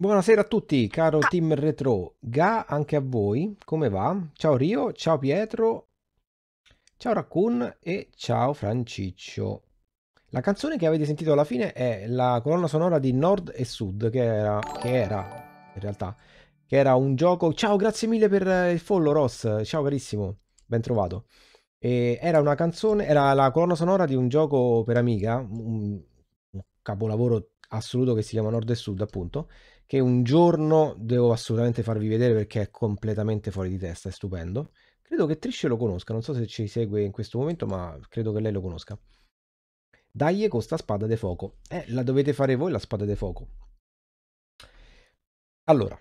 Buonasera a tutti, caro team retro. Ga anche a voi, come va? Ciao Rio, ciao Pietro, ciao Raccoon e ciao Franciccio. La canzone che avete sentito alla fine è la colonna sonora di Nord e Sud, che era, che era in realtà, che era un gioco... Ciao, grazie mille per eh, il follow Ross, ciao carissimo, ben trovato. E era una canzone, era la colonna sonora di un gioco per Amiga, un, un capolavoro assoluto che si chiama Nord e Sud appunto, che un giorno devo assolutamente farvi vedere perché è completamente fuori di testa, è stupendo. Credo che Trisce lo conosca, non so se ci segue in questo momento, ma credo che lei lo conosca. con sta spada de fuoco. Eh, la dovete fare voi la spada de fuoco. Allora,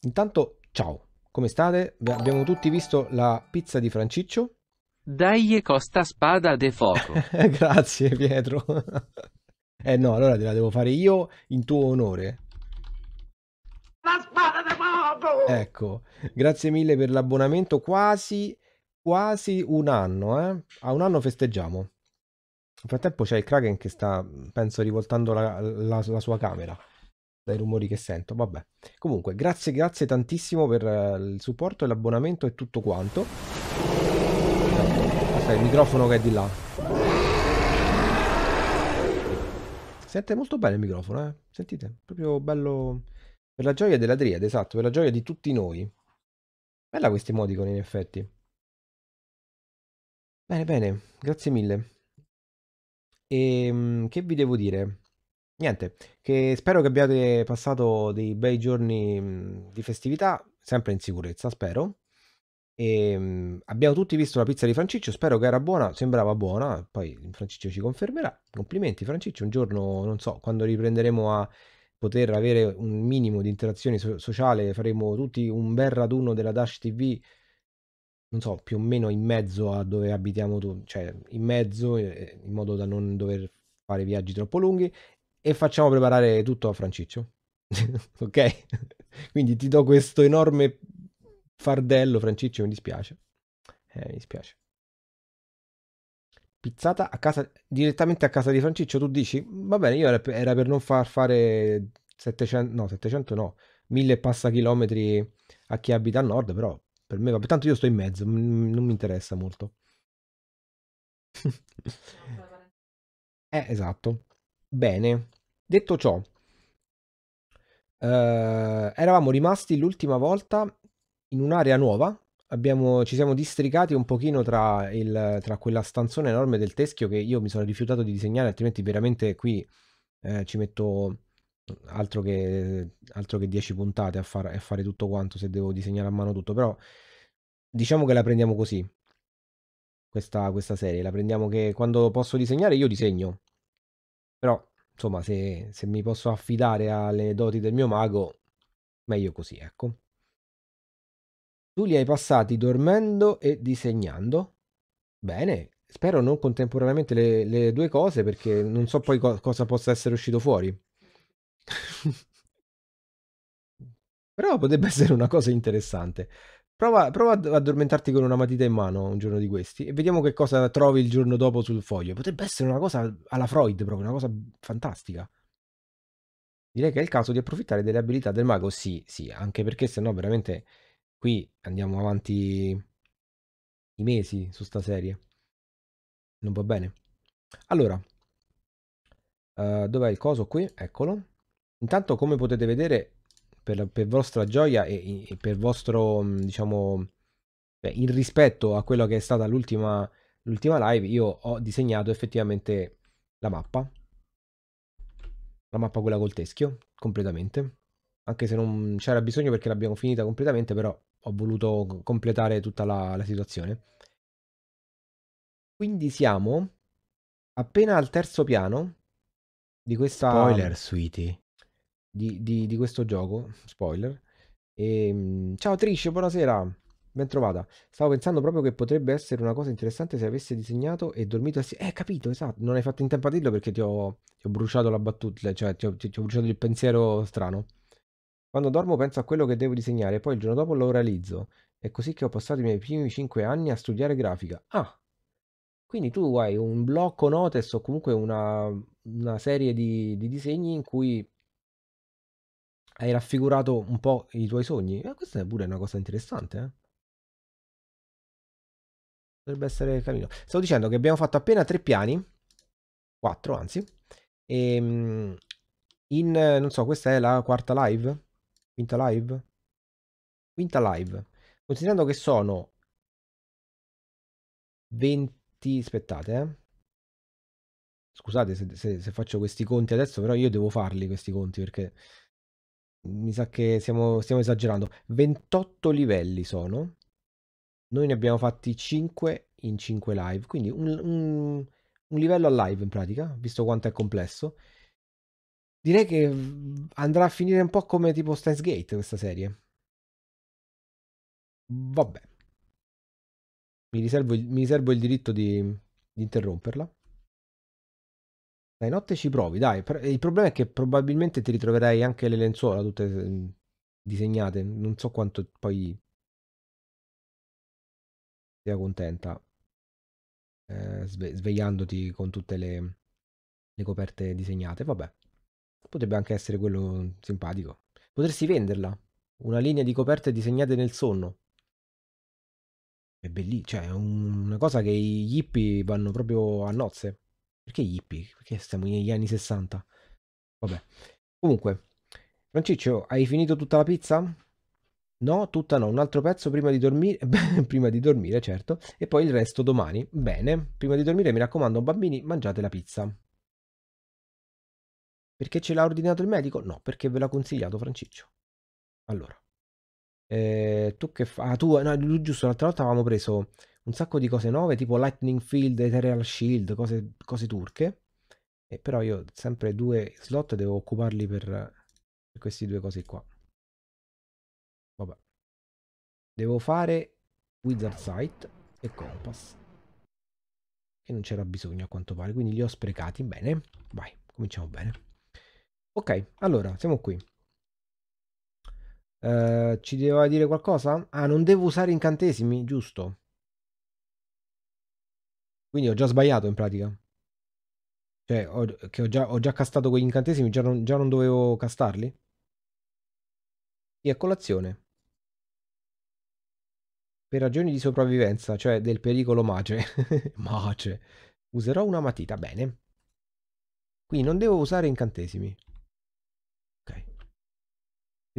intanto ciao, come state? Beh, abbiamo tutti visto la pizza di Franciccio. Daglie costa spada de fuoco. Grazie Pietro. eh no, allora te la devo fare io in tuo onore. Ecco, grazie mille per l'abbonamento, quasi, quasi un anno, eh? A un anno festeggiamo. Nel frattempo c'è il Kraken che sta, penso, rivoltando la, la, la sua camera dai rumori che sento, vabbè. Comunque, grazie, grazie tantissimo per eh, il supporto e l'abbonamento e tutto quanto. Aspetta, il microfono che è di là. Sente molto bene il microfono, eh? Sentite, proprio bello... Per la gioia della triade, esatto, per la gioia di tutti noi. Bella questa emoticon in effetti. Bene, bene, grazie mille. E ehm, che vi devo dire? Niente, che spero che abbiate passato dei bei giorni mm, di festività, sempre in sicurezza, spero. E ehm, abbiamo tutti visto la pizza di Franciccio, spero che era buona, sembrava buona, poi Franciccio ci confermerà. Complimenti Franciccio, un giorno, non so, quando riprenderemo a poter avere un minimo di interazione so- sociale, faremo tutti un bel raduno della Dash TV, non so, più o meno in mezzo a dove abitiamo tu, cioè in mezzo, in modo da non dover fare viaggi troppo lunghi, e facciamo preparare tutto a Franciccio. ok? Quindi ti do questo enorme fardello, Franciccio, mi dispiace. Eh, mi dispiace. Pizzata a casa, direttamente a casa di Franciccio, tu dici? Va bene, io era per, non far fare 700, no, 700 no, 1000 passa chilometri a chi abita a nord, però per me, vabbè, tanto io sto in mezzo, non mi interessa molto. eh, esatto. Bene, detto ciò, eh, eravamo rimasti l'ultima volta in un'area nuova abbiamo, ci siamo districati un pochino tra, il, tra, quella stanzone enorme del teschio che io mi sono rifiutato di disegnare, altrimenti veramente qui eh, ci metto altro che, altro che 10 puntate a, far, a fare tutto quanto se devo disegnare a mano tutto, però diciamo che la prendiamo così, questa, questa, serie. La prendiamo che quando posso disegnare io disegno. Però, insomma, se, se, mi posso affidare alle doti del mio mago, meglio così, ecco. Tu li hai passati dormendo e disegnando? Bene, spero non contemporaneamente le, le due cose perché non so poi co- cosa possa essere uscito fuori. Però potrebbe essere una cosa interessante. Prova, prova, ad addormentarti con una matita in mano un giorno di questi e vediamo che cosa trovi il giorno dopo sul foglio. Potrebbe essere una cosa alla Freud, proprio una cosa fantastica. Direi che è il caso di approfittare delle abilità del mago, sì, sì, anche perché sennò veramente Qui andiamo avanti i mesi su sta serie. Non va bene. Allora, uh, dov'è il coso qui? Eccolo. Intanto, come potete vedere, per, per vostra gioia e, e, per vostro, mm, diciamo, beh, in rispetto a quello che è stata l'ultima, l'ultima live, io ho disegnato effettivamente la mappa. La mappa quella col teschio, completamente. Anche se non c'era bisogno perché l'abbiamo finita completamente, però ho voluto completare tutta la, la situazione. Quindi siamo appena al terzo piano di questa... Spoiler, sweetie. Di, di, di questo gioco, spoiler. E, ehm, ciao Trish, buonasera. Bentrovata. Stavo pensando proprio che potrebbe essere una cosa interessante se avessi disegnato e dormito assieme. Eh, capito, esatto. Non hai fatto in tempo a dirlo perché ti ho, ti ho bruciato la battuta, cioè ti ho, ti, ti ho bruciato il pensiero strano. Quando dormo penso a quello che devo disegnare, poi il giorno dopo lo realizzo. È così che ho passato i miei primi 5 anni a studiare grafica. Ah! Quindi tu hai un blocco notes o comunque una, una serie di, di disegni in cui hai raffigurato un po' i tuoi sogni. Eh, questa è pure una cosa interessante, eh? Potrebbe essere carino. Stavo dicendo che abbiamo fatto appena tre piani, quattro anzi, e ehm, in, non so, questa è la quarta live, Quinta live? Quinta live. Considerando che sono 20... aspettate, eh. Scusate se, se, se faccio questi conti adesso, però io devo farli questi conti perché mi sa che stiamo, stiamo esagerando. 28 livelli sono. Noi ne abbiamo fatti 5 in 5 live, quindi un, un, un livello a live in pratica, visto quanto è complesso direi che mhmm, andrà a finire un po' come tipo Steins Gate questa serie. Vabbè. Mi riservo, il, mi riservo il diritto di, di, interromperla. Dai, notte ci provi, dai. Il problema è che probabilmente ti ritroverai anche le lenzuola tutte mhmm, disegnate. Non so quanto poi sia contenta eh, svegliandoti con tutte le, le coperte disegnate. Vabbè. Potrebbe anche essere quello simpatico. Potresti venderla. Una linea di coperte disegnate nel sonno. È bellissimo, cioè è una cosa che gli hippie vanno proprio a nozze. Perché gli hippie? Perché stiamo negli anni 60? Vabbè. Comunque, Franciccio, hai finito tutta la pizza? No, tutta no, un altro pezzo prima di dormire, prima di dormire certo, e poi il resto domani. Bene, prima di dormire mi raccomando bambini, mangiate la pizza. Perché ce l'ha ordinato il medico? No, perché ve l'ha consigliato Franciccio. Allora, eh, tu che fai? Ah, tu, no, giusto, l'altra volta avevamo preso un sacco di cose nuove, tipo Lightning Field, Ethereal Shield, cose, cose turche. E però io sempre due slot devo occuparli per, per queste due cose qua. Vabbè. Devo fare Wizard Sight e Compass. Che non c'era bisogno a quanto pare, quindi li ho sprecati. Bene, vai, cominciamo bene. Ok, allora, siamo qui. Uh, ci doveva dire qualcosa? Ah, non devo usare incantesimi, giusto? Quindi ho già sbagliato in pratica. Cioè, ho, che ho già, ho già castato quegli incantesimi, già non, già non dovevo castarli? E a colazione. Per ragioni di sopravvivenza, cioè del pericolo mace. mace. Userò una matita, bene. Qui non devo usare incantesimi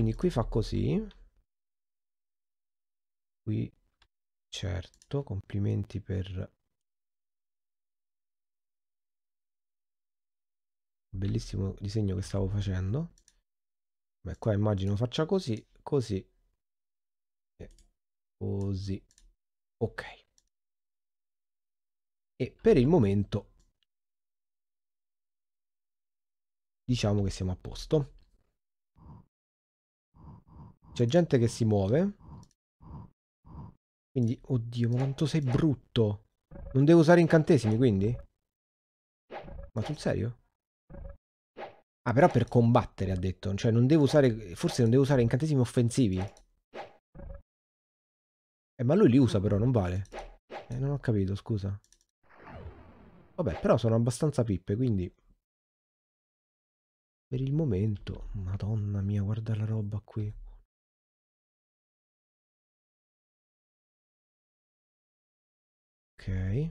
quindi qui fa così qui certo complimenti per il bellissimo disegno che stavo facendo beh qua immagino faccia così così e così ok e per il momento diciamo che siamo a posto c'è gente che si muove. Quindi, oddio, ma quanto sei brutto. Non devo usare incantesimi, quindi? Ma sul serio? Ah, però per combattere, ha detto. Cioè, non devo usare... Forse non devo usare incantesimi offensivi. Eh, ma lui li usa però, non vale. Eh, non ho capito, scusa. Vabbè, però sono abbastanza pippe, quindi... Per il momento... Madonna mia, guarda la roba qui. Ok.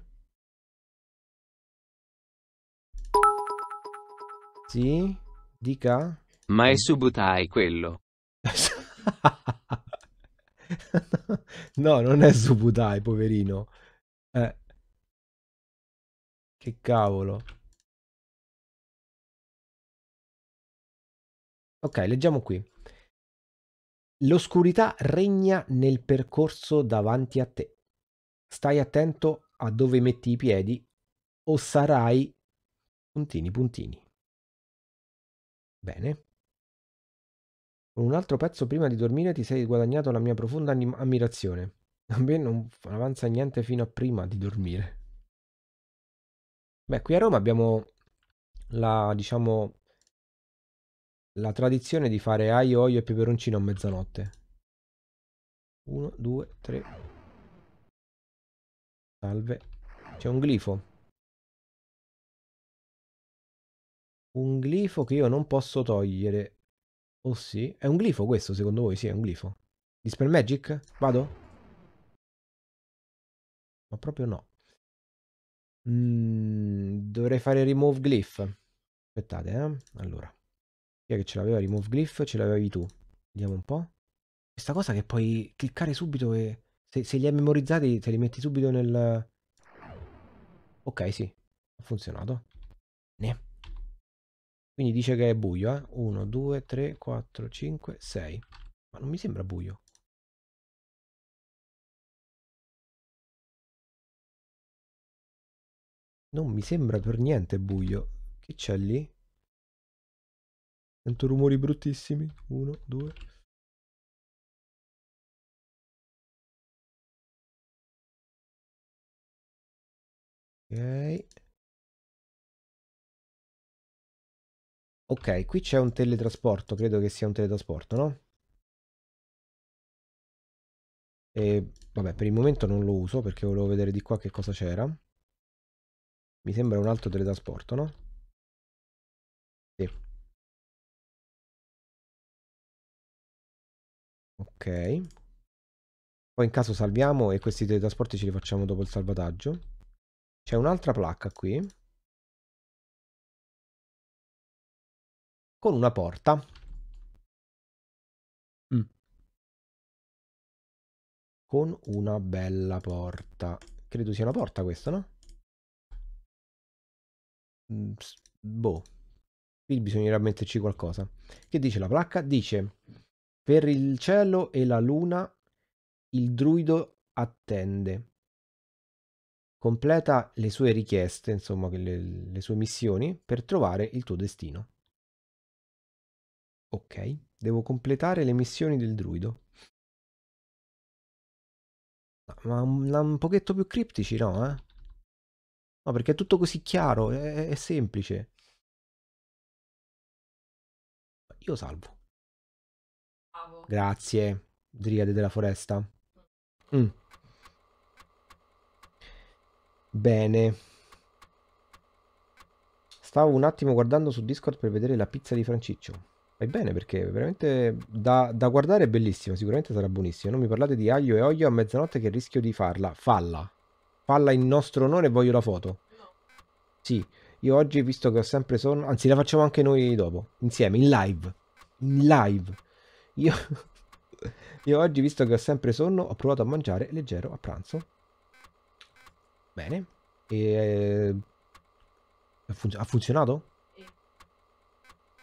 Sì, dica. Ma è Subutai quello. no, non è Subutai, poverino. Eh. Che cavolo. Ok, leggiamo qui. L'oscurità regna nel percorso davanti a te. Stai attento a dove metti i piedi o sarai puntini puntini. Bene. Con un altro pezzo prima di dormire ti sei guadagnato la mia profonda anim- ammirazione. A me non avanza niente fino a prima di dormire. Beh, qui a Roma abbiamo la, diciamo, la tradizione di fare aglio, olio e peperoncino a mezzanotte. 1, 2, 3, Salve. C'è un glifo. Un glifo che io non posso togliere. Oh sì? È un glifo questo secondo voi? Sì, è un glifo. Dispel Magic? Vado? Ma proprio no. Mm, dovrei fare remove glyph. Aspettate, eh. Allora. Chi è che ce l'aveva remove glyph? Ce l'avevi tu. Vediamo un po'. Questa cosa che puoi cliccare subito e... Se, se, li hai memorizzati te li metti subito nel... Ok, sì. Ha funzionato. Ne. Quindi dice che è buio, eh? 1, 2, 3, 4, 5, 6. Ma non mi sembra buio. Non mi sembra per niente buio. Che c'è lì? Sento rumori bruttissimi. 1, 2, 3. Ok, qui c'è un teletrasporto, credo che sia un teletrasporto, no? E vabbè, per il momento non lo uso perché volevo vedere di qua che cosa c'era. Mi sembra un altro teletrasporto, no? Sì. Ok. Poi in caso salviamo e questi teletrasporti ce li facciamo dopo il salvataggio. C'è un'altra placca qui. Con una porta. Mm. Con una bella porta. Credo sia una porta questa, no? Mm, boh. Qui bisognerà metterci qualcosa. Che dice la placca? Dice... Per il cielo e la luna il druido attende. Completa le sue richieste, insomma le, le sue missioni, per trovare il tuo destino. Ok, devo completare le missioni del druido. Ma un, un pochetto più criptici, no? Eh? No, perché è tutto così chiaro, è, è semplice. Io salvo. Bravo. Grazie, Driade della Foresta. Mm. mm. Bene. Stavo un attimo guardando su Discord per vedere la pizza di Franciccio. Vai bene perché veramente da, da guardare è bellissima, sicuramente sarà buonissima. Non mi parlate di aglio e olio a mezzanotte che rischio di farla. Falla. Falla in nostro onore e voglio la foto. No. Sì, io oggi visto che ho sempre sonno, anzi la facciamo anche noi dopo, insieme, in live. In live. Io, io oggi visto che ho sempre sonno ho provato a mangiare leggero a pranzo Bene. E... Eh, ha funzionato?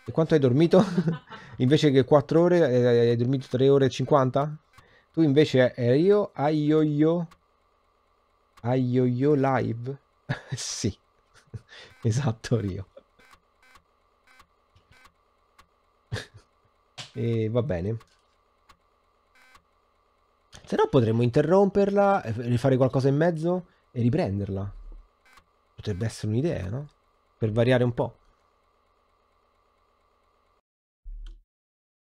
E quanto hai dormito? invece che 4 ore, eh, hai dormito 3 ore e 50? Tu invece eri eh, io, aioio, aioio live? sì, esatto Rio. e va bene. Se no potremmo interromperla e fare qualcosa in mezzo e riprenderla. Potrebbe essere un'idea, no? Per variare un po'.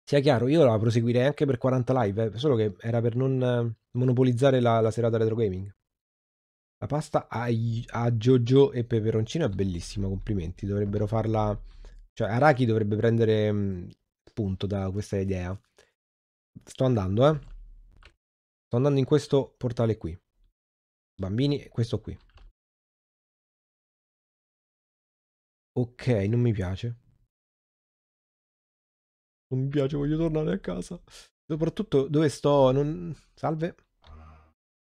Sia chiaro, io la proseguirei anche per 40 live, eh, solo che era per non eh, monopolizzare la, la serata retro gaming. La pasta a, a Jojo e peperoncino è bellissima, complimenti. Dovrebbero farla... Cioè, Araki dovrebbe prendere mh, mm, punto da questa idea. Sto andando, eh. Sto andando in questo portale qui bambini questo qui. Ok, non mi piace. Non mi piace, voglio tornare a casa. Soprattutto dove sto? Non... Salve.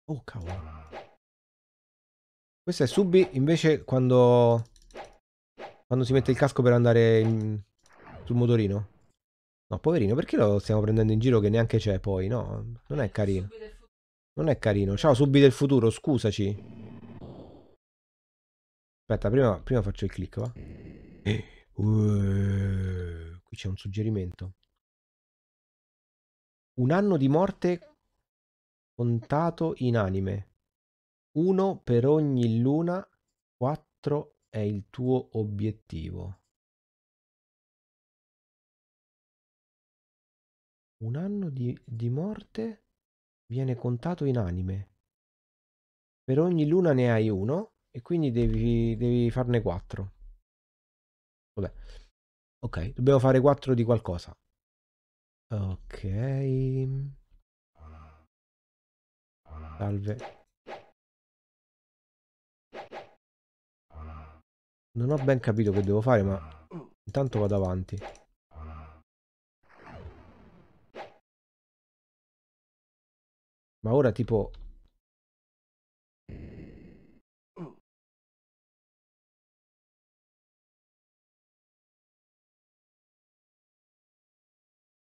Oh, cavolo. Questo è Subi, invece, quando... Quando si mette il casco per andare in... sul motorino. No, poverino, perché lo stiamo prendendo in giro che neanche c'è poi, no? Non è carino. Subito non è carino. Ciao, subito il futuro, scusaci. Aspetta, prima, prima faccio il clic, va? Uh, qui c'è un suggerimento. Un anno di morte contato in anime. Uno per ogni luna, quattro è il tuo obiettivo. Un anno di, di morte viene contato in anime. Per ogni luna ne hai uno e quindi devi, devi farne quattro. Vabbè. Ok, dobbiamo fare quattro di qualcosa. Ok. Salve. Non ho ben capito che devo fare, ma intanto vado avanti. Ma ora tipo...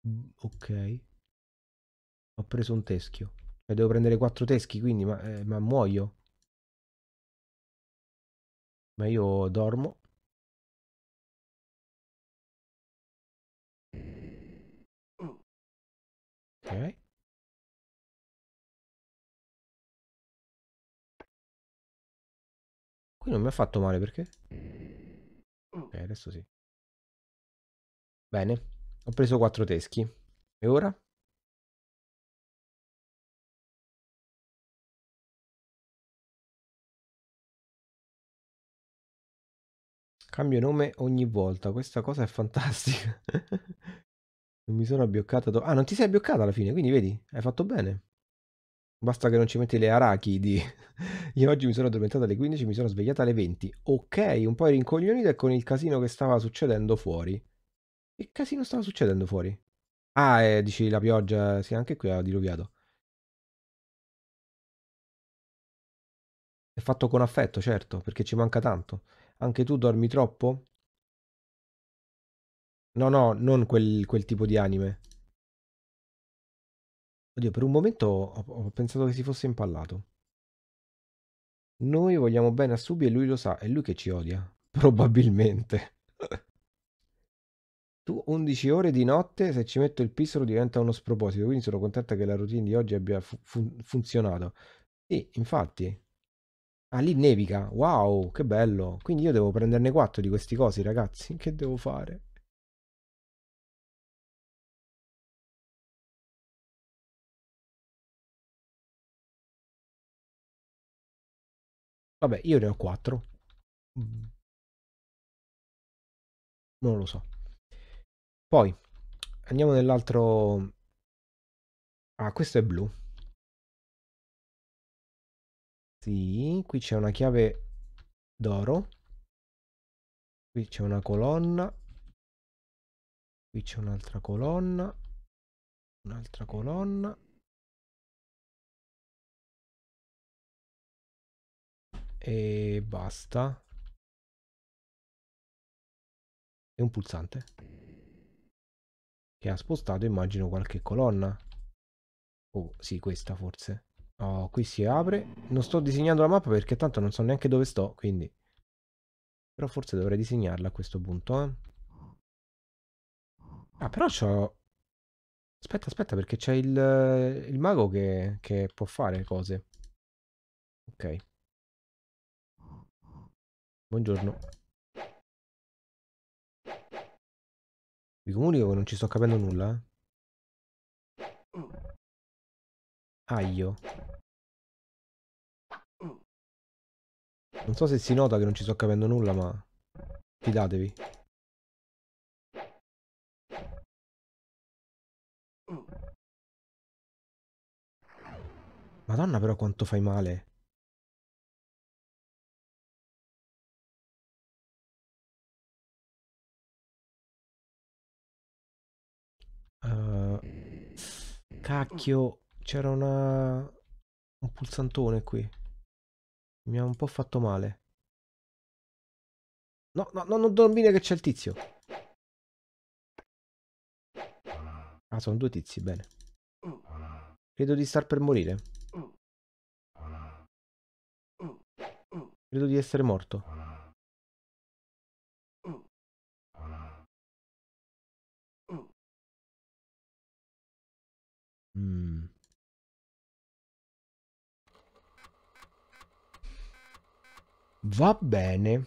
Mm, ok. Ho preso un teschio. Cioè devo prendere quattro teschi quindi, ma, eh, ma muoio. Ma io dormo. Ok. Qui non mi ha fatto male perché? Mm. Ok, adesso sì. Bene, ho preso quattro teschi. E ora? Cambio nome ogni volta, questa cosa è fantastica. non mi sono abbioccata. Ah, non ti sei abbioccata alla fine, quindi vedi, hai fatto bene. Basta che non ci metti le arachidi. Io oggi mi sono addormentata alle 15, mi sono svegliata alle 20. Ok, un po' rincoglionita con il casino che stava succedendo fuori. Che casino stava succedendo fuori? Ah, eh, dici la pioggia, sì, anche qui ha diluviato. È fatto con affetto, certo, perché ci manca tanto. Anche tu dormi troppo? No, no, non quel, quel tipo di anime. Oddio, per un momento ho, ho pensato che si fosse impallato. Noi vogliamo bene a Subi e lui lo sa, è lui che ci odia. Probabilmente. Tu 11 ore di notte, se ci metto il pistolo diventa uno sproposito, quindi sono contenta che la routine di oggi abbia fun- funzionato. Sì, infatti. Ah, lì nevica. Wow, che bello. Quindi io devo prenderne 4 di questi cosi, ragazzi. Che devo fare? Vabbè, io ne ho 4. Mm. Non lo so. Poi andiamo nell'altro. Ah, questo è blu. Sì, qui c'è una chiave d'oro. Qui c'è una colonna. Qui c'è un'altra colonna. Un'altra colonna e basta e un pulsante che ha spostato immagino qualche colonna oh sì questa forse oh, qui si apre non sto disegnando la mappa perché tanto non so neanche dove sto quindi però forse dovrei disegnarla a questo punto eh. ah però c'ho aspetta aspetta perché c'è il, il, mago che, che può fare cose ok Buongiorno. Vi comunico che non ci sto capendo nulla. Aglio. Non so se si nota che non ci sto capendo nulla, ma fidatevi. Madonna però quanto fai male. Uh, cacchio, c'era una... un pulsantone qui. Mi ha un po' fatto male. No, no, no, non dormire che c'è il tizio. Ah, sono due tizi, bene. Credo di star per morire. Credo di essere morto. Mm. Va bene.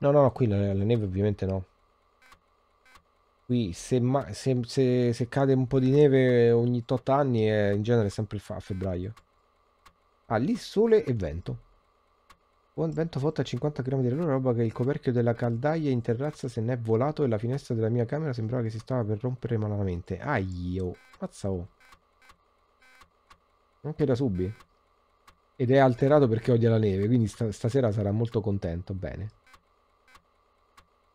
No, no, no, qui la, la neve ovviamente no. Qui se, ma, se, se, se, cade un po' di neve ogni tot anni è eh, in genere sempre a febbraio. Ah, lì sole e vento vento forte a 50 km all'ora, roba che il coperchio della caldaia in terrazza se n'è volato e la finestra della mia camera sembrava che si stava per rompere malamente. Aio, mazza oh. Anche da subito. Ed è alterato perché odia la neve, quindi st stasera sarà molto contento, bene.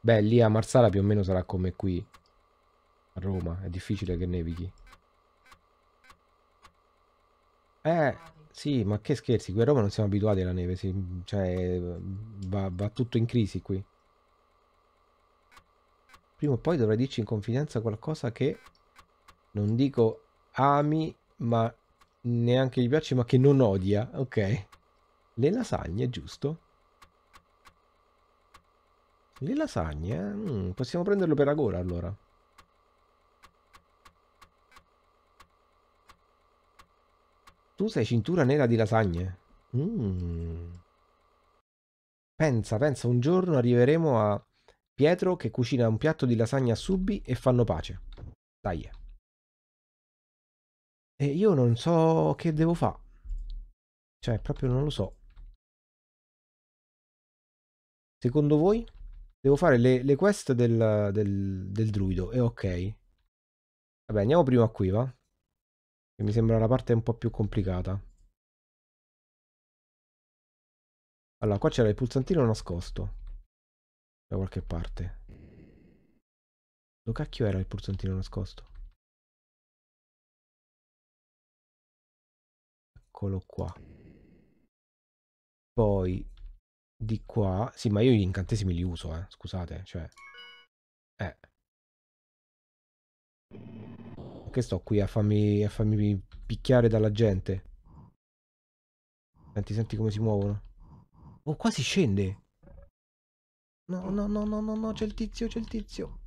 Beh, lì a Marsala più o meno sarà come qui. A Roma, è difficile che nevichi. Eh... Sì, ma che scherzi, qui a Roma non siamo abituati alla neve, sì. cioè va, va tutto in crisi qui. Prima o poi dovrei dirci in confidenza qualcosa che non dico ami, ma neanche gli piace, ma che non odia, ok? Le lasagne, giusto? Le lasagne? Eh? Mm, possiamo prenderlo per agora allora. Tu sei cintura nera di lasagne. Mm. Pensa, pensa, un giorno arriveremo a Pietro che cucina un piatto di lasagna a subi e fanno pace. Dai. E io non so che devo fare. Cioè, proprio non lo so. Secondo voi? Devo fare le, le quest del, del, del druido. E ok. Vabbè, andiamo prima qui, va? che mi sembra la parte un po' più complicata. Allora, qua c'era il pulsantino nascosto. Da qualche parte. Dove cacchio era il pulsantino nascosto? Eccolo qua. Poi, di qua... Sì, ma io gli incantesimi li uso, eh. Scusate, cioè... Eh. Che sto qui a farmi, a farmi picchiare dalla gente. Senti, senti come si muovono. Oh, qua si scende. No, no, no, no, no, no, c'è il tizio, c'è il tizio.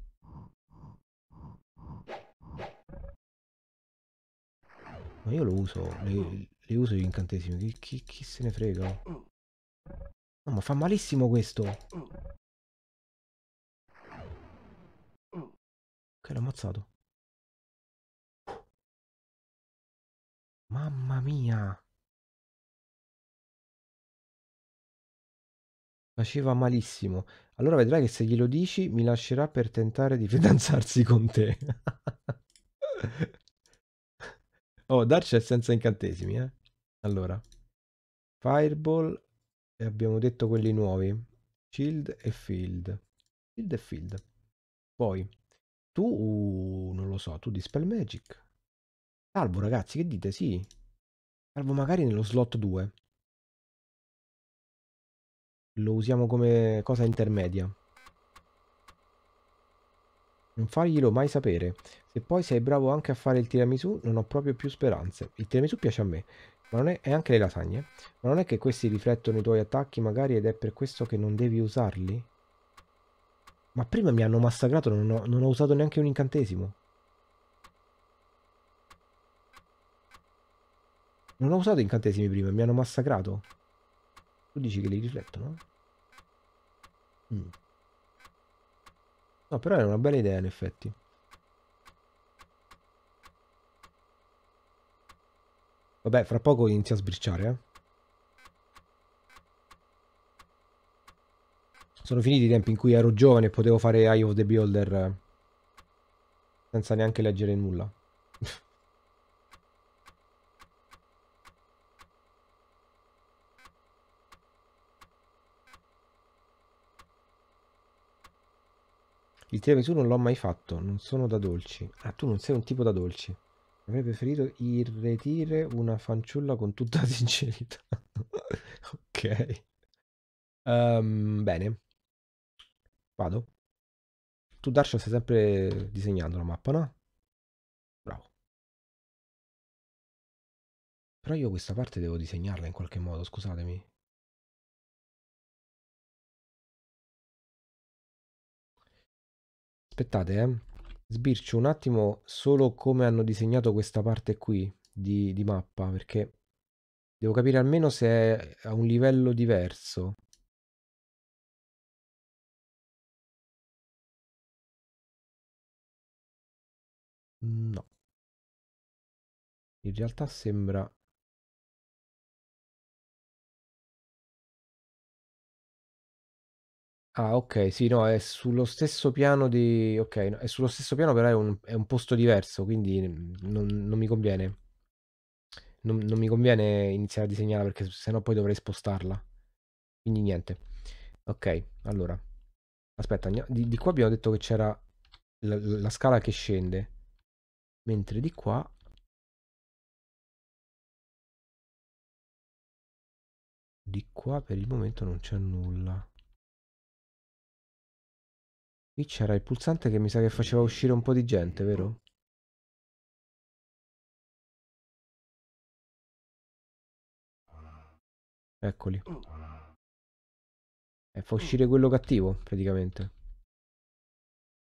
Ma io lo uso, le, le uso gli incantesimi, chi, chi, chi, se ne frega? No, ma fa malissimo questo. Ok, l'ho ammazzato. Mamma mia! Faceva malissimo. Allora vedrai che se glielo dici mi lascerà per tentare di fidanzarsi con te. oh, Dark è senza incantesimi, eh. Allora. Fireball e abbiamo detto quelli nuovi. Shield e Field. Shield e Field. Poi, tu, non lo so, tu Dispel Magic. Salvo ragazzi, che dite? Sì. Salvo magari nello slot 2. Lo usiamo come cosa intermedia. Non farglielo mai sapere. Se poi sei bravo anche a fare il tiramisù, non ho proprio più speranze. Il tiramisù piace a me, ma non è, e anche le lasagne. Ma non è che questi riflettono i tuoi attacchi magari ed è per questo che non devi usarli? Ma prima mi hanno massacrato, non ho, non ho usato neanche un incantesimo. Non ho usato incantesimi prima, mi hanno massacrato. Tu dici che li riflettono? Mm. No, però è una bella idea in effetti. Vabbè, fra poco inizia a sbricciare, eh. Sono finiti i tempi in cui ero giovane e potevo fare Eye of the Builder eh, senza neanche leggere nulla. Il tiramisù non l'ho mai fatto, non sono da dolci. Ah, tu non sei un tipo da dolci. Avrei preferito irretire una fanciulla con tutta sincerità. ok. Um, bene. Vado. Tu Darsha stai sempre disegnando la mappa, no? Bravo. Però io questa parte devo disegnarla in qualche modo, scusatemi. Aspettate, eh. Sbircio un attimo solo come hanno disegnato questa parte qui di, di mappa, perché devo capire almeno se è a un livello diverso. No. In realtà sembra Ah, ok, sì, no, è sullo stesso piano di Ok, no, è sullo stesso piano però è un è un posto diverso, quindi mhmm, non non mi conviene. Non non mi conviene iniziare a disegnarla perché se no poi dovrei spostarla. Quindi niente. Ok, allora. Aspetta, di di qua abbiamo detto che c'era la la scala che scende, mentre di qua di qua per il momento non c'è nulla. Qui c'era il pulsante che mi sa che faceva uscire un po' di gente, vero? Eccoli. E eh, fa uscire quello cattivo, praticamente.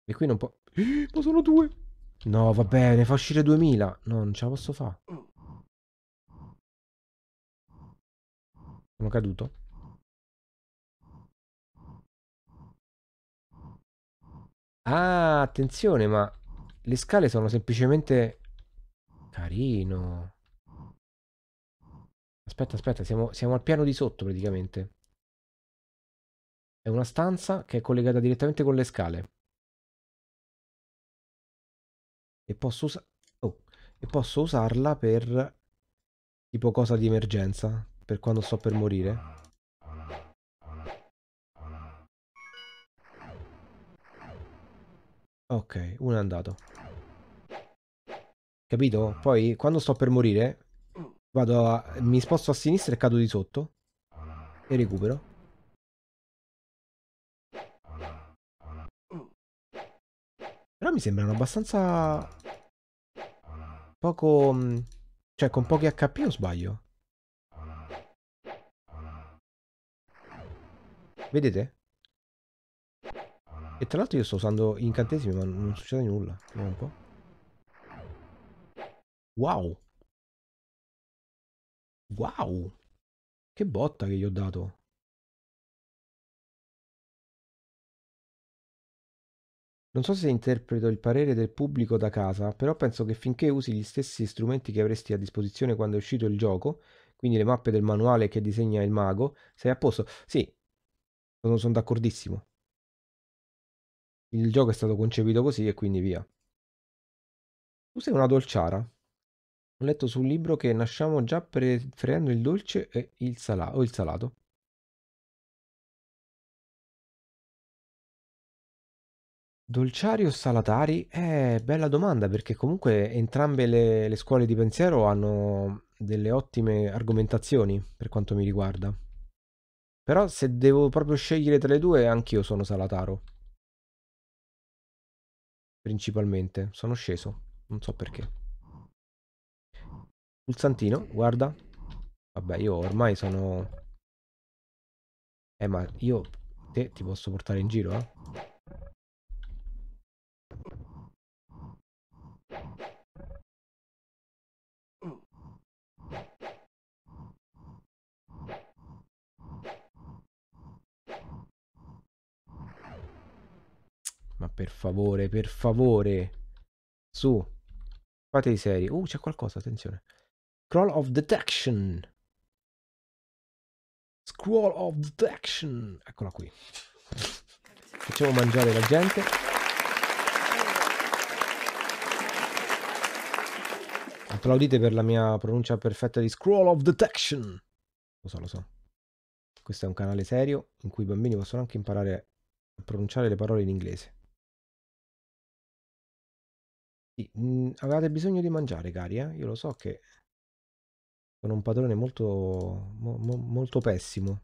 E qui non può... Eh, ma sono due! No, va bene, fa uscire 2000. No, non ce la posso fare. Sono caduto. Ah, attenzione, ma le scale sono semplicemente... Carino. Aspetta, aspetta, siamo, siamo al piano di sotto praticamente. È una stanza che è collegata direttamente con le scale. E posso, usa oh, e posso usarla per tipo cosa di emergenza, per quando sto per morire. Ok, uno è andato. Capito? Ah. Poi quando sto per morire vado a... mi sposto a sinistra e cado di sotto e recupero. Però mi sembrano abbastanza poco mm, cioè con pochi HP o sbaglio? Vedete? E tra l'altro io sto usando incantesimi ma non succede nulla. Vediamo un po'. Wow. Wow. Che botta che gli ho dato. Non so se interpreto il parere del pubblico da casa, però penso che finché usi gli stessi strumenti che avresti a disposizione quando è uscito il gioco, quindi le mappe del manuale che disegna il mago, sei a posto. Sì, sono, sono d'accordissimo. Il gioco è stato concepito così e quindi via. Tu sei una dolciara? Ho letto sul libro che nasciamo già preferendo il dolce e il sala- o il salato. Dolciari o salatari? Eh, bella domanda perché comunque entrambe le, le scuole di pensiero hanno delle ottime argomentazioni per quanto mi riguarda. Però se devo proprio scegliere tra le due, anch'io sono salataro principalmente. Sono sceso, non so perché. Pulsantino, guarda. Vabbè, io ormai sono... Eh, ma io... Te ti posso portare in giro, eh? Ma per favore, per favore. Su. Fate i seri. Uh, c'è qualcosa, attenzione. Crawl of Detection. Scroll of Detection. Eccola qui. Facciamo mangiare la gente. Applaudite per la mia pronuncia perfetta di Scroll of Detection. Lo so, lo so. Questo è un canale serio in cui i bambini possono anche imparare a pronunciare le parole in inglese. Sì, mh, mhmm, avevate bisogno di mangiare, cari, eh? Io lo so che sono un padrone molto, mo- mo- molto pessimo.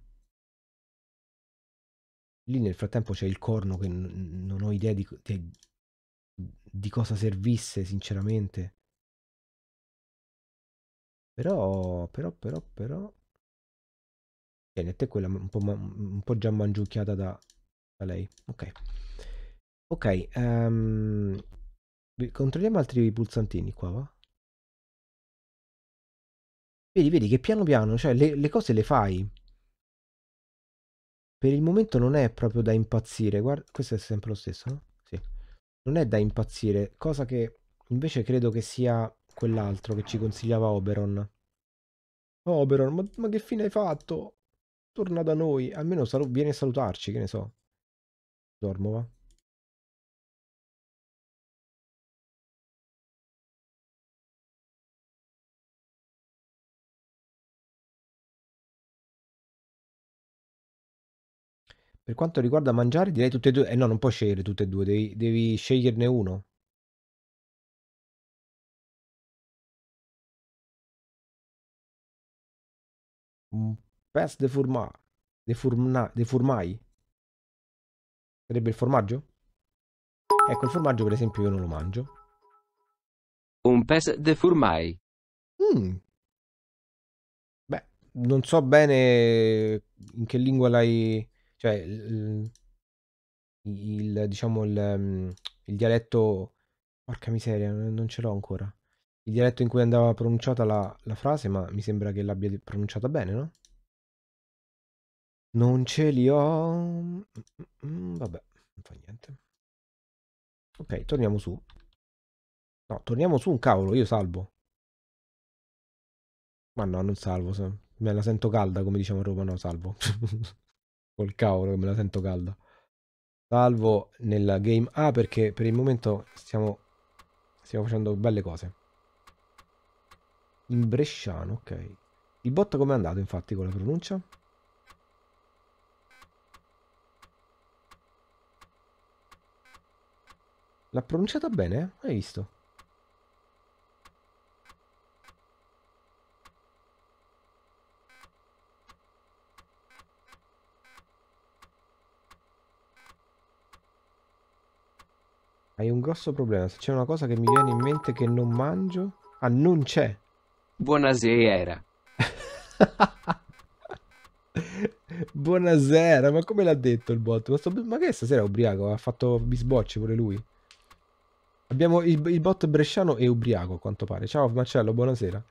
Lì nel frattempo c'è il corno che non ho idea di, di- di cosa servisse, sinceramente. Però, però, però, però... Tieni, a te quella un po', un po' già mangiucchiata da, da lei. Ok. Ok, ehm, Controlliamo altri pulsantini qua, va? Vedi, vedi che piano piano, cioè le, le cose le fai. Per il momento non è proprio da impazzire, guarda, questo è sempre lo stesso, no? Sì. Non è da impazzire, cosa che invece credo che sia quell'altro che ci consigliava Oberon. Oberon, ma, ma che fine hai fatto? Torna da noi, almeno salu- vieni a salutarci, che ne so. Dormo, va? Per quanto riguarda mangiare direi tutte e due. eh no, non puoi scegliere tutte e due, devi devi sceglierne uno. Un pes de fourma de fourmna de fourmai? Sarebbe il formaggio? Ecco, il formaggio per esempio io non lo mangio. Un pes de fourmai. Mh. Beh, non so bene in che lingua l'hai cioè il, il diciamo il, mm, il, dialetto porca miseria non ce l'ho ancora il dialetto in cui andava pronunciata la, la frase ma mi sembra che l'abbia pronunciata bene no? non ce li ho mm, mm, vabbè non fa niente ok torniamo su no torniamo su un cavolo io salvo ma no non salvo me la sento calda come diciamo a Roma no salvo Col cavolo che me la sento calda. Salvo nella game A ah, perché per il momento stiamo, stiamo facendo belle cose. In bresciano, ok. Il bot com'è andato infatti con la pronuncia? L'ha pronunciata bene? Hai visto? Hai un grosso problema. Se c'è una cosa che mi viene in mente che non mangio... Ah, non c'è. Buonasera. Buonasera, ma come l'ha detto il bot? Ma, sto... ma che stasera è ubriaco? Ha fatto bisbocce pure lui. Abbiamo il, il, bot bresciano e ubriaco, a quanto pare. Ciao Marcello, buonasera.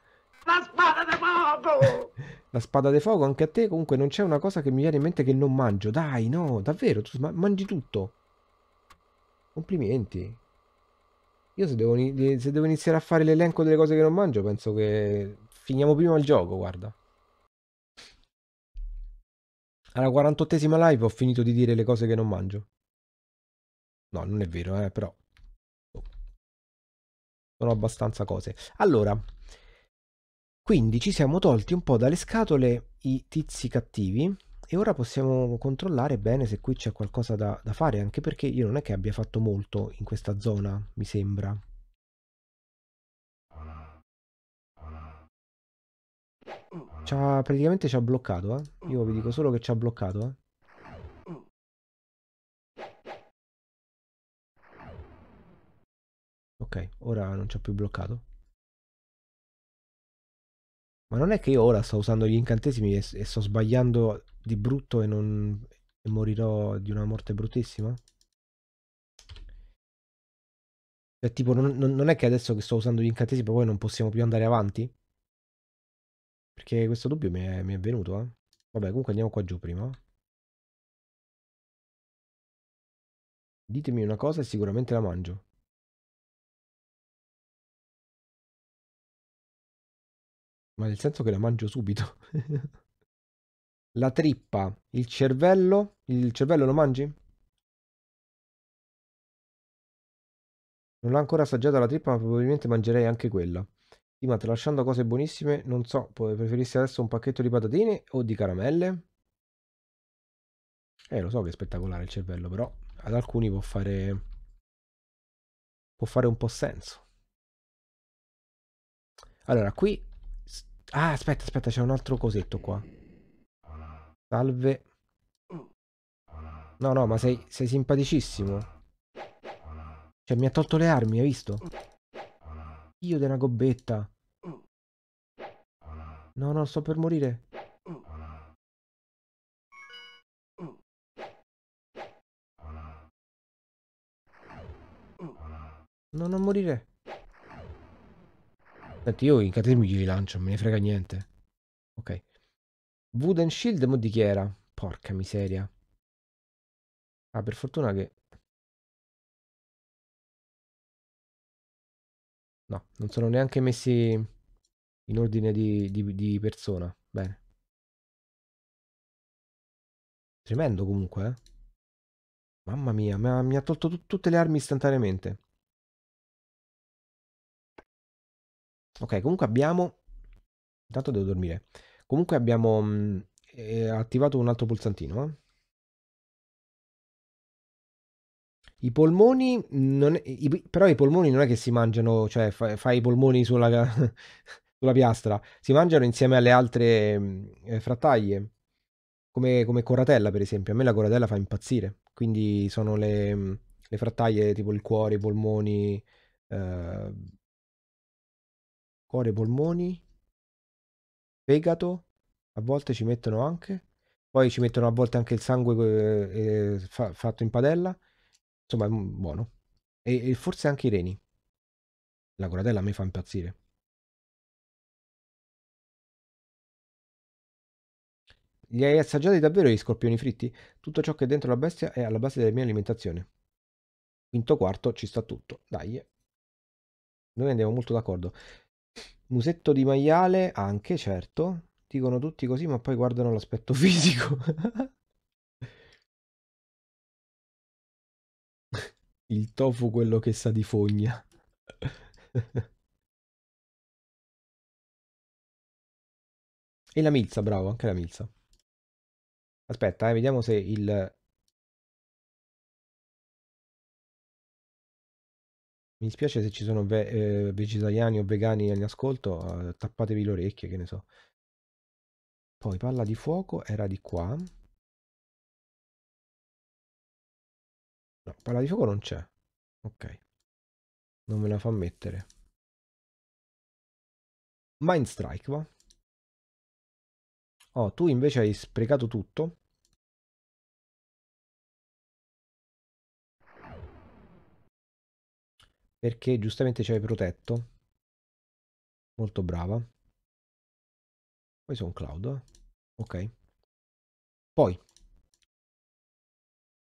La spada di fuoco! La spada di fuoco anche a te. Comunque non c'è una cosa che mi viene in mente che non mangio. Dai, no, davvero, tu mangi tutto. Complimenti. Io se devo, se devo iniziare a fare l'elenco delle cose che non mangio, penso che finiamo prima il gioco, guarda. Alla 48esima live ho finito di dire le cose che non mangio. No, non è vero, eh, però. Sono abbastanza cose. Allora, quindi ci siamo tolti un po' dalle scatole i tizi cattivi e ora possiamo controllare bene se qui c'è qualcosa da, da fare, anche perché io non è che abbia fatto molto in questa zona, mi sembra. C'ha, praticamente ci ha bloccato, eh. Io vi dico solo che ci ha bloccato, eh. Ok, ora non ci ha più bloccato. Ma non è che io ora sto usando gli incantesimi e, e sto sbagliando di brutto e, non, e morirò di una morte bruttissima? Cioè, tipo, non, non, è che adesso che sto usando gli incantesimi poi non possiamo più andare avanti? Perché questo dubbio mi è, mi è venuto, eh. Vabbè, comunque andiamo qua giù prima. Ditemi una cosa e sicuramente la mangio. Ma nel senso che la mangio subito. La trippa, il cervello, il cervello lo mangi? Non l'ho ancora assaggiata la trippa, ma probabilmente mangerei anche quella. Sì, tralasciando cose buonissime, non so, preferissi adesso un pacchetto di patatine o di caramelle? Eh, lo so che è spettacolare il cervello, però ad alcuni può fare... può fare un po' senso. Allora, qui... Ah, aspetta, aspetta, c'è un altro cosetto qua. Salve. No, no, ma sei, sei simpaticissimo. Cioè, mi ha tolto le armi, hai visto? Io una gobbetta. No, no, sto per morire. No, non morire. Senti, io i catemi gli lancio, non me ne frega niente. Ok. Wooden Shield mo di chi era? Porca miseria. Ah, per fortuna che... No, non sono neanche messi in ordine di, di, di persona. Bene. Tremendo comunque, eh? Mamma mia, ma mi ha tolto tutte le armi istantaneamente. Ok, comunque abbiamo... Intanto devo dormire. Comunque abbiamo mh, mm, eh, attivato un altro pulsantino. Eh. I polmoni, non, i, però i polmoni non è che si mangiano, cioè fai, fai i polmoni sulla, sulla, piastra, si mangiano insieme alle altre mm, eh, frattaglie, come, come, coratella per esempio, a me la coratella fa impazzire, quindi sono le, mm, le frattaglie tipo il cuore, i polmoni, eh, cuore, polmoni, fegato, a volte ci mettono anche, poi ci mettono a volte anche il sangue eh, eh fa, fatto in padella, insomma è buono. E, e, forse anche i reni. La coratella a me fa impazzire. Li hai assaggiati davvero gli scorpioni fritti? Tutto ciò che è dentro la bestia è alla base della mia alimentazione. Quinto quarto ci sta tutto, dai. Noi andiamo molto d'accordo. Musetto di maiale, anche, certo. Dicono tutti così, ma poi guardano l'aspetto fisico. Il tofu quello che sa di fogna. e la milza, bravo, anche la milza. Aspetta, eh, vediamo se il Mi dispiace se ci sono ve- eh, vegetariani o vegani all'ascolto, eh, tappatevi le orecchie, che ne so. Poi palla di fuoco era di qua. No, palla di fuoco non c'è. Ok. Non me la fa mettere. Mind Strike va. Oh, tu invece hai sprecato tutto. perché giustamente ci hai protetto. Molto brava. Poi sono cloud. Ok. Poi.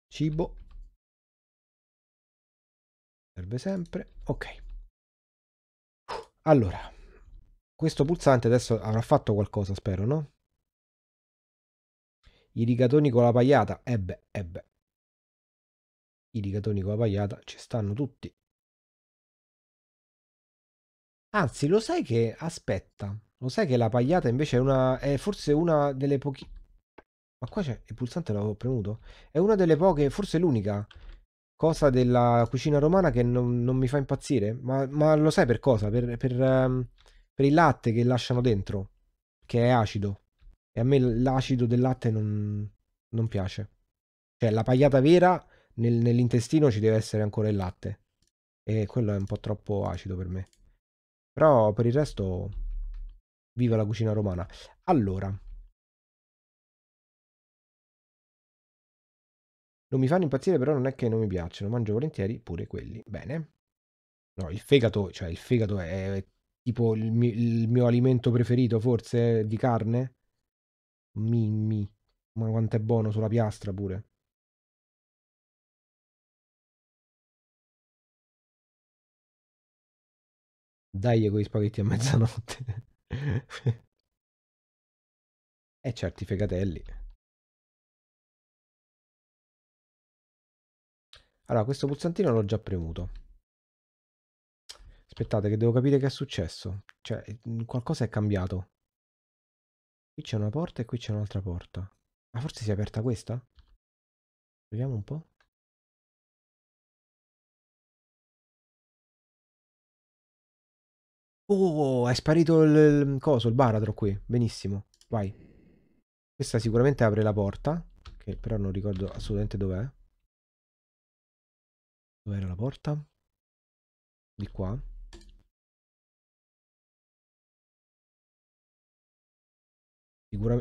Cibo. Serve sempre. Ok. Allora. Questo pulsante adesso avrà fatto qualcosa, spero, no? I rigatoni con la pagliata. Ebbe, eh ebbe. Eh I rigatoni con la pagliata ci stanno tutti. Anzi, lo sai che... Aspetta. Lo sai che la pagliata invece è una... È forse una delle poche. Ma qua c'è... Il pulsante l'avevo premuto? È una delle poche... Forse l'unica cosa della cucina romana che non, non mi fa impazzire. Ma, ma, lo sai per cosa? Per, per, ehm, per il latte che lasciano dentro. Che è acido. E a me l'acido del latte non, non piace. Cioè, la pagliata vera nel, nell'intestino ci deve essere ancora il latte. E quello è un po' troppo acido per me. Però per il resto, viva la cucina romana. Allora, non mi fanno impazzire, però non è che non mi piacciono, mangio volentieri pure quelli. Bene. No, il fegato, cioè il fegato è, tipo il mio, il mio, alimento preferito, forse, di carne. Mimmi. Ma quanto è buono sulla piastra pure. Dai eroi spaghetti a mezzanotte. e certi fegatelli. Allora, questo pulsantino l'ho già premuto. Aspettate che devo capire che è successo. Cioè, mm, qualcosa è cambiato. Qui c'è una porta e qui c'è un'altra porta. Ma forse si è aperta questa? Vediamo un po'. Oh, è sparito il, il coso, il baratro qui. Benissimo, vai. Questa sicuramente apre la porta, che però non ricordo assolutamente dov'è. Dov'era la porta? Di qua.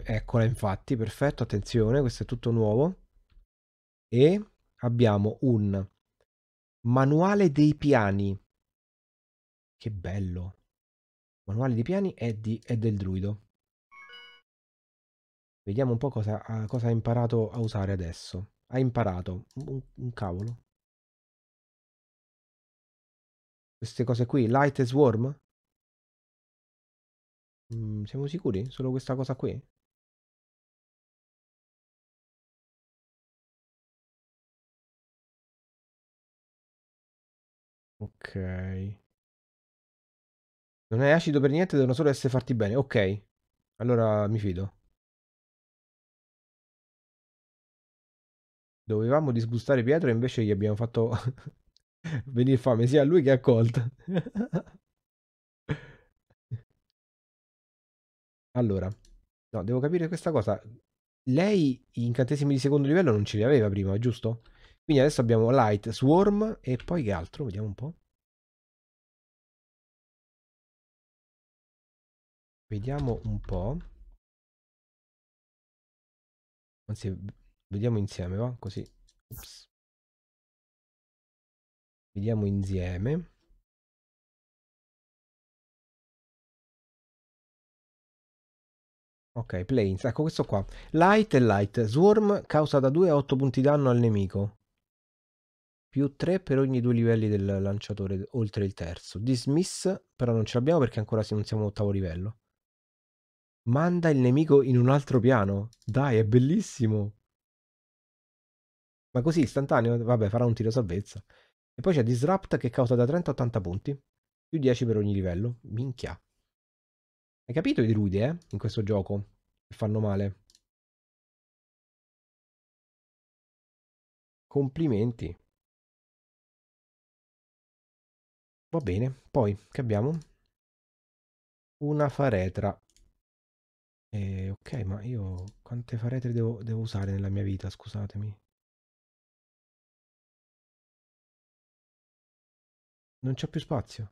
eccola infatti, perfetto, attenzione, questo è tutto nuovo. E abbiamo un manuale dei piani. Che bello. Manuale di piani è, di, e del druido. Vediamo un po' cosa, cosa, ha imparato a usare adesso. Ha imparato. Un, un cavolo. Queste cose qui. Light e Swarm? Mm, siamo sicuri? Solo questa cosa qui? Ok. Non è acido per niente, devono solo essere fatti bene. Ok, allora mi fido. Dovevamo disgustare Pietro e invece gli abbiamo fatto venire fame sia a lui che a Colt. allora, no, devo capire questa cosa. Lei incantesimi di secondo livello non ce li aveva prima, giusto? Quindi adesso abbiamo Light, Swarm e poi che altro? Vediamo un po'. Vediamo un po'. Anzi, vediamo insieme, va? Così. Ups. Vediamo insieme. Ok, planes, ecco questo qua. Light e light. Swarm causa da 2 a 8 punti danno al nemico. Più 3 per ogni due livelli del lanciatore oltre il terzo. Dismiss, però non ce l'abbiamo perché ancora non siamo ottavo livello. Manda il nemico in un altro piano. Dai, è bellissimo. Ma così istantaneo, vabbè, farà un tiro salvezza. E poi c'è Disrupt che causa da 30 a 80 punti, più 10 per ogni livello. Minchia. Hai capito i druidi, eh? In questo gioco. Che fanno male. Complimenti. Va bene, poi che abbiamo? Una faretra. Ehm, ok, ma io quante faretre devo devo usare nella mia vita, scusatemi? Non c'è più spazio.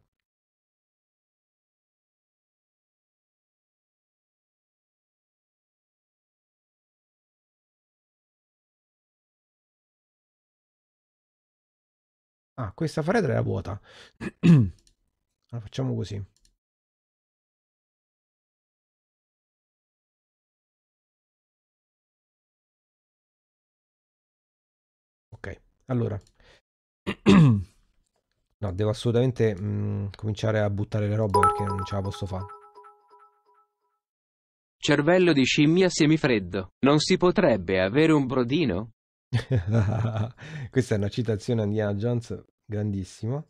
Ah, questa faretra era vuota. La facciamo così. Allora, no, devo assolutamente mh, mm, cominciare a buttare le robe perché non ce la posso fare. Cervello di scimmia semifreddo. Non si potrebbe avere un brodino? Questa è una citazione a Anna Jones grandissima.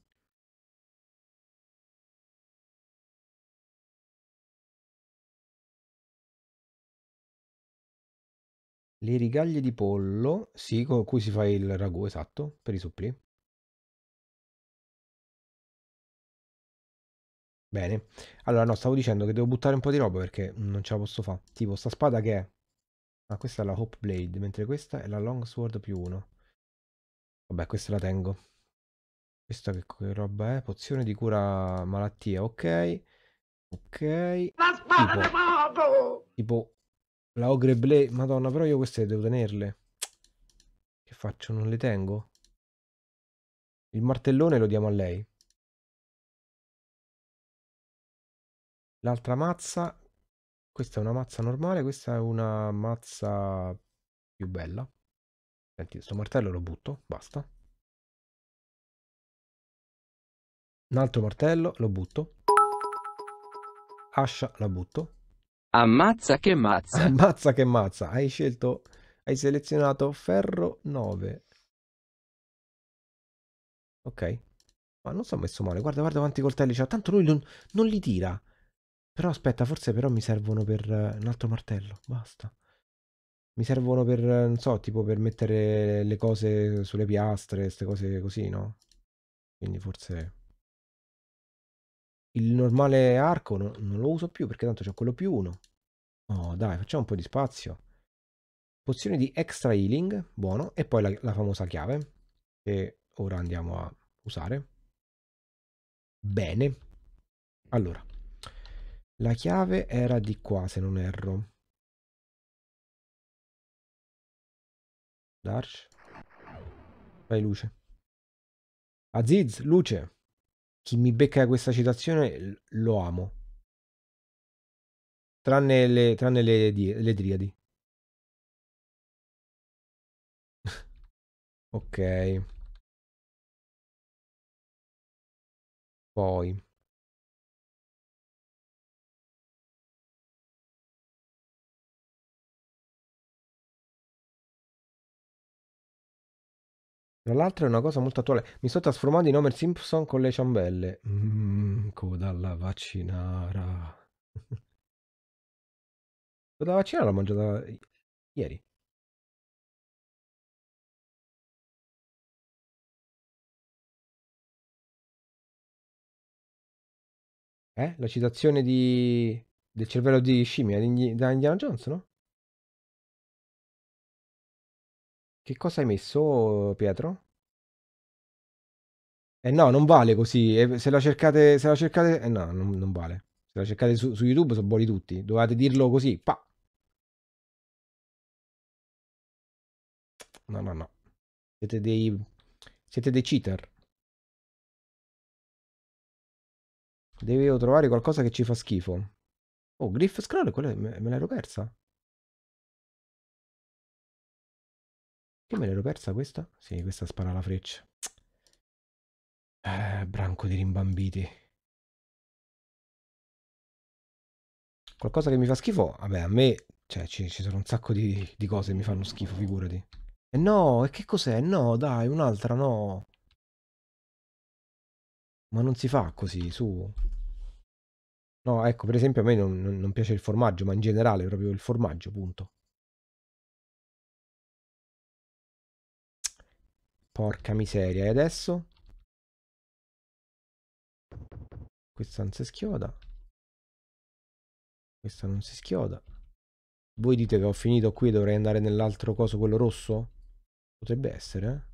Le rigaglie di pollo, sì, con cui si fa il ragù, esatto, per i supplì. Bene. Allora, no, stavo dicendo che devo buttare un po' di roba perché non ce la posso fare. Tipo, sta spada che è... Ah, questa è la Hope Blade, mentre questa è la Long Sword più uno. Vabbè, questa la tengo. Questa che, che roba è? Pozione di cura malattia, ok. Ok. La spada tipo, tipo la Ogre Blade. Madonna, però io queste devo tenerle. Che faccio? Non le tengo? Il martellone lo diamo a lei. L'altra mazza. Questa è una mazza normale, questa è una mazza più bella. Senti, questo martello lo butto, basta. Un altro martello, lo butto. Ascia, la butto. Ammazza che mazza. Ammazza che mazza. Hai scelto, hai selezionato ferro 9. Ok. Ma non so messo male. Guarda, guarda quanti coltelli c'ha. Tanto lui non, non li tira. Però aspetta, forse però mi servono per eh, un altro martello. Basta. Mi servono per, eh, non so, tipo per mettere le cose sulle piastre, queste cose così, no? Quindi forse... Il normale arco no, non lo uso più perché tanto c'è quello più uno. Oh dai, facciamo un po' di spazio. Pozione di extra healing, buono. E poi la, la famosa chiave che ora andiamo a usare. Bene. Allora, la chiave era di qua se non erro. Darsh. Fai luce. Aziz, luce. Chi mi becca questa citazione lo amo. Tranne le, tranne le, le triadi. ok. Poi. Tra l'altro è una cosa molto attuale. Mi sto trasformando in Homer Simpson con le ciambelle. Mmm, coda alla vaccinara. coda alla vaccinara l'ho mangiata ieri. Eh? La citazione di... del cervello di scimmia di da Indiana Jones, no? Che cosa hai messo, Pietro? Eh no, non vale così. Eh, se la cercate, se la cercate, eh no, non, non vale. Se la cercate su, su YouTube sono buoni tutti. Dovete dirlo così. Pa. No, no, no. Siete dei, siete dei cheater. Devo trovare qualcosa che ci fa schifo. Oh, Griff Scroll, quella me l'ero persa. Io me l'ero persa questa? Sì, questa spara la freccia. Eh, branco di rimbambiti. Qualcosa che mi fa schifo? Vabbè, a me... Cioè, ci, ci sono un sacco di, di, cose che mi fanno schifo, figurati. E eh no, e che cos'è? No, dai, un'altra, no. Ma non si fa così, su. No, ecco, per esempio a me non, non piace il formaggio, ma in generale proprio il formaggio, punto. Porca miseria, e adesso? Questa non si schioda. Questa non si schioda. Voi dite che ho finito qui e dovrei andare nell'altro coso, quello rosso? Potrebbe essere, eh?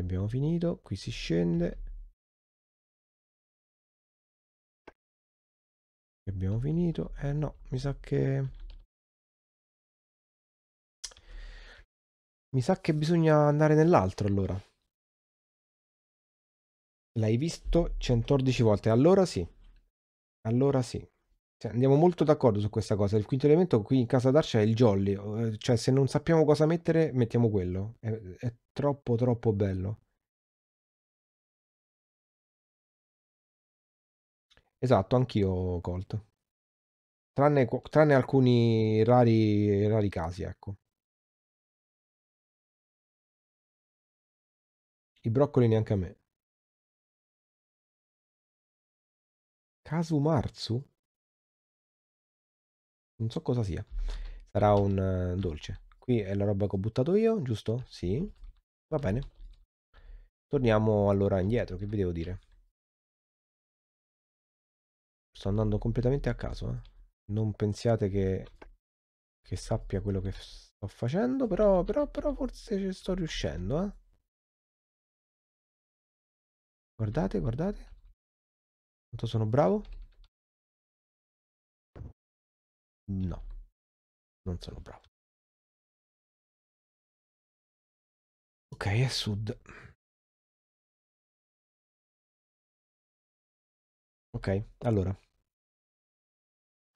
Abbiamo finito, qui si scende. Abbiamo finito. Eh no, mi sa che... Mi sa che bisogna andare nell'altro allora. L'hai visto 114 volte, allora sì. Allora sì. Cioè, andiamo molto d'accordo su questa cosa. Il quinto elemento qui in casa d'Arcia è il jolly. Eh, cioè, se non sappiamo cosa mettere, mettiamo quello. È, è troppo, troppo bello. Esatto, anch'io Colt. Tranne, tranne alcuni rari, rari casi, ecco. I broccoli neanche a me. Kasumarzu? Non so cosa sia. Sarà un uh, dolce. Qui è la roba che ho buttato io, giusto? Sì. Va bene. Torniamo allora indietro, che vi devo dire? Sto andando completamente a caso, eh. Non pensiate che, che sappia quello che sto facendo, però, però, però forse ci sto riuscendo, eh. Guardate, guardate. Quanto sono bravo? No, non sono bravo. Ok, è sud. Ok, allora.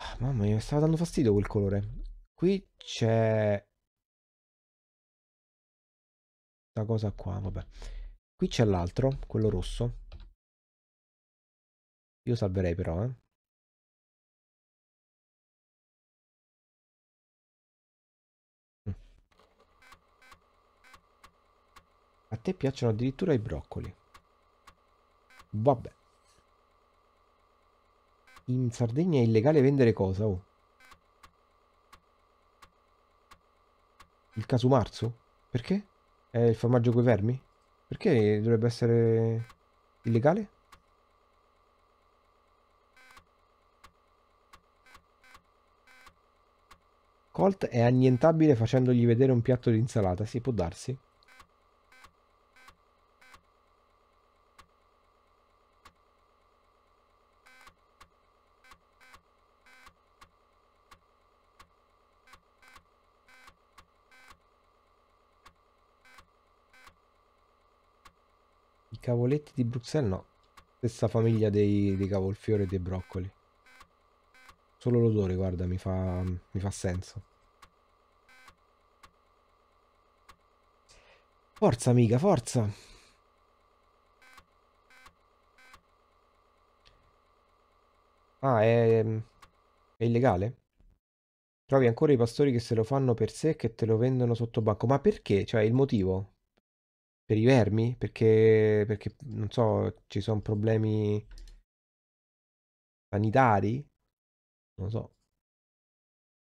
Ah, mamma mia, mi stava dando fastidio quel colore. Qui c'è... Questa cosa qua, vabbè. Qui c'è l'altro, quello rosso. Io salverei però, eh. Mm. A te piacciono addirittura i broccoli. Vabbè. In Sardegna è illegale vendere cosa? Oh. Il casumarzu? Perché? È il formaggio coi vermi? Perché dovrebbe essere illegale? Colt è annientabile facendogli vedere un piatto di insalata, si può darsi. Cavoletti di Bruxelles no. Stessa famiglia dei, dei cavolfiori e dei broccoli. Solo l'odore, guarda, mi fa, mi fa senso. Forza, amica, forza! Ah, è, è illegale? Trovi ancora i pastori che se lo fanno per sé e che te lo vendono sotto banco. Ma perché? Cioè, il motivo? Per i vermi? Perché, perché non so, ci sono problemi sanitari? Non lo so.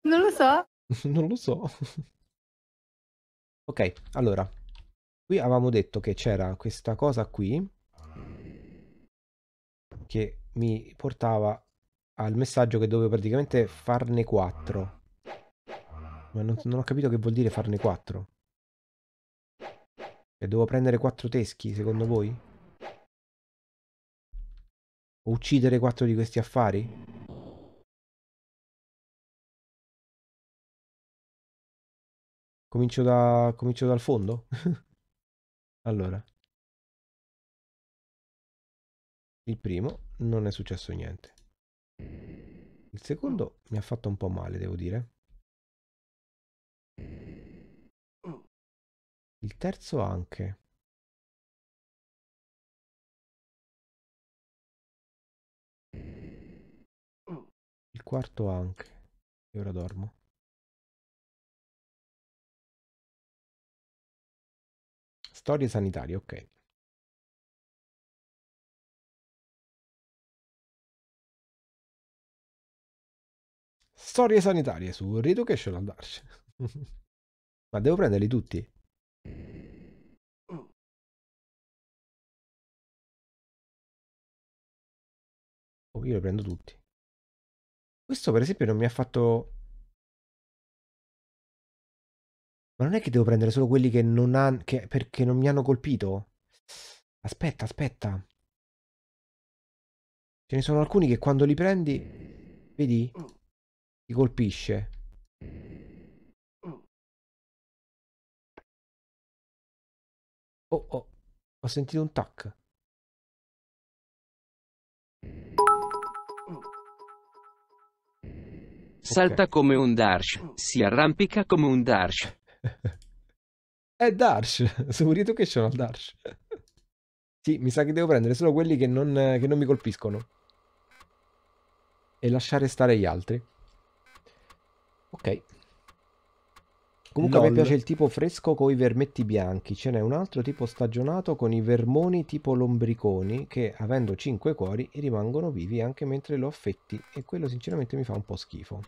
Non lo so. non lo so. ok, allora. Qui avevamo detto che c'era questa cosa qui che mi portava al messaggio che dovevo praticamente farne 4. Ma non, non ho capito che vuol dire farne 4. E devo prendere quattro teschi, secondo voi? O uccidere quattro di questi affari? Comincio, da... Comincio dal fondo? allora. Il primo non è successo niente. Il secondo mi ha fatto un po' male, devo dire. Il terzo anche. Il quarto anche. E ora dormo. Storie sanitarie, ok. Storie sanitarie su Reeducation al Dark. Ma devo prenderli tutti? Mm. Oh. io le prendo tutti. Questo per esempio non mi ha fatto... Ma non è che devo prendere solo quelli che non hanno... Che... perché non mi hanno colpito? Aspetta, aspetta. Ce ne sono alcuni che quando li prendi, vedi, mm. ti colpisce. Oh, oh, ho sentito un tac. Salta okay. come un Darsh, si arrampica come un Darsh. È Darsh, sono urito che sono al Darsh. sì, mi sa che devo prendere solo quelli che non, che non mi colpiscono. E lasciare stare gli altri. Ok. Comunque Lol. mi piace il tipo fresco con i vermetti bianchi, ce n'è un altro tipo stagionato con i vermoni tipo lombriconi che avendo 5 cuori rimangono vivi anche mentre lo affetti e quello sinceramente mi fa un po' schifo.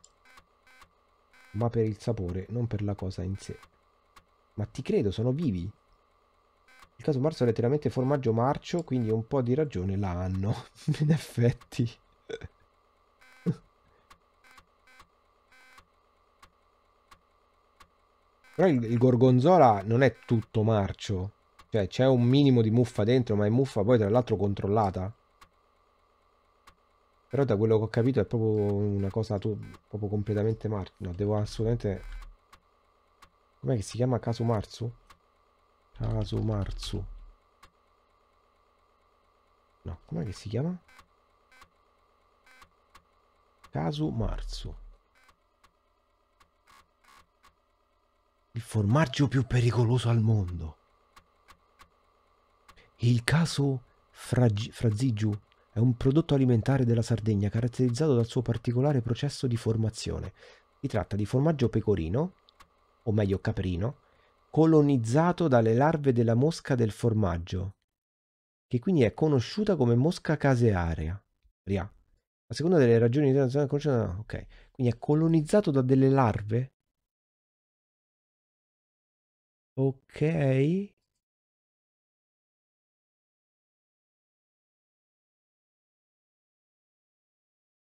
Ma per il sapore, non per la cosa in sé. Ma ti credo, sono vivi. Il caso marzo è letteralmente formaggio marcio, quindi un po' di ragione la hanno, in effetti. Però il, il gorgonzola non è tutto marcio. Cioè, c'è un minimo di muffa dentro, ma è muffa poi tra l'altro controllata. Però da quello che ho capito è proprio una cosa proprio completamente marcio. No, devo assolutamente... Com'è che si chiama Kasumarsu? Kasumarsu. No, com'è che si chiama? Kasumarsu. il formaggio più pericoloso al mondo. Il caso fragi- Frazigiu è un prodotto alimentare della Sardegna caratterizzato dal suo particolare processo di formazione. Si tratta di formaggio pecorino, o meglio caprino, colonizzato dalle larve della mosca del formaggio, che quindi è conosciuta come mosca casearia. A seconda delle ragioni internazionali, ok, quindi è colonizzato da delle larve Ok.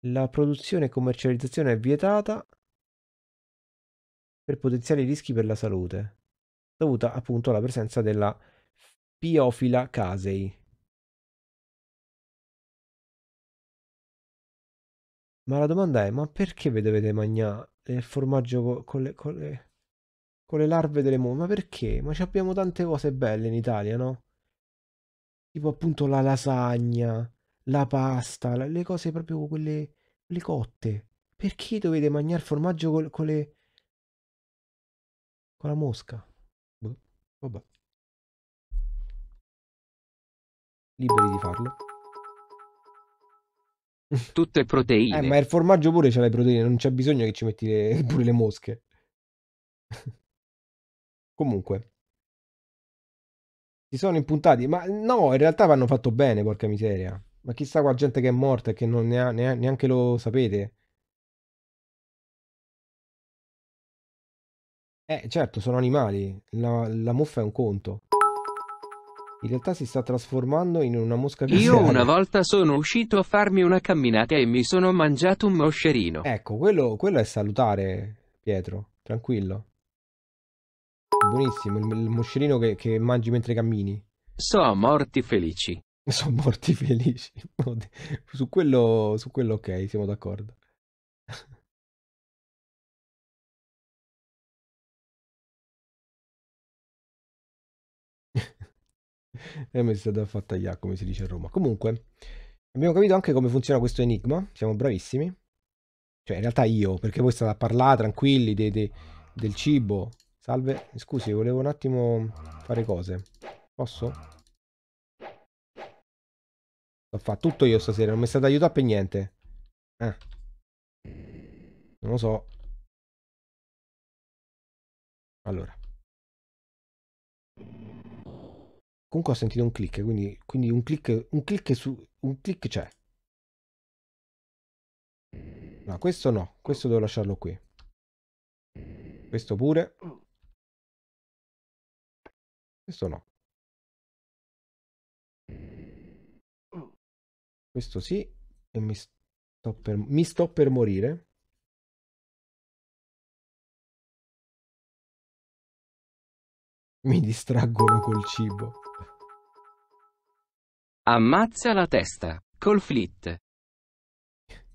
La produzione e commercializzazione è vietata per potenziali rischi per la salute, dovuta appunto alla presenza della Piofila casei. Ma la domanda è, ma perché vi dovete mangiare il formaggio con le, con le con le larve delle mummie. Ma perché? Ma ci abbiamo tante cose belle in Italia, no? Tipo appunto la lasagna, la pasta, le cose proprio quelle, quelle cotte. Perché dovete mangiare formaggio col, con le... con la mosca? Boh, vabbè. Liberi di farlo. Tutte proteine. Eh, ma il formaggio pure c'è le proteine, non c'è bisogno che ci metti le, pure le mosche. Comunque, si sono impuntati, ma no, in realtà vanno fatto bene, porca miseria. Ma chissà qua gente che è morta e che non ne ha, ne ha, neanche lo sapete. Eh, certo, sono animali. La, la muffa è un conto. In realtà si sta trasformando in una mosca casearia. Io una volta sono uscito a farmi una camminata e mi sono mangiato un moscerino. Ecco, quello, quello è salutare, Pietro. Tranquillo. Buonissimo, il, il moscerino che, che mangi mentre cammini. So morti felici. So morti felici. su, quello, su quello ok, siamo d'accordo. E eh, mi è stata fatta IA, come si dice a Roma. Comunque, abbiamo capito anche come funziona questo enigma. Siamo bravissimi. Cioè, in realtà io, perché voi state a parlare tranquilli de, de, del cibo, Salve, scusi, volevo un attimo fare cose. Posso? Lo fa tutto io stasera, non mi è stato aiutato per niente. Eh. Non lo so. Allora. Comunque ho sentito un click, quindi, quindi un click, un click su, un click c'è. No, questo no, questo devo lasciarlo qui. Questo pure. Questo no. Mm. Questo sì. E mi sto per, mi sto per morire. Mi distraggono col cibo. Ammazza la testa. Col flit.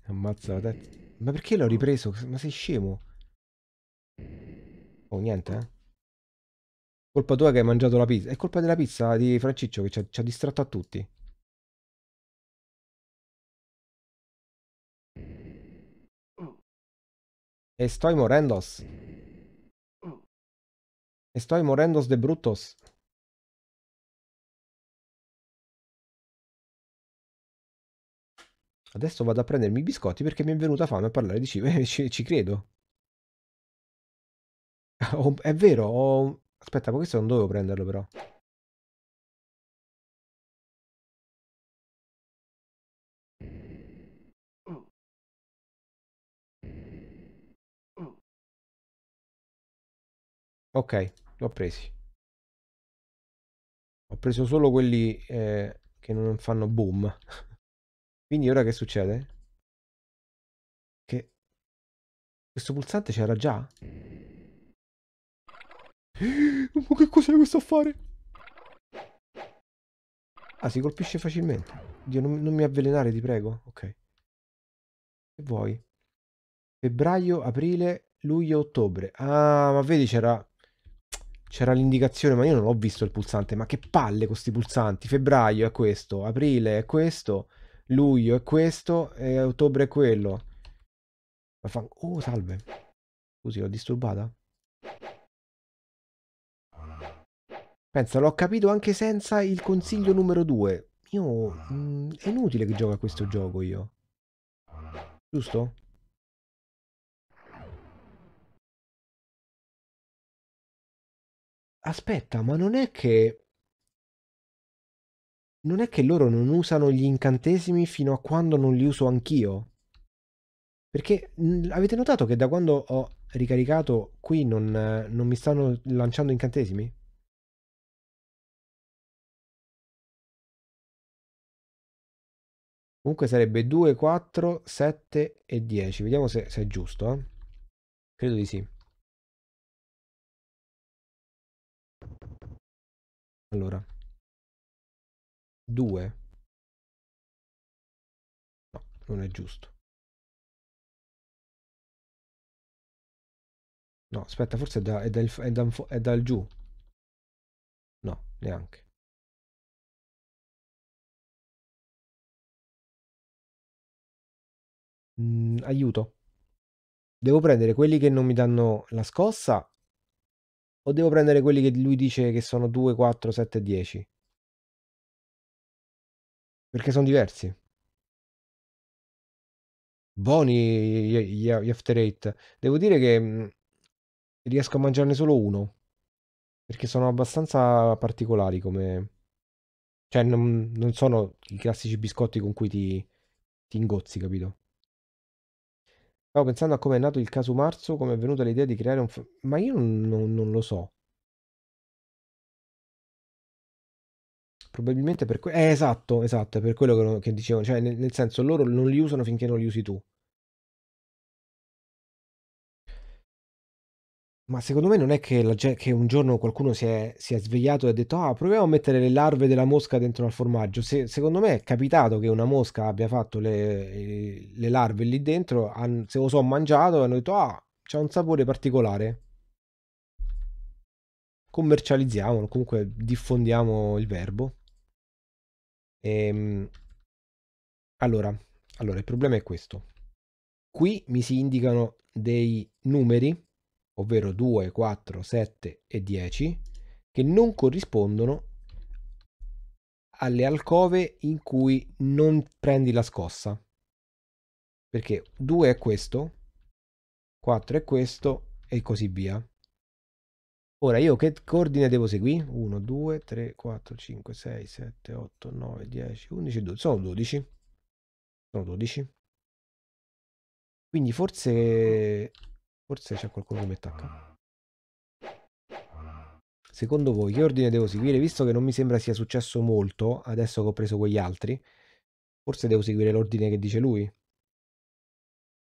Ammazza la testa. Ma perché l'ho ripreso? Ma sei scemo? Oh, niente, eh? Colpa tua che hai mangiato la pizza. È colpa della pizza di Franciccio che ci ha, ci ha distratto a tutti. E sto morendo. E sto morendo de brutos. Adesso vado a prendermi i biscotti perché mi è venuta fame a parlare di cibo. ci, ci credo. è vero, ho, Aspetta, ma questo non dovevo prenderlo però. Ok, l'ho presi. Ho preso solo quelli eh, che non fanno boom. Quindi ora che succede? Che questo pulsante c'era già? Ma che cos'è questo affare? Ah, si colpisce facilmente. Dio, non, non mi avvelenare, ti prego. Ok. E vuoi? Febbraio, aprile, luglio, ottobre. Ah, ma vedi c'era... C'era l'indicazione, ma io non ho visto il pulsante. Ma che palle questi pulsanti. Febbraio è questo, aprile è questo, luglio è questo e ottobre è quello. Ma fa... Oh, salve. Scusi, l'ho disturbata? Pensa, l'ho capito anche senza il consiglio numero 2. Io... Mh, mm, è inutile che gioco a questo gioco io. Giusto? Aspetta, ma non è che... Non è che loro non usano gli incantesimi fino a quando non li uso anch'io? Perché mh, mm, avete notato che da quando ho ricaricato qui non, non mi stanno lanciando incantesimi? Comunque sarebbe 2, 4, 7 e 10. Vediamo se, se è giusto. Eh? Credo di sì. Allora. 2. No, non è giusto. No, aspetta, forse è, da, è, dal, è, dal, è dal giù. No, neanche. Mm, aiuto. Devo prendere quelli che non mi danno la scossa o devo prendere quelli che lui dice che sono 2, 4, 7, 10? Perché sono diversi. Buoni gli, After Eight. Devo dire che mm, riesco a mangiarne solo uno. Perché sono abbastanza particolari come... Cioè non, non sono i classici biscotti con cui ti, ti ingozzi, capito? Stavo pensando a come è nato il caso Marzo, come è venuta l'idea di creare un... f- Ma io non, non- non lo so. Probabilmente per... que- Eh, esatto, esatto, è per quello che, che dicevo. Cioè, nel, nel senso, loro non li usano finché non li usi tu. Ma secondo me non è che, la che un giorno qualcuno si è, si è svegliato e ha detto: Ah, proviamo a mettere le larve della mosca dentro al formaggio. Se- secondo me è capitato che una mosca abbia fatto le, le larve lì dentro, han- se lo so mangiato, e hanno detto: Ah, c'è un sapore particolare. Commercializziamolo, comunque diffondiamo il verbo. Ehm, allora, allora, il problema è questo. Qui mi si indicano dei numeri ovvero 2, 4, 7 e 10, che non corrispondono alle alcove in cui non prendi la scossa. Perché 2 è questo, 4 è questo e così via. Ora io che ordine devo seguire? 1, 2, 3, 4, 5, 6, 7, 8, 9, 10, 11, 12. Sono 12. Sono 12. Quindi forse Forse c'è qualcuno che mi attacca. Secondo voi che ordine devo seguire? Visto che non mi sembra sia successo molto adesso che ho preso quegli altri, forse devo seguire l'ordine che dice lui.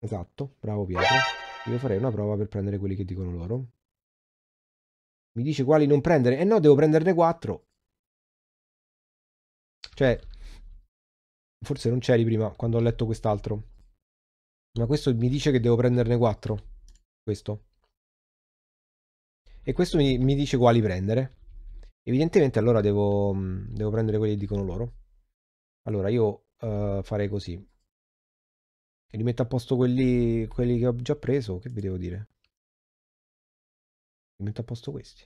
Esatto, bravo Pietro. Io farei una prova per prendere quelli che dicono loro. Mi dice quali non prendere. Eh no, devo prenderne 4. Cioè, forse non c'eri prima quando ho letto quest'altro. Ma questo mi dice che devo prenderne 4. Questo. E questo mi, mi dice quali prendere. Evidentemente allora devo, mm, devo, prendere quelli che dicono loro. Allora io uh, farei così. E rimetto a posto quelli, quelli che ho già preso, che vi devo dire? Rimetto a posto questi.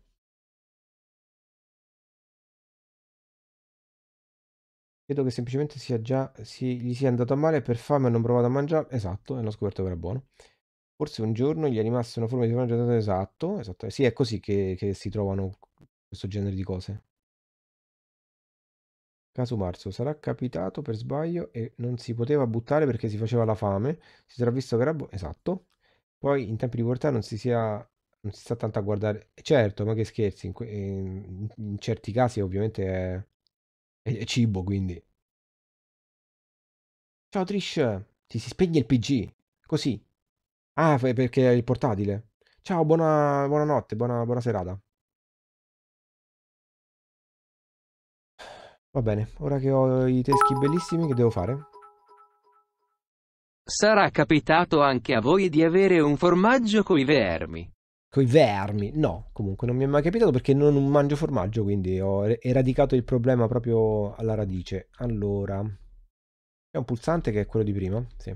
Credo che semplicemente sia già, si, gli sia andato male per fame, e hanno provato a mangiare. Esatto, e hanno scoperto che era buono. Forse un giorno gli è rimasta una forma di mangiare esatto, esatto. Sì, è così che, che si trovano questo genere di cose. Caso Marzo sarà capitato per sbaglio e non si poteva buttare perché si faceva la fame. Si sarà visto che era buono. Esatto. Poi in tempi di povertà non si sia non si sta tanto a guardare. Certo, ma che scherzi, in, que- in- in certi casi ovviamente è e cibo, quindi. Ciao Trish, ti si spegne il PG. Così. Ah, perché è il portatile. Ciao, buona, buonanotte, buona, buona serata. Va bene, ora che ho i teschi bellissimi, che devo fare? Sarà capitato anche a voi di avere un formaggio coi vermi. Con i vermi? No, comunque non mi è mai capitato perché non mangio formaggio, quindi ho er-, eradicato il problema proprio alla radice. Allora, c'è un pulsante che è quello di prima, sì.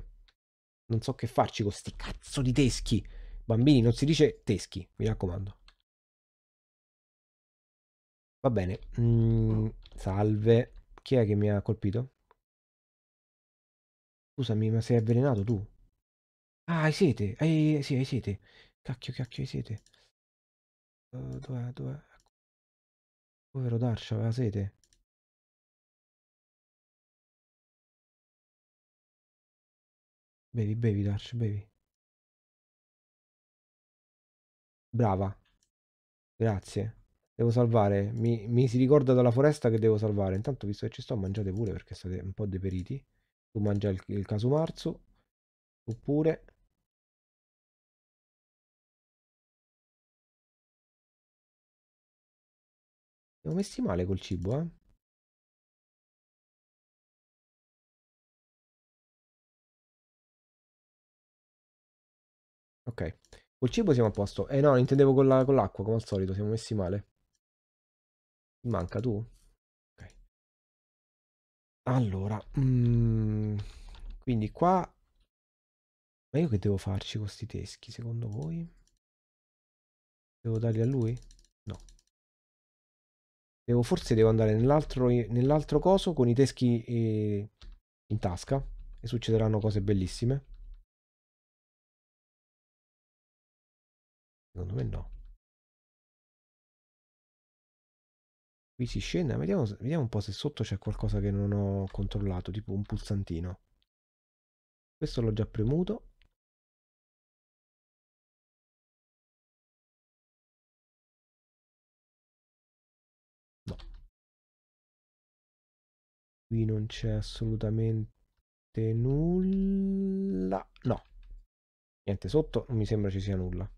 Non so che farci con questi cazzo di teschi. Bambini, non si dice teschi, mi raccomando. Va bene. Mm, salve. Chi è che mi ha colpito? Scusami, ma sei avvelenato tu? Ah, hai sete. Hai, sì, hai sete. Cacchio, cacchio, siete? sete? Eh, dov'è, dov'è? Ecco. Povero Darsh, aveva sete. Bevi, bevi, Darsh, bevi. Brava. Grazie. Devo salvare. Mi, mi, si ricorda dalla foresta che devo salvare. Intanto, visto che ci sto, mangiate pure perché state un po' deperiti. Tu mangia il, il casumarzu. Oppure... Siamo messi male col cibo, eh? Ok. Col cibo siamo a posto. Eh no, intendevo con l'acqua, la, come al solito, siamo messi male. Mi manca tu? Ok. Allora, mm, quindi qua... Ma io che devo farci con questi teschi, secondo voi? Devo darli a lui? No. Devo, forse devo andare nell'altro nell coso con i teschi eh, in tasca e succederanno cose bellissime. Secondo me no. Qui si scende, vediamo, vediamo un po' se sotto c'è qualcosa che non ho controllato, tipo un pulsantino. Questo l'ho già premuto. qui non c'è assolutamente nulla no niente sotto non mi sembra ci sia nulla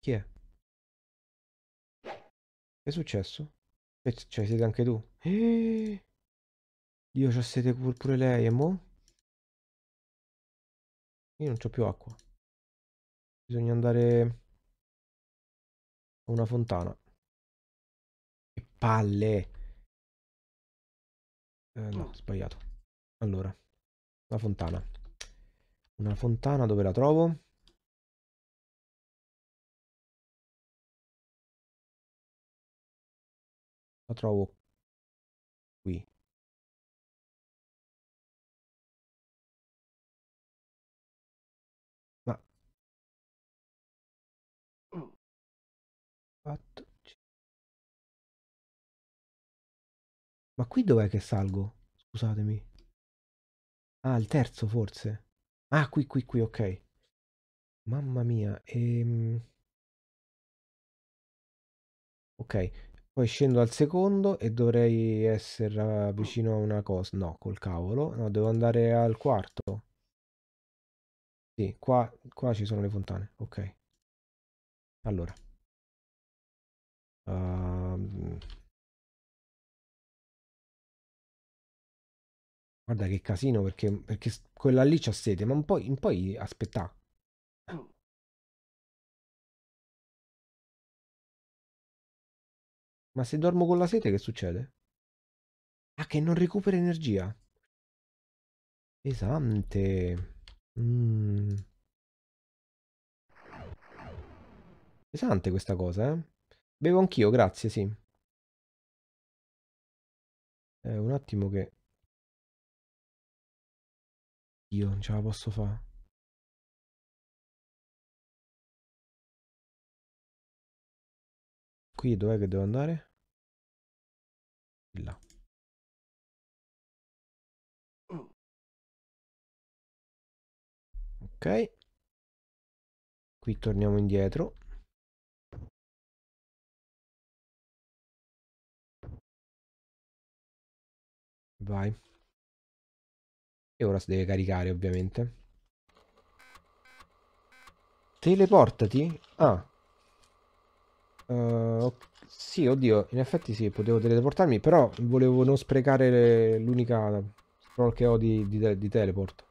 chi è? è successo? E cioè siete anche tu? Eh, io c'ho sete pure lei e mo? Io non c'ho più acqua bisogna andare una fontana. Che palle! Eh, no, sbagliato. Allora, la fontana. Una fontana dove la trovo? La trovo qui. Ma qui dov'è che salgo? Scusatemi. Ah, il terzo forse. Ah, qui, qui, qui, ok. Mamma mia. Ehm... Ok, poi scendo al secondo e dovrei essere ah, vicino a una cosa. No, col cavolo. No, devo andare al quarto. Sì, qua, qua ci sono le fontane. Ok. Allora. Uh... Guarda che casino perché, perché quella lì c'ha sete, ma un po', in poi aspetta. Mm. Ma se dormo con la sete che succede? Ah, che non recupera energia. Pesante. Mm. Pesante questa cosa, eh. Bevo anch'io, grazie, sì. Eh, un attimo che Dio, non ce la posso fa. Qui dov'è che devo andare? Là. Ok. Qui torniamo indietro. Vai. E ora si deve caricare, ovviamente. Teleportati? Ah. Uh, sì, oddio, in effetti sì, potevo teleportarmi, però volevo non sprecare l'unica scroll che ho di, di, di teleport.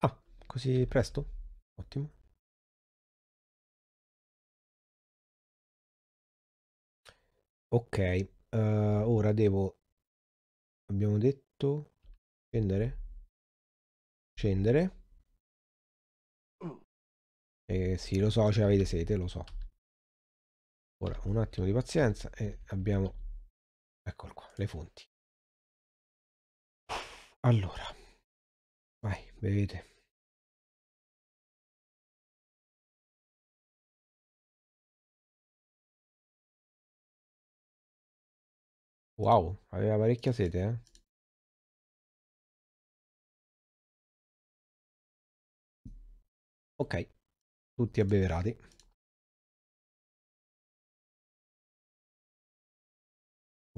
Ah, così presto? Ottimo. Ok, uh, ora devo, abbiamo detto, scendere, scendere. Eh, sì, lo so, ce l'avete sete, lo so. Ora, un attimo di pazienza e abbiamo, eccolo qua, le fonti. Allora, vai, bevete. Wow, aveva parecchia sete, eh. Ok, tutti abbeverati.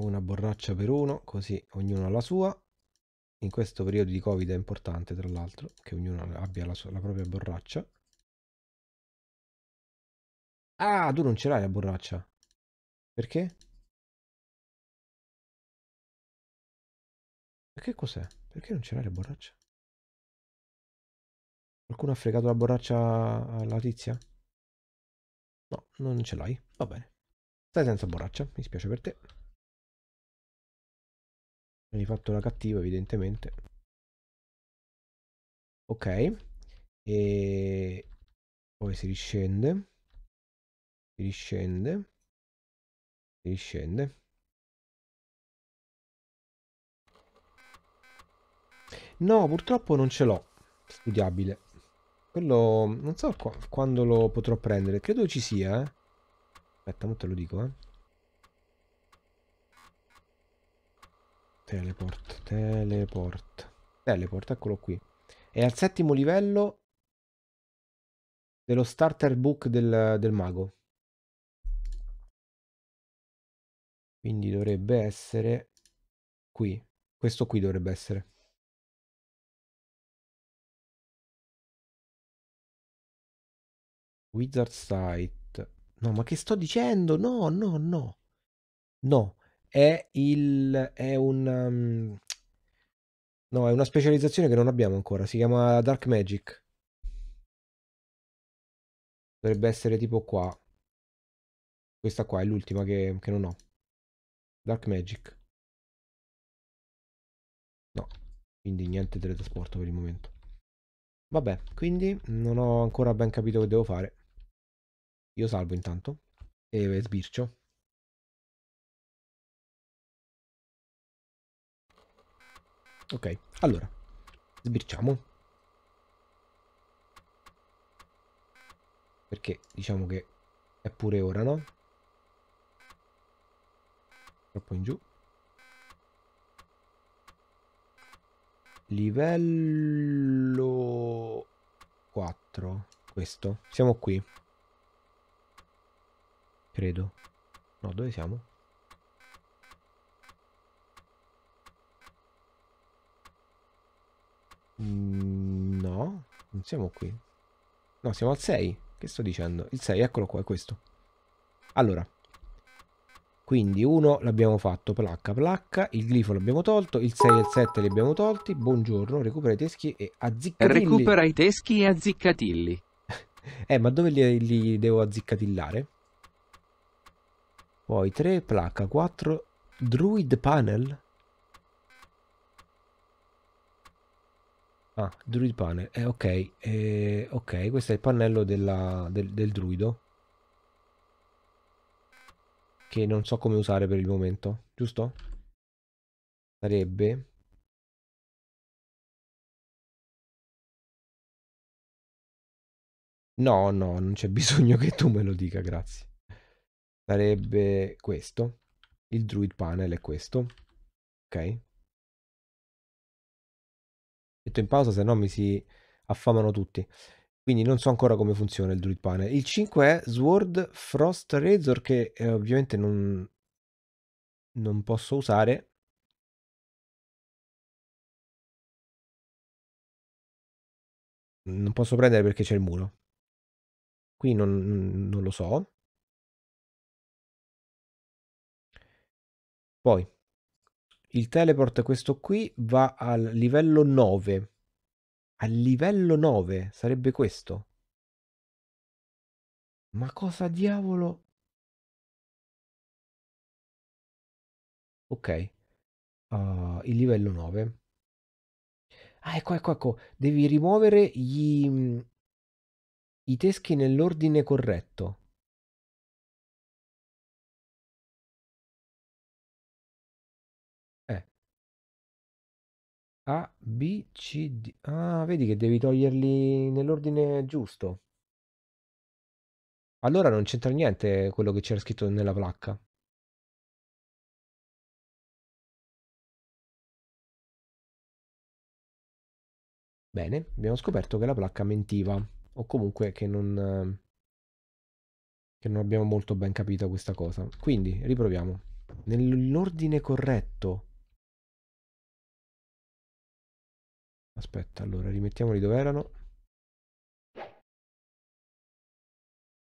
Una borraccia per uno, così ognuno ha la sua. In questo periodo di Covid è importante, tra l'altro, che ognuno abbia la, sua, la propria borraccia. Ah, tu non ce l'hai la borraccia. Perché? Ma che cos'è? Perché non ce l'hai la borraccia? Qualcuno ha fregato la borraccia alla tizia? No, non ce l'hai. Va bene. Stai senza borraccia, mi spiace per te. Hai fatto la cattiva, evidentemente. Ok. E poi si riscende. Si riscende. Si riscende. No, purtroppo non ce l'ho. Studiabile. Quello non so qu quando lo potrò prendere. Credo ci sia, eh. Aspetta, non te lo dico, eh. Teleport, teleport. Teleport, eccolo qui. È al settimo livello dello starter book del, del mago. Quindi dovrebbe essere qui. Questo qui dovrebbe essere. Wizard Sight. No, ma che sto dicendo? No, no, no. No, è il... è un... Um... No, è una specializzazione che non abbiamo ancora. Si chiama Dark Magic. Dovrebbe essere tipo qua. Questa qua è l'ultima che, che non ho. Dark Magic. No, quindi niente teletrasporto per il momento. Vabbè, quindi non ho ancora ben capito che devo fare. Io salvo intanto e sbircio. Ok, allora, sbirciamo. Perché diciamo che è pure ora, no? Troppo in giù. Livello 4. Questo. Siamo qui credo. No, dove siamo? Mm, no, non siamo qui. No, siamo al 6. Che sto dicendo? Il 6, eccolo qua, è questo. Allora, quindi 1 l'abbiamo fatto, placca, placca, il glifo l'abbiamo tolto, il 6 e il 7 li abbiamo tolti, buongiorno, recupera i teschi e azziccati. Recupera i teschi e azziccati. eh, ma dove li, li devo azzicatillare? Poi 3 placca, 4 druid panel. Ah, druid panel, eh, ok, eh, ok, questo è il pannello della, del, del druido. Che non so come usare per il momento, giusto? Sarebbe... No, no, non c'è bisogno che tu me lo dica, grazie sarebbe questo. Il druid panel è questo. Ok. Metto in pausa, se no mi si affamano tutti. Quindi non so ancora come funziona il druid panel. Il 5 è Sword Frost Razor che eh, ovviamente non, non posso usare non posso prendere perché c'è il muro. Qui non, non, lo so. Poi il teleport, questo qui, va al livello 9. Al livello 9 sarebbe questo. Ma cosa diavolo? Ok. Uh, il livello 9. Ah, ecco, ecco, ecco. Devi rimuovere gli, mm, i teschi nell'ordine corretto. A, B, C, D. Ah, vedi che devi toglierli nell'ordine giusto. Allora non c'entra niente quello che c'era scritto nella placca. Bene, abbiamo scoperto che la placca mentiva, o comunque che non, che non abbiamo molto ben capito questa cosa. Quindi, riproviamo. Nell'ordine corretto Aspetta, allora rimettiamoli dove erano.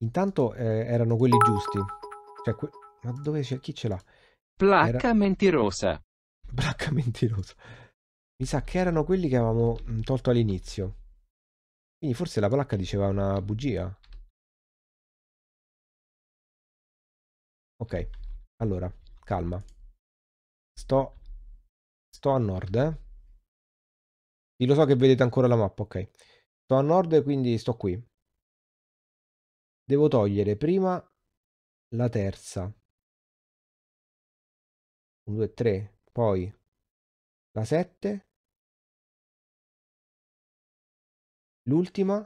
Intanto eh, erano quelli giusti. Cioè, que... Ma dove c'è? Chi ce l'ha? Placca Era... mentirosa. Placca mentirosa. Mi sa che erano quelli che avevamo mm, tolto all'inizio. Quindi forse la placca diceva una bugia. Ok, allora, calma. Sto, sto a nord, eh. Sì, lo so che vedete ancora la mappa, ok. Sto a nord, quindi sto qui. Devo togliere prima la terza. 1, 2, 3. Poi la 7. L'ultima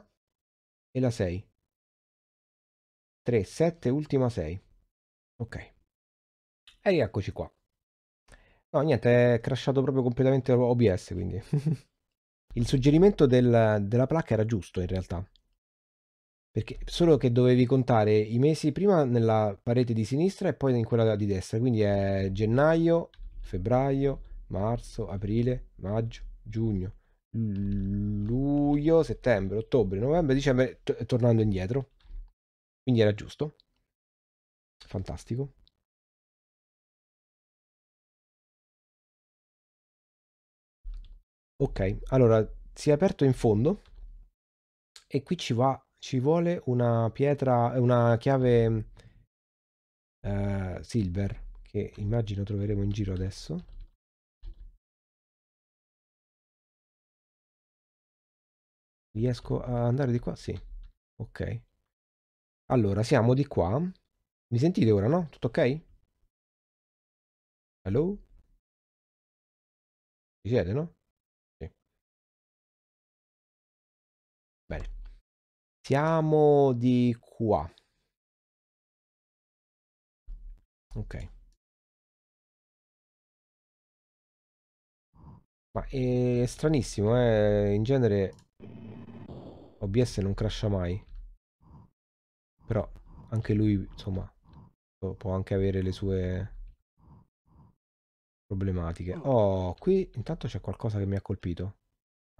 e la 6. 3, 7, ultima 6. Ok. E rieccoci qua. No, niente, è crashato proprio completamente OBS, quindi... il suggerimento del, della placca era giusto in realtà. Perché solo che dovevi contare i mesi prima nella parete di sinistra e poi in quella di destra, quindi è gennaio, febbraio, marzo, aprile, maggio, giugno, luglio, settembre, ottobre, novembre, dicembre, tornando indietro. Quindi era giusto. Fantastico. ok allora si è aperto in fondo e qui ci va ci vuole una pietra una chiave uh, silver che immagino troveremo in giro adesso riesco a andare di qua sì ok allora siamo di qua mi sentite ora no tutto ok hello ci siete no Partiamo di qua. Ok. Ma è stranissimo, eh? In genere OBS non crasha mai. Però anche lui, insomma, può anche avere le sue problematiche. Mm. Oh, qui intanto c'è qualcosa che mi ha colpito.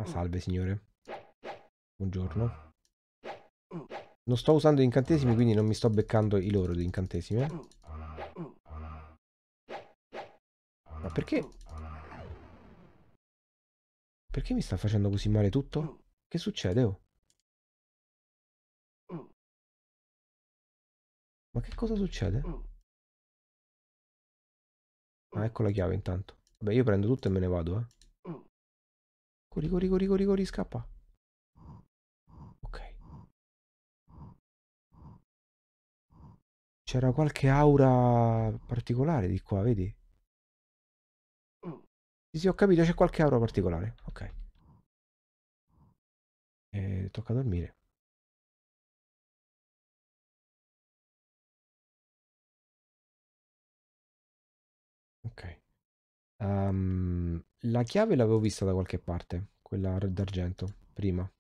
Ah, salve signore. Buongiorno. Non sto usando gli incantesimi, quindi non mi sto beccando i loro di incantesimi. Eh. Ma perché? Perché mi sta facendo così male tutto? Che succede, oh? Ma che cosa succede? Ah, ecco la chiave intanto. Vabbè, io prendo tutto e me ne vado, eh. Corri, corri, corri, corri, corri, scappa. C'era qualche aura particolare di qua, vedi? Mm. Sì, sì, ho capito, c'è qualche aura particolare. Ok. E eh, tocca dormire. Ok. Um, la chiave l'avevo vista da qualche parte, quella d'argento, prima.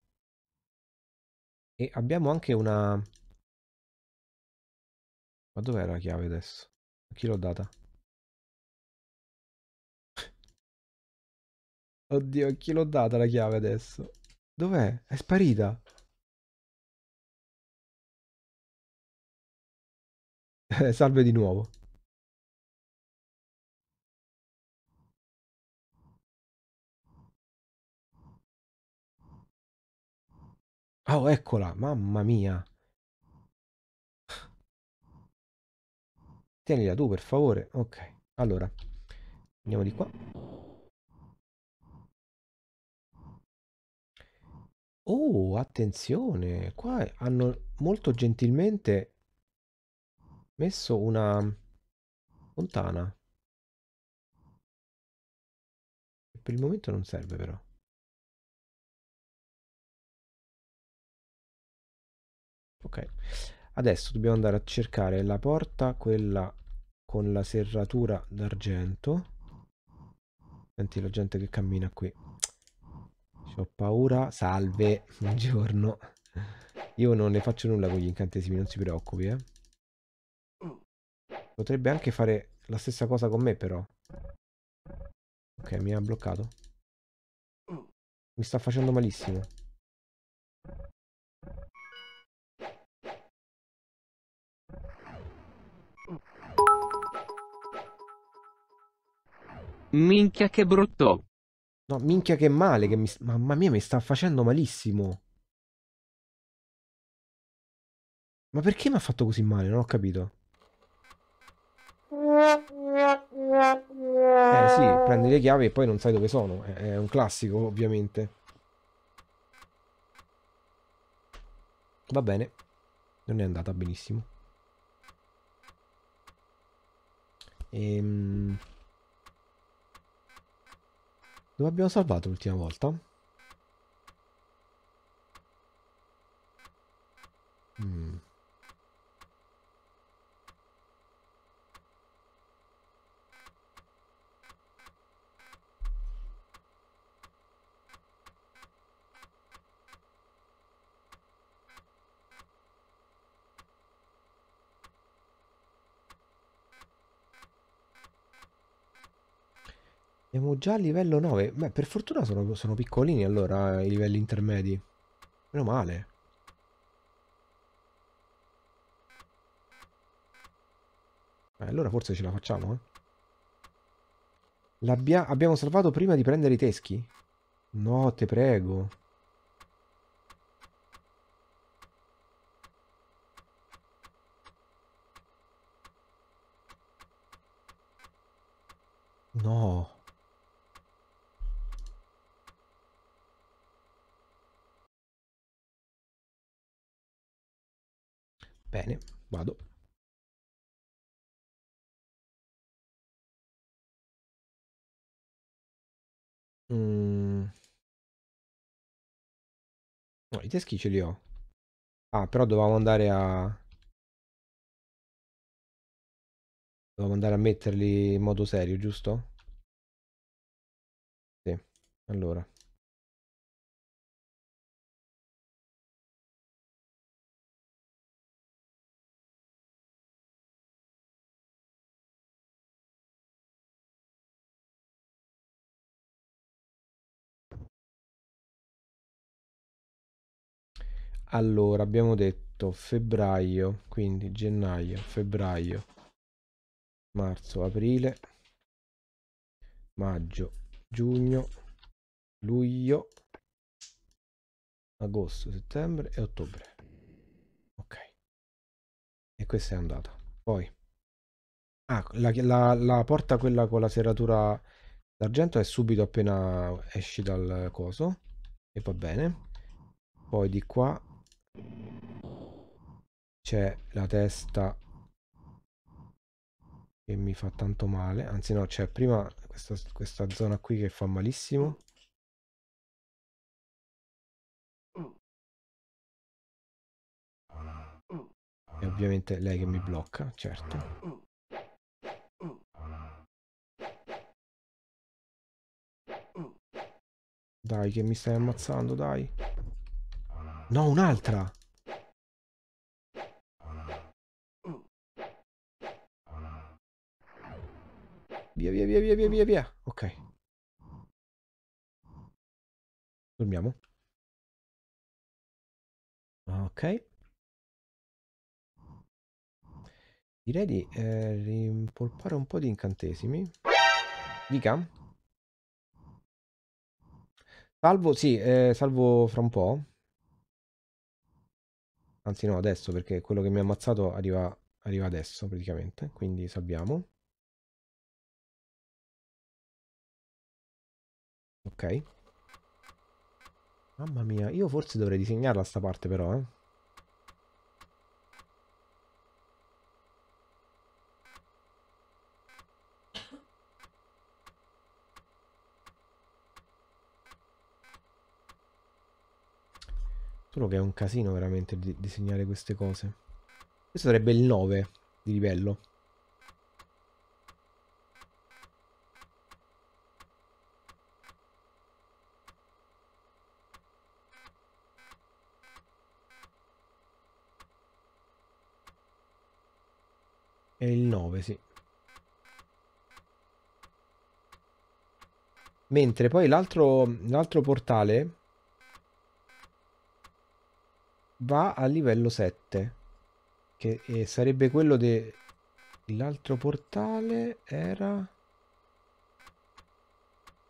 E abbiamo anche una... Ma dov'è la chiave adesso? A chi l'ho data? Oddio, a chi l'ho data la chiave adesso? Dov'è? È sparita. Eh, salve di nuovo. Oh, eccola, mamma mia. Tienila tu, per favore. Ok, allora, andiamo di qua. Oh, attenzione, qua hanno molto gentilmente messo una fontana. Per il momento non serve però. Ok, adesso dobbiamo andare a cercare la porta, quella con la serratura d'argento. Senti la gente che cammina qui. Ho paura. Salve, buongiorno. Io non ne faccio nulla con gli incantesimi, non si preoccupi, eh. Potrebbe anche fare la stessa cosa con me, però. Ok, mi ha bloccato. Mi sta facendo malissimo. Minchia che brutto. No, minchia che male, che mi... Mamma mia, mi sta facendo malissimo. Ma perché mi ha fatto così male? Non ho capito. Eh sì, prendi le chiavi e poi non sai dove sono. È un classico, ovviamente. Va bene. Non è andata benissimo. Ehm... Dove abbiamo salvato l'ultima volta? Mm. Siamo già a livello 9. Beh, per fortuna sono, sono piccolini allora eh, i livelli intermedi. Meno male. Eh, allora forse ce la facciamo, eh. L'abbia... Abbiamo salvato prima di prendere i teschi? No, te prego. No. Bene, vado. Mm. No, i teschi ce li ho. Ah, però dovevamo andare a... Dovevamo andare a metterli in modo serio, giusto? Sì, allora. allora abbiamo detto febbraio quindi gennaio febbraio marzo aprile maggio giugno luglio agosto settembre e ottobre ok e questa è andata poi ah, la, la, la porta quella con la serratura d'argento è subito appena esci dal coso e va bene poi di qua c'è la testa che mi fa tanto male. Anzi no, c'è prima questa, questa zona qui che fa malissimo. E ovviamente lei che mi blocca, certo. Dai, che mi stai ammazzando, dai. No, un'altra! Via, via, via, via, via, via, via. Ok. Dormiamo. Ok. Direi di eh, rimpolpare un po' di incantesimi. Dica. Salvo, sì, eh, salvo fra un po' anzi no adesso perché quello che mi ha ammazzato arriva, arriva adesso praticamente quindi salviamo ok mamma mia io forse dovrei disegnarla sta parte però eh Solo che è un casino veramente di disegnare queste cose. Questo sarebbe il 9 di livello. È il 9, sì. Mentre poi l'altro portale va a livello 7 che eh, sarebbe quello dell'altro portale era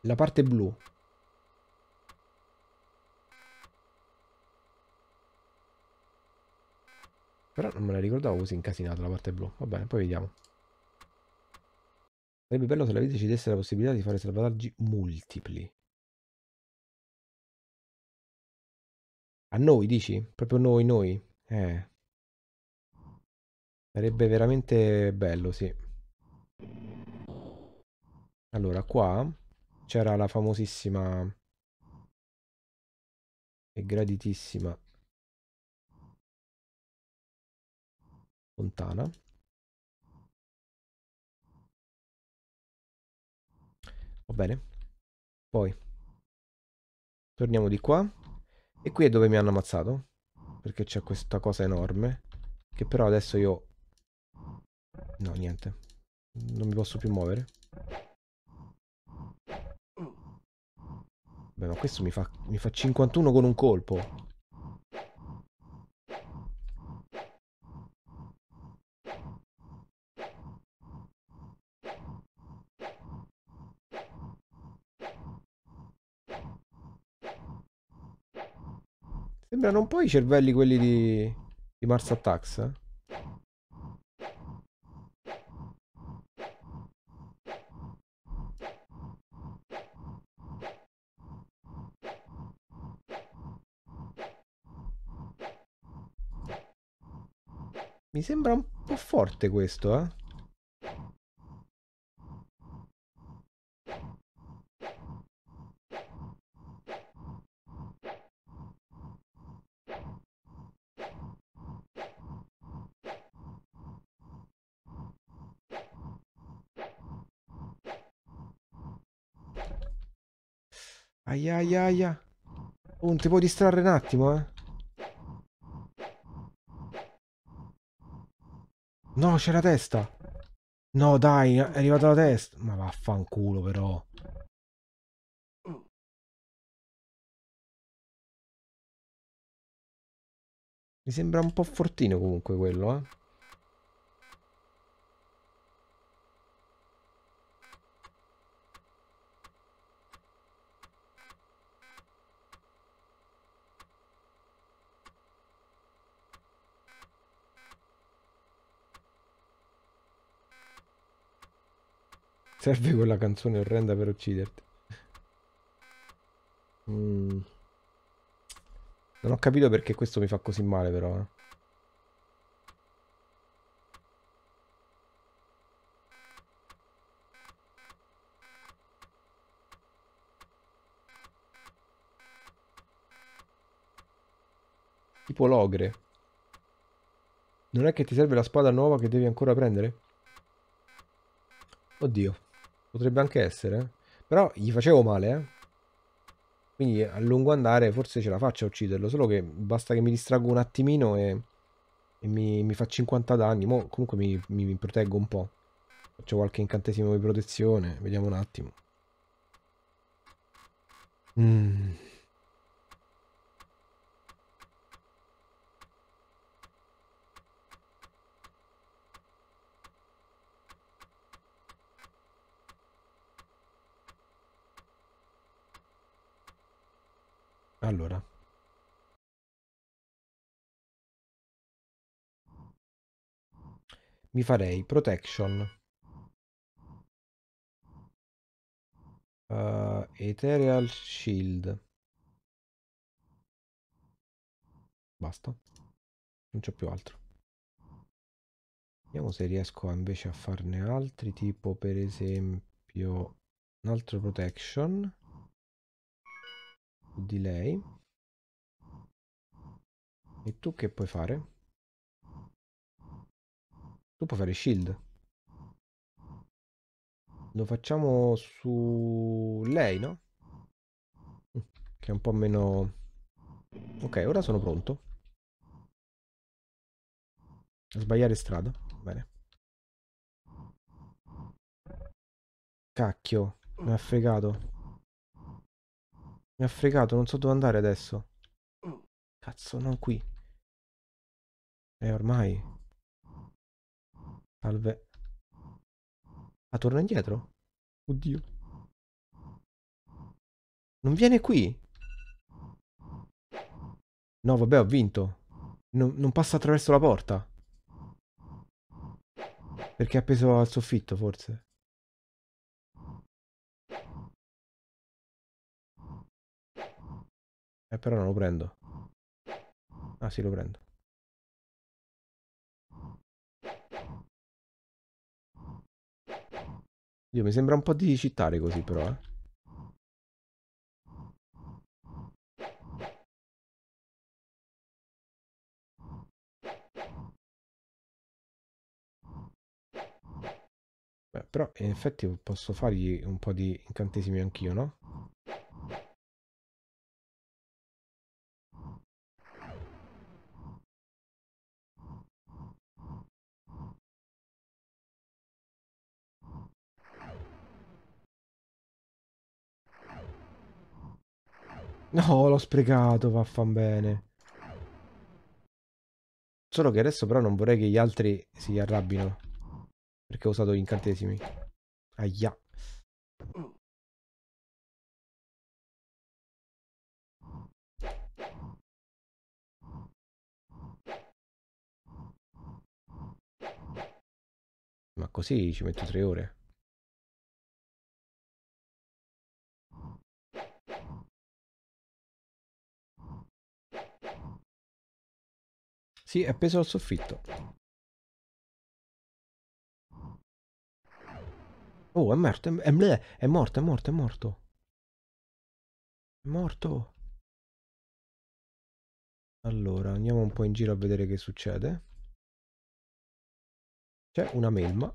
la parte blu Però non me la ricordavo così incasinata la parte blu. Va bene, poi vediamo. Sarebbe bello se la vita ci desse la possibilità di fare salvataggi multipli. A noi, dici? Proprio noi, noi. Eh. Sarebbe veramente bello, sì. Allora, qua c'era la famosissima e graditissima fontana. Va bene. Poi torniamo di qua. E qui è dove mi hanno ammazzato. Perché c'è questa cosa enorme. Che però adesso io... No, niente. Non mi posso più muovere. Beh, ma questo mi fa, mi fa 51 con un colpo. Sembrano un po' i cervelli quelli di, di Mars Attacks. Eh? Mi sembra un po' forte questo, eh. Aia aia aia. Oh, ti puoi distrarre un attimo, eh? No, c'è la testa. No, dai, è arrivata la testa. Ma vaffanculo, però. Mi sembra un po' fortino comunque quello, eh. Serve quella canzone orrenda per ucciderti. Mm. Non ho capito perché questo mi fa così male però. Eh. Tipo logre. Non è che ti serve la spada nuova che devi ancora prendere? Oddio. Potrebbe anche essere. Però gli facevo male, eh. Quindi a lungo andare forse ce la faccio a ucciderlo. Solo che basta che mi distraggo un attimino e, e mi, mi, fa 50 danni. Mo comunque mi, mi, mi proteggo un po'. Faccio qualche incantesimo di protezione. Vediamo un attimo. Mmm. Allora. Mi farei protection. Uh, Ethereal Shield. Basta. Non c'è più altro. Vediamo se riesco invece a farne altri, tipo per esempio un altro protection di lei. E tu che puoi fare? Tu puoi fare shield. Lo facciamo su lei, no? Mm, che è un po' meno... Ok, ora sono pronto. A sbagliare strada. Bene. Cacchio, mi ha fregato. Mi ha fregato, non so dove andare adesso. Mm. Cazzo, non qui. Eh, ormai. Salve. Ah, torna indietro? Oddio. Non viene qui. No, vabbè, ho vinto. Non, non passa attraverso la porta. Perché è appeso al soffitto, forse. Eh, però non lo prendo. Ah, sì, lo prendo. Dio, mi sembra un po' di cittare così, però, eh. Beh, però in effetti posso fargli un po' di incantesimi anch'io, no? No, l'ho sprecato, vaffan bene. Solo che adesso però non vorrei che gli altri si arrabbino. Perché ho usato gli incantesimi. Aia. Ma così ci metto tre ore. Sì, è appeso al soffitto. Oh, è morto, è, è morto, è morto, è morto. È morto. Allora, andiamo un po' in giro a vedere che succede. C'è una melma.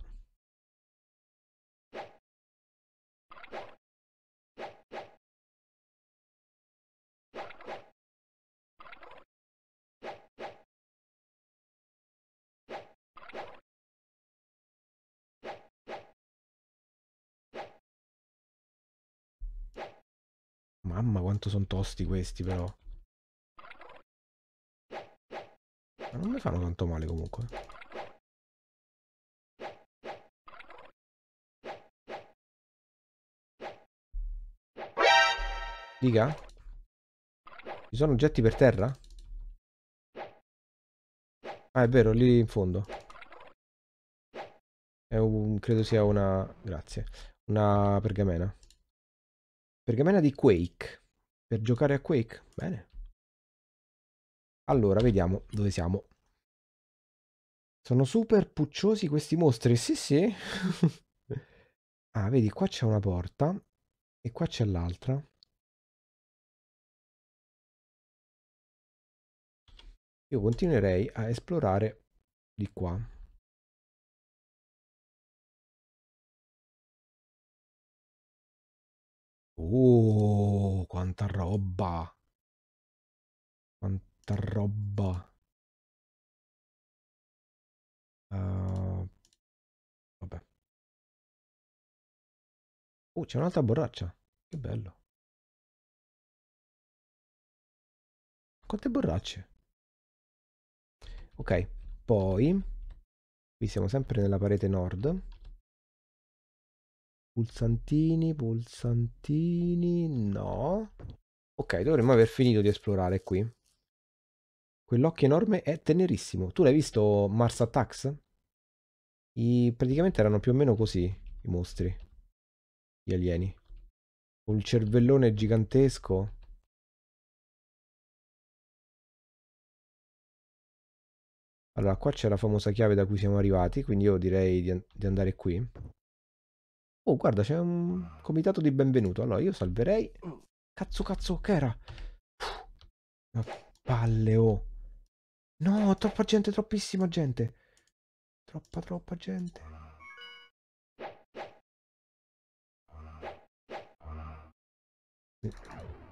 Mamma quanto sono tosti questi però. Ma non mi fanno tanto male comunque. Dica? Ci sono oggetti per terra? Ah è vero, lì in fondo. Un, credo sia una... grazie. Una pergamena. Pergamena di Quake. Per giocare a Quake? Bene. Allora, vediamo dove siamo. Sono super pucciosi questi mostri. Sì, sì. ah, vedi, qua c'è una porta. E qua c'è l'altra. Io continuerei a esplorare di qua. Oh, quanta roba! Quanta roba! Uh, vabbè. Oh, c'è un'altra borraccia. Che bello. Quante borracce? Ok, poi qui siamo sempre nella parete nord. Pulsantini, pulsantini, no. Ok, dovremmo aver finito di esplorare qui. Quell'occhio enorme è tenerissimo. Tu l'hai visto Mars Attacks? I, praticamente erano più o meno così i mostri, gli alieni. Col cervellone gigantesco. Allora, qua c'è la famosa chiave da cui siamo arrivati, quindi io direi di, di andare qui. Oh, guarda, c'è un comitato di benvenuto. Allora, io salverei... Cazzo, cazzo, che era? Ma palle, oh. No, troppa gente, troppissima gente. Troppa, troppa gente.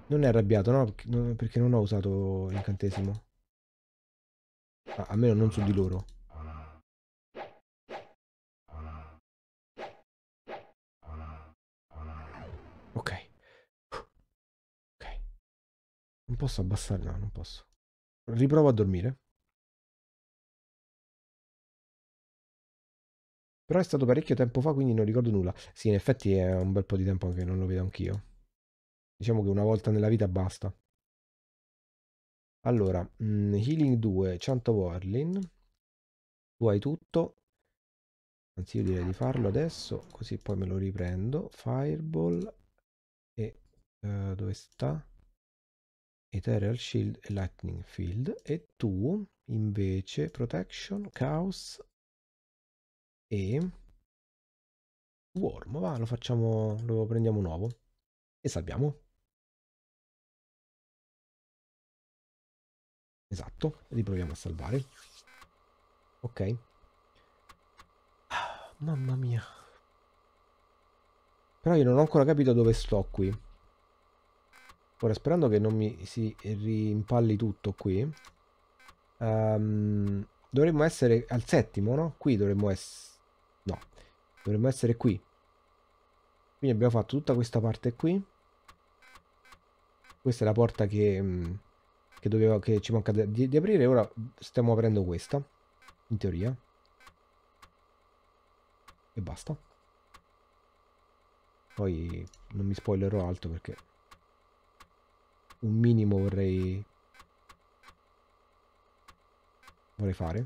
Non è arrabbiato, no? Perché non ho usato l'incantesimo. Ah, almeno non su di loro. Non posso abbassare, no, non posso. Riprovo a dormire. Però è stato parecchio tempo fa, quindi non ricordo nulla. Sì, in effetti è un bel po' di tempo che non lo vedo anch'io. Diciamo che una volta nella vita basta. Allora, mh, mm, Healing 2, 100 Warlin. Tu hai tutto. Anzi, io direi di farlo adesso, così poi me lo riprendo. Fireball. E uh, dove sta? Ethereal Shield e Lightning Field e tu invece Protection, Chaos e Worm. Va, lo facciamo, lo prendiamo nuovo e salviamo. Esatto, riproviamo a salvare. Ok. Ah, mamma mia. Però io non ho ancora capito dove sto qui. Ora sperando che non mi si rimpalli tutto qui. Um, dovremmo essere al settimo, no? Qui dovremmo essere... No, dovremmo essere qui. Quindi abbiamo fatto tutta questa parte qui. Questa è la porta che, mm, che, dovevo, che ci manca di, di aprire. Ora stiamo aprendo questa, in teoria. E basta. Poi non mi spoilerò altro perché un minimo vorrei vorrei fare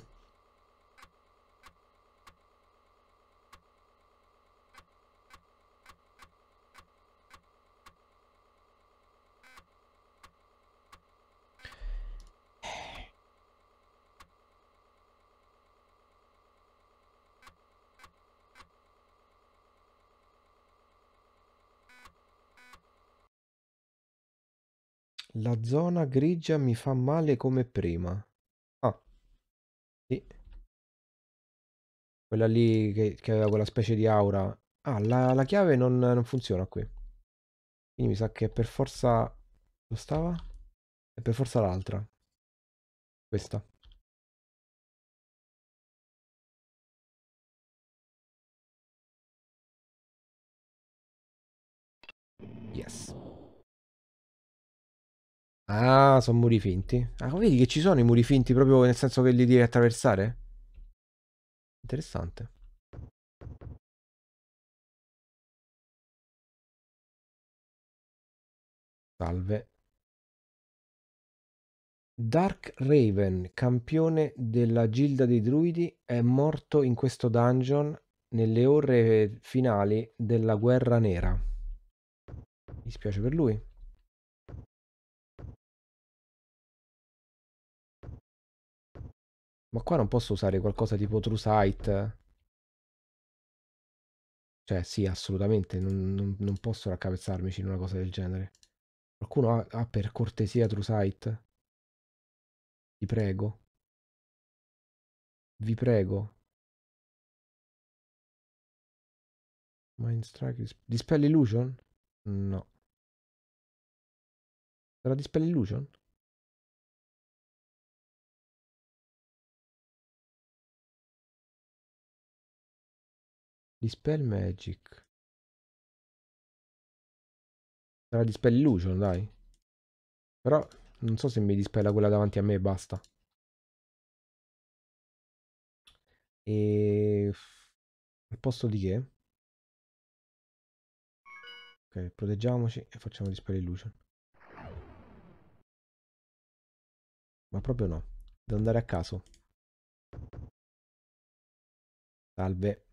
La zona grigia mi fa male come prima. Ah. Sì. Quella lì che, che aveva quella specie di aura. Ah, la, la chiave non, non, funziona qui. Quindi mi sa che per forza... Lo stava? E per forza l'altra. Questa. Yes. Ah, sono muri finti. Ah, vedi che ci sono i muri finti proprio nel senso che li devi attraversare? Interessante. Salve. Dark Raven, campione della Gilda dei Druidi, è morto in questo dungeon nelle ore finali della Guerra Nera. Mi spiace per lui. Ma qua non posso usare qualcosa tipo true sight? Cioè, sì, assolutamente, non, non, non posso raccapezzarmi in una cosa del genere. Qualcuno ha, ha per cortesia true sight? Vi prego. Vi prego. Mind Mindstrike. Dispel Illusion? No. Sarà Dispel Illusion? Dispel Magic. Sarà Dispel Illusion, dai. Però non so se mi dispella quella davanti a me e basta. E... Al posto di che? Ok, proteggiamoci e facciamo Dispel Illusion. Ma proprio no. Devo andare a caso. Salve.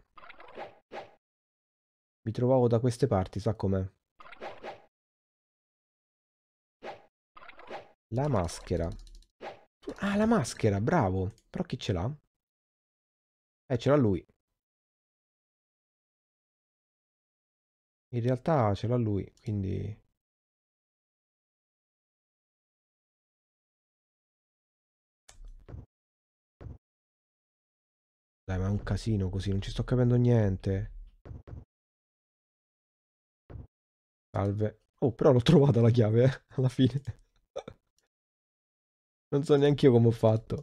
Mi trovavo da queste parti, sa com'è? La maschera. Ah, la maschera, bravo. Però chi ce l'ha? Eh, ce l'ha lui. In realtà ce l'ha lui, quindi... Dai, ma è un casino così, non ci sto capendo niente. Salve. Oh, però l'ho trovata la chiave, eh, alla fine. non so neanche io come ho fatto.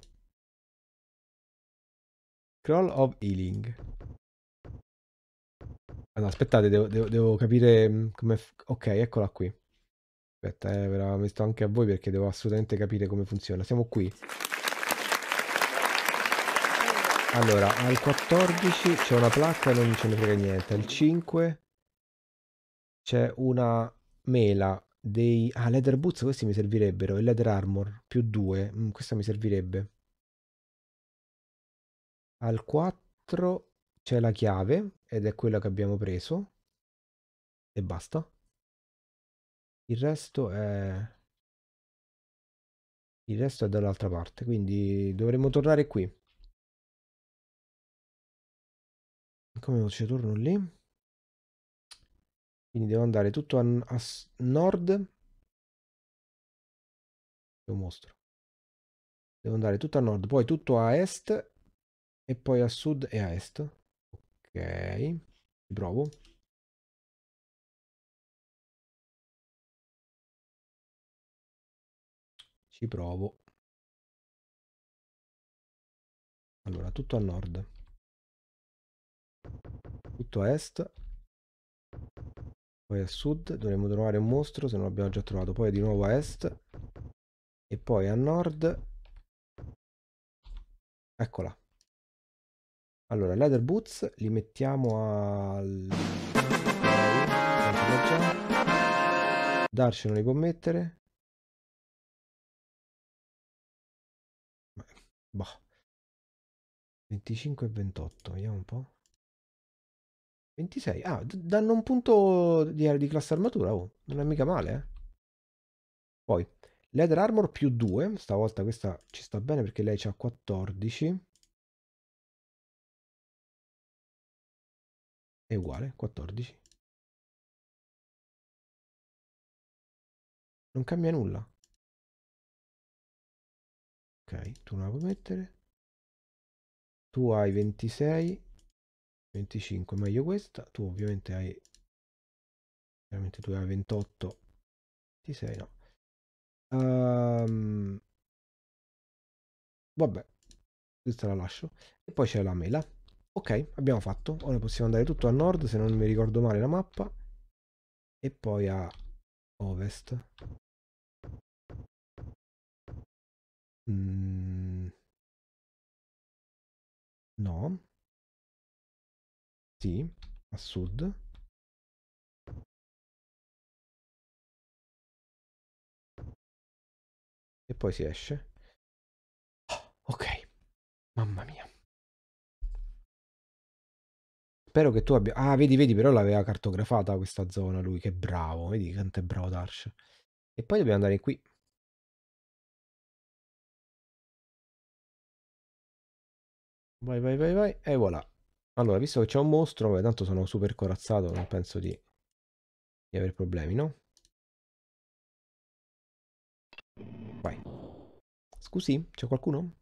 Crawl of Healing. Ah, no, aspettate, devo, devo, devo capire mm, come... Ok, eccola qui. Aspetta, eh, ve la metto anche a voi perché devo assolutamente capire come funziona. Siamo qui. Allora, al 14 c'è una placca e non ce ne frega niente. Al 5 c'è una mela dei... Ah, leather boots questi mi servirebbero, e leather armor, più 2, mm, questa mi servirebbe. Al 4 c'è la chiave, ed è quella che abbiamo preso. E basta. Il resto è... Il resto è dall'altra parte, quindi dovremmo tornare qui. Come non ci torno lì? Quindi devo andare tutto a, a nord. Lo mostro. Devo andare tutto a nord, poi tutto a est e poi a sud e a est. Ok, provo. Ci provo. Allora, tutto a nord. Tutto a est. Poi a sud dovremmo trovare un mostro se non l'abbiamo già trovato. Poi di nuovo a est. E poi a nord. Eccola. Allora, leather boots li mettiamo al... Darci non li può mettere. Boh. 25 e 28, vediamo un po'. 26. Ah, danno un punto di, di classe armatura. Oh, non è mica male, eh. Poi, leather armor più 2. Stavolta questa ci sta bene perché lei ha 14. È uguale, 14. Non cambia nulla. Ok, tu non la puoi mettere. Tu hai 26 25 meglio questa tu ovviamente hai veramente tu hai 28 26 no um, vabbè questa la lascio e poi c'è la mela ok abbiamo fatto ora possiamo andare tutto a nord se non mi ricordo male la mappa e poi a ovest mm. no sì, a sud. E poi si esce. Oh, ok, mamma mia. Spero che tu abbia... Ah, vedi, vedi, però l'aveva cartografata questa zona lui, che bravo. Vedi quanto è bravo Darsh. E poi dobbiamo andare qui. Vai, vai, vai, vai. E voilà. Allora, visto che c'è un mostro, beh, tanto sono super corazzato, non penso di, di avere problemi, no? Vai. Scusi, c'è qualcuno?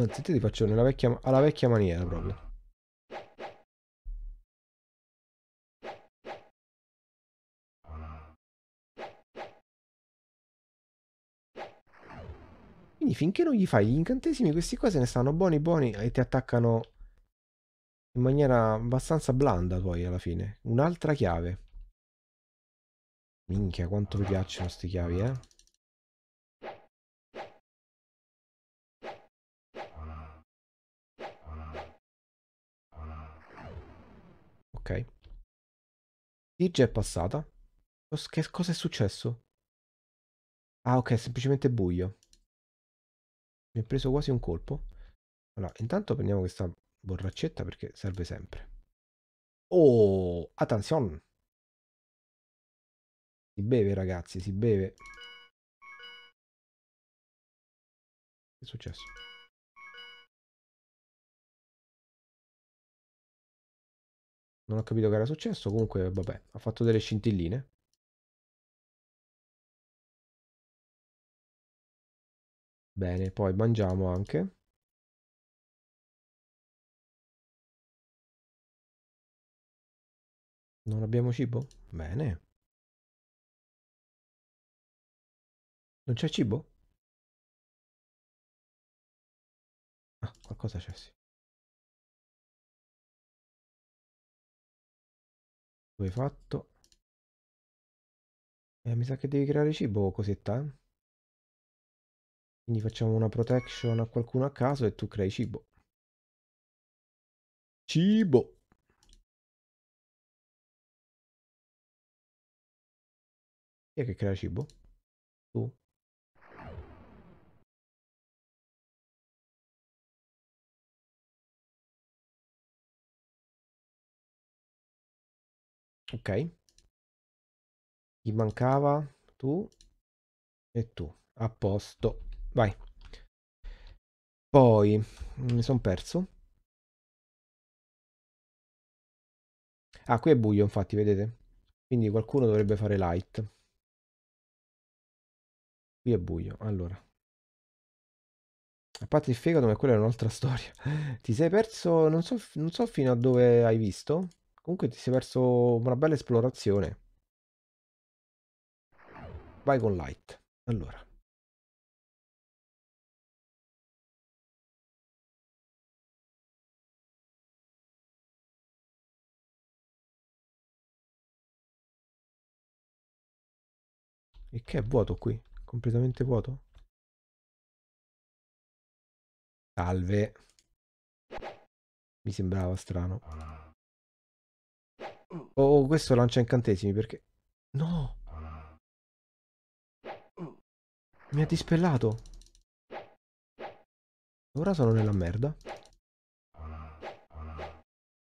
Anzi, ti faccio nella vecchia, alla vecchia maniera proprio. Quindi finché non gli fai gli incantesimi, questi qua se ne stanno buoni buoni e ti attaccano in maniera abbastanza blanda poi alla fine. Un'altra chiave. Minchia, quanto mi piacciono queste chiavi, eh. Ok. Dirge è passata. Che cosa è successo? Ah, ok, semplicemente buio. Mi è preso quasi un colpo. Allora, intanto prendiamo questa borraccetta perché serve sempre. Oh, attenzione! Si beve ragazzi, si beve. Che è successo? Non ho capito che era successo, comunque vabbè, ha fatto delle scintilline. Bene, poi mangiamo anche. Non abbiamo cibo? Bene. Non c'è cibo? Ah, qualcosa c'è sì. Dove hai fatto? Eh, mi sa che devi creare cibo cosetta, eh? Quindi facciamo una protection a qualcuno a caso e tu crei cibo. Cibo! Chi è che crea cibo? Tu? Ok. Gli mancava tu e tu. A posto. Vai. Poi, mm, mi sono perso. Ah, qui è buio, infatti, vedete? Quindi qualcuno dovrebbe fare light. Qui è buio, allora. A parte il fegato, ma quella è un'altra storia. ti sei perso, non so, non so fino a dove hai visto. Comunque ti sei perso una bella esplorazione. Vai con light. Allora. E che è vuoto qui? Completamente vuoto? Salve. Mi sembrava strano. Oh, oh, questo lancia incantesimi perché... No! Mi ha dispellato. Ora sono nella merda.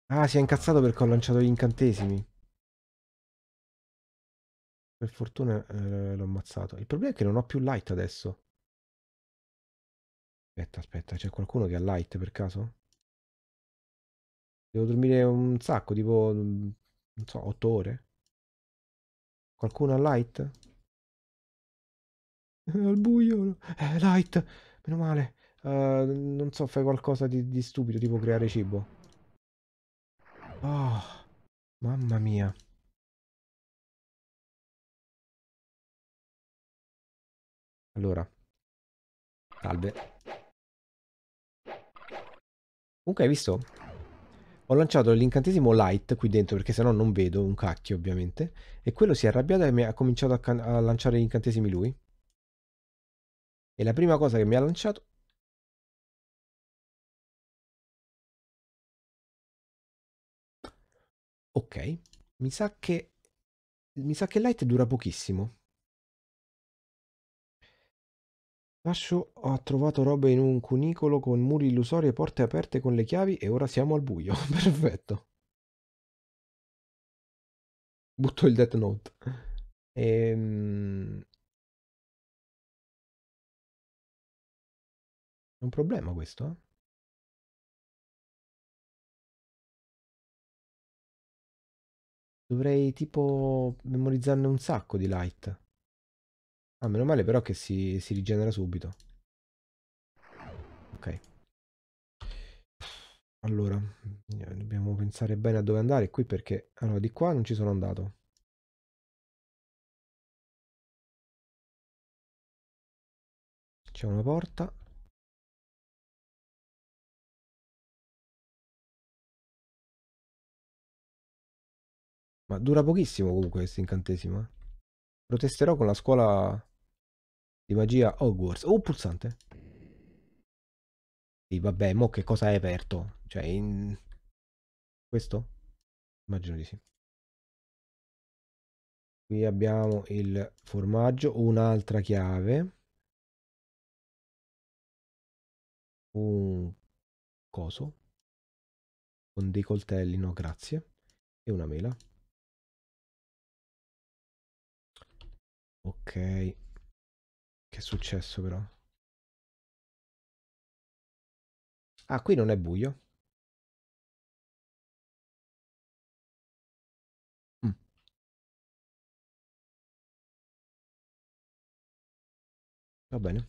Ah, si è incazzato perché ho lanciato gli incantesimi. Per fortuna eh, l'ho ammazzato. Il problema è che non ho più light adesso. Aspetta, aspetta, c'è qualcuno che ha light per caso? Devo dormire un sacco, tipo, mm, non so, 8 ore? Qualcuno ha light? Eh, al buio, eh, light, meno male. Uh, non so, fai qualcosa di, di stupido, tipo creare cibo. Oh, mamma mia. Allora. Salve. Comunque hai visto? Ho lanciato l'incantesimo light qui dentro perché sennò non vedo un cacchio ovviamente. E quello si è arrabbiato e mi ha cominciato a, a lanciare gli incantesimi lui. E la prima cosa che mi ha lanciato... Ok. Mi sa che... Mi sa che light dura pochissimo. Lascio ha trovato robe in un cunicolo con muri illusori e porte aperte con le chiavi e ora siamo al buio. Perfetto. Butto il Death Note. Ehm... È un problema questo, eh? Dovrei tipo memorizzarne un sacco di light. Ah, meno male però che si, si rigenera subito. Ok. Allora, eh, dobbiamo pensare bene a dove andare qui perché... Allora, di qua non ci sono andato. C'è una porta. Ma dura pochissimo comunque questo incantesimo. Eh? Protesterò con la scuola di magia Hogwarts. Oh, pulsante. Sì, vabbè, mo che cosa hai aperto? Cioè, in... questo? Immagino di sì. Qui abbiamo il formaggio, un'altra chiave. Un coso. Con dei coltelli, no grazie. E una mela. Ok. Che è successo però? Ah, qui non è buio. Mm. Va bene.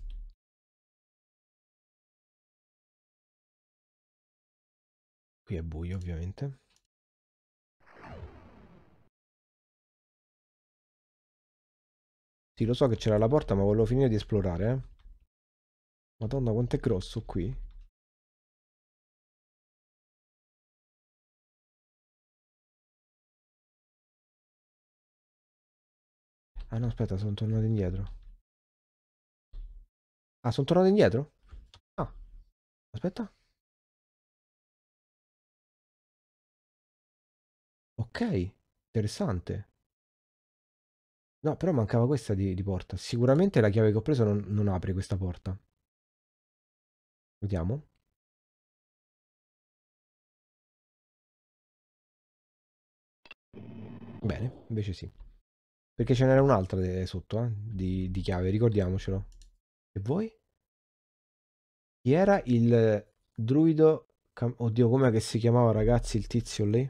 Qui è buio, ovviamente. Sì, lo so che c'era la porta, ma volevo finire di esplorare, eh. Madonna, quanto è grosso qui. Ah no, aspetta, sono tornato indietro. Ah, sono tornato indietro? Ah, aspetta. Ok, interessante. No, però mancava questa di, di porta. Sicuramente la chiave che ho preso non, non apre questa porta. Vediamo. Bene, invece sì. Perché ce n'era un'altra eh, sotto, eh, di, di chiave, ricordiamocelo. E voi? Chi era il druido... Oddio, com'è che si chiamava, ragazzi, il tizio lì?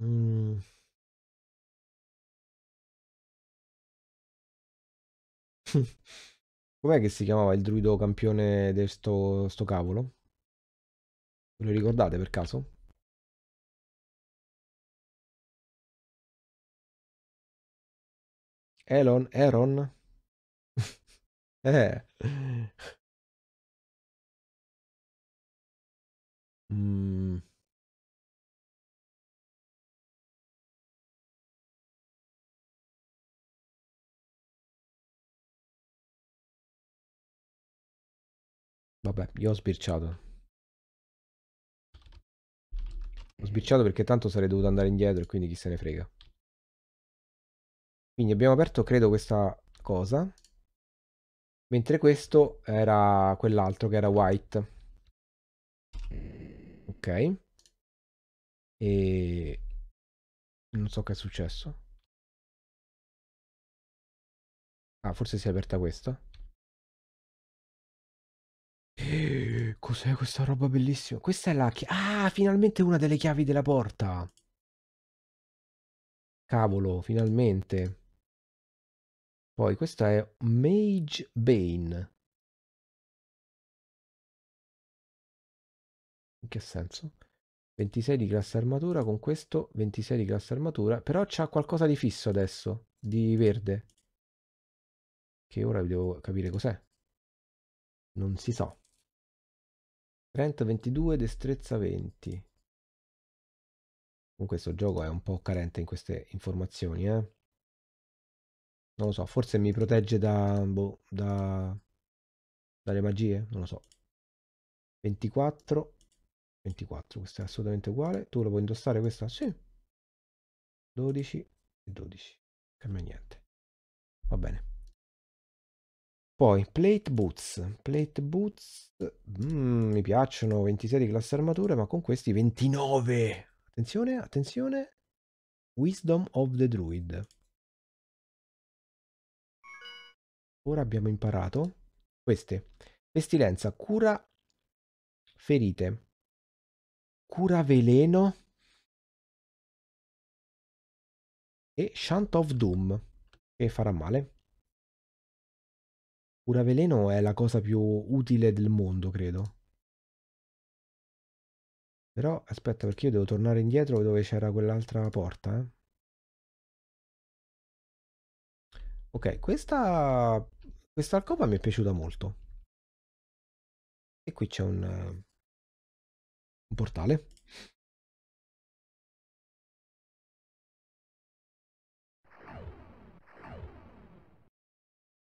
Mh. Mm. Com'è che si chiamava il druido campione di sto sto cavolo? Ve lo ricordate per caso? Elon Eron? Eh. Mh. Mm. Vabbè, io ho sbirciato. Ho sbirciato perché tanto sarei dovuto andare indietro e quindi chi se ne frega. Quindi abbiamo aperto, credo, questa cosa. Mentre questo era quell'altro che era white. Ok. E... Non so che è successo. Ah, forse si è aperta questa. Cos'è questa roba bellissima? Questa è la chiave. Ah, finalmente una delle chiavi della porta. Cavolo, finalmente. Poi questa è Mage Bane. In che senso? 26 di classe armatura, con questo 26 di classe armatura, però c'ha qualcosa di fisso adesso, di verde. Che ora devo capire cos'è. Non si sa. So. Trenta 22, destrezza 20. Comunque questo gioco è un po' carente in queste informazioni, eh. Non lo so, forse mi protegge da... Boh, da... dalle magie? Non lo so. 24. 24, questo è assolutamente uguale. Tu lo puoi indossare questa? Sì. 12 e 12. Cambia niente. Va bene. Poi Plate Boots. Plate Boots mm, mi piacciono 26 di classe armatura, ma con questi 29. Attenzione, attenzione. Wisdom of the Druid. Ora abbiamo imparato queste. Pestilenza, cura ferite. Cura veleno. E Shant of Doom, che farà male. Cura veleno è la cosa più utile del mondo, credo. Però aspetta perché io devo tornare indietro dove c'era quell'altra porta. Eh? Ok, questa, questa alcova mi è piaciuta molto. E qui c'è un, eh, un portale.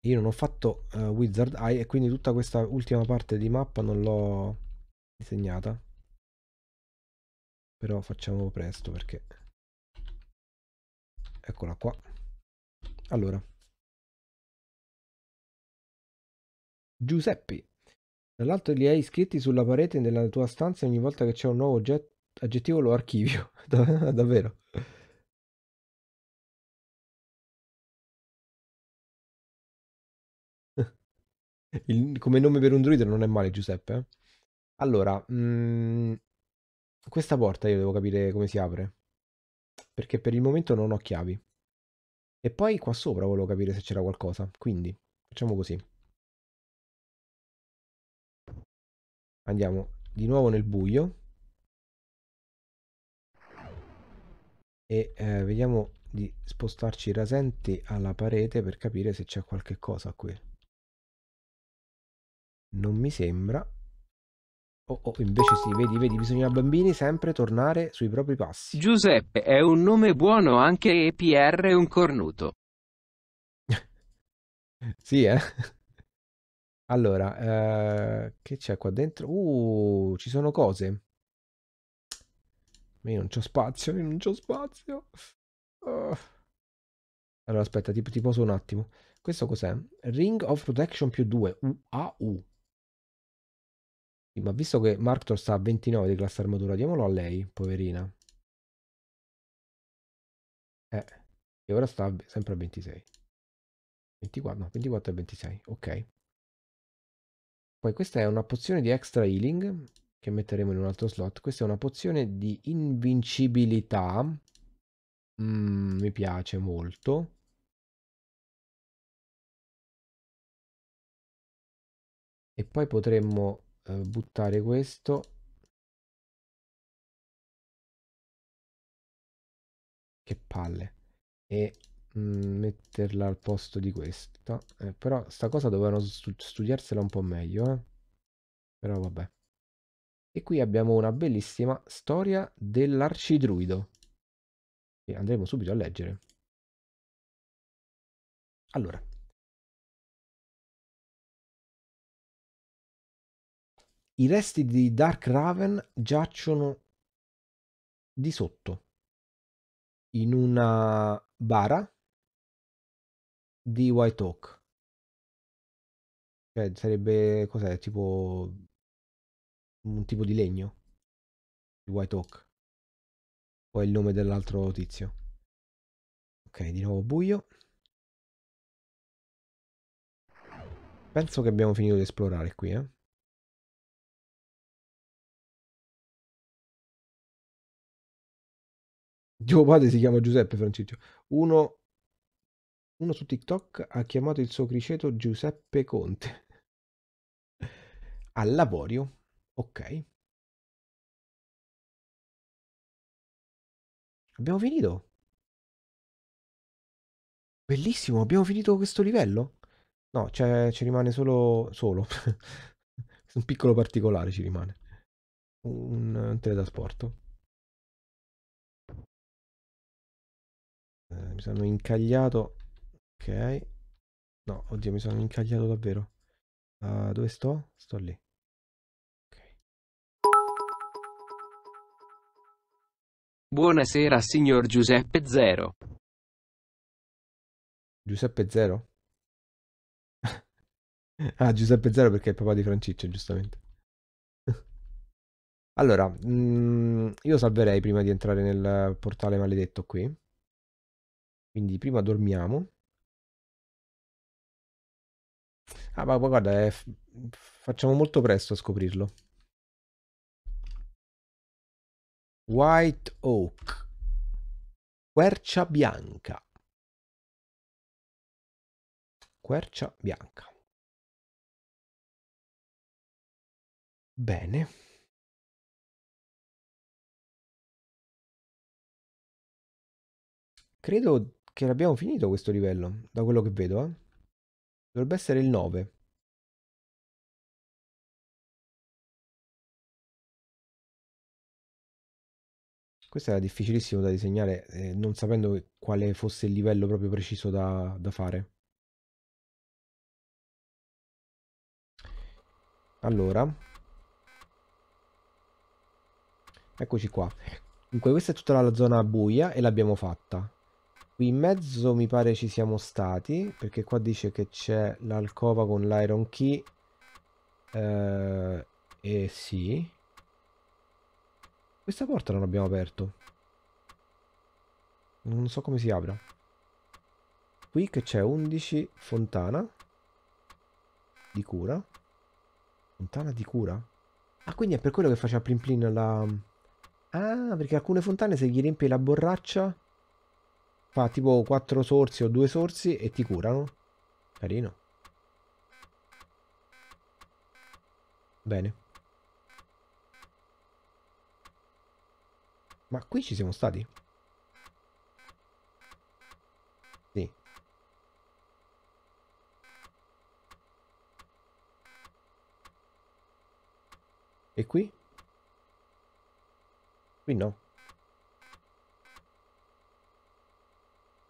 io non ho fatto uh, Wizard Eye e quindi tutta questa ultima parte di mappa non l'ho disegnata però facciamo presto perché eccola qua allora Giuseppe dall'alto li hai scritti sulla parete nella tua stanza e ogni volta che c'è un nuovo aggettivo lo archivio davvero Il- come nome per un druida non è male, Giuseppe. Eh. Allora, mm, questa porta io devo capire come si apre. Perché per il momento non ho chiavi. E poi qua sopra volevo capire se c'era qualcosa. Quindi, facciamo così. Andiamo di nuovo nel buio. E eh, vediamo di spostarci rasenti alla parete per capire se c'è qualche cosa qui. Non mi sembra. Oh, oh, invece sì, vedi, vedi, bisogna bambini sempre tornare sui propri passi. Giuseppe è un nome buono anche EPR è un cornuto. sì, eh. Allora, eh, che c'è qua dentro? Uh, ci sono cose. io non c'ho spazio, io non c'ho spazio. Uh. Allora, aspetta, ti, ti poso un attimo. Questo cos'è? Ring of Protection più 2, UAU. Ma visto che Marktor sta a 29 di classe armatura, diamolo a lei, poverina. Eh, e ora sta sempre a 26. 24, no, 24 e 26, ok. Poi questa è una pozione di extra healing, che metteremo in un altro slot. Questa è una pozione di invincibilità. Mm, mi piace molto. E poi potremmo eh, buttare questo che palle e mh, mm, metterla al posto di questa eh, però sta cosa dovevano studiarsela un po' meglio eh? però vabbè e qui abbiamo una bellissima storia dell'arcidruido e andremo subito a leggere allora I resti di Dark Raven giacciono di sotto in una bara di White Oak. Cioè sarebbe cos'è? Tipo un tipo di legno di White Oak. Poi il nome dell'altro tizio. Ok, di nuovo buio. Penso che abbiamo finito di esplorare qui, eh. Tuo padre si chiama Giuseppe Francigio. Uno, uno su TikTok ha chiamato il suo criceto Giuseppe Conte. Al lavorio. Ok. Abbiamo finito. Bellissimo, abbiamo finito questo livello? No, cioè, ci rimane solo... solo. un piccolo particolare ci rimane. Un, un teletrasporto. Eh, mi sono incagliato. Ok. No, oddio, mi sono incagliato davvero. Uh, dove sto? Sto lì. Okay. Buonasera, signor Giuseppe Zero. Giuseppe Zero? ah, Giuseppe Zero perché è il papà di Franciccio, giustamente. allora, mh, mm, io salverei prima di entrare nel portale maledetto qui. Quindi prima dormiamo. Ah, ma guarda, eh, facciamo molto presto a scoprirlo. White Oak. Quercia bianca. Quercia bianca. Bene. Credo che l'abbiamo finito questo livello, da quello che vedo, eh. Dovrebbe essere il 9. Questo era difficilissimo da disegnare, eh, non sapendo quale fosse il livello proprio preciso da, da fare. Allora. Eccoci qua. Dunque questa è tutta la zona buia e l'abbiamo fatta. Qui in mezzo mi pare ci siamo stati, perché qua dice che c'è l'alcova con l'iron key. Eh, e sì. Questa porta non l'abbiamo aperto. Non so come si apra. Qui che c'è 11 fontana di cura. Fontana di cura? Ah, quindi è per quello che faceva plin Plin la... Ah, perché alcune fontane se gli riempie la borraccia Fa tipo quattro sorsi o due sorsi e ti curano. Carino. Bene. Ma qui ci siamo stati? Sì. E qui? Qui no.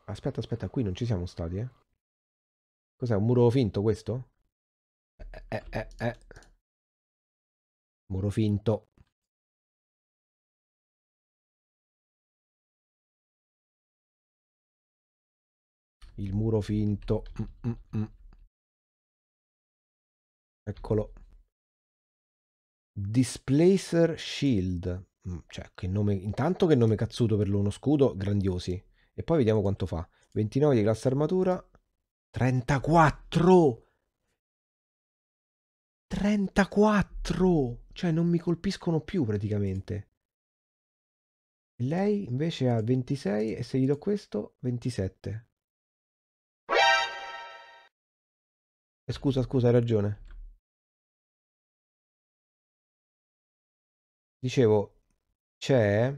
Aspetta, aspetta, qui non ci siamo stati, eh. Cos'è, un muro finto questo? Eh, eh, eh, eh. eh. Muro finto. Il muro finto. Mm, mm, mm. Eccolo. Displacer Shield. Mm, cioè, che nome... Intanto che nome cazzuto per uno scudo, grandiosi. E poi vediamo quanto fa. 29 di classe armatura. 34! 34! Cioè non mi colpiscono più praticamente. E lei invece ha 26 e se gli do questo 27. E eh, scusa, scusa, hai ragione. Dicevo, c'è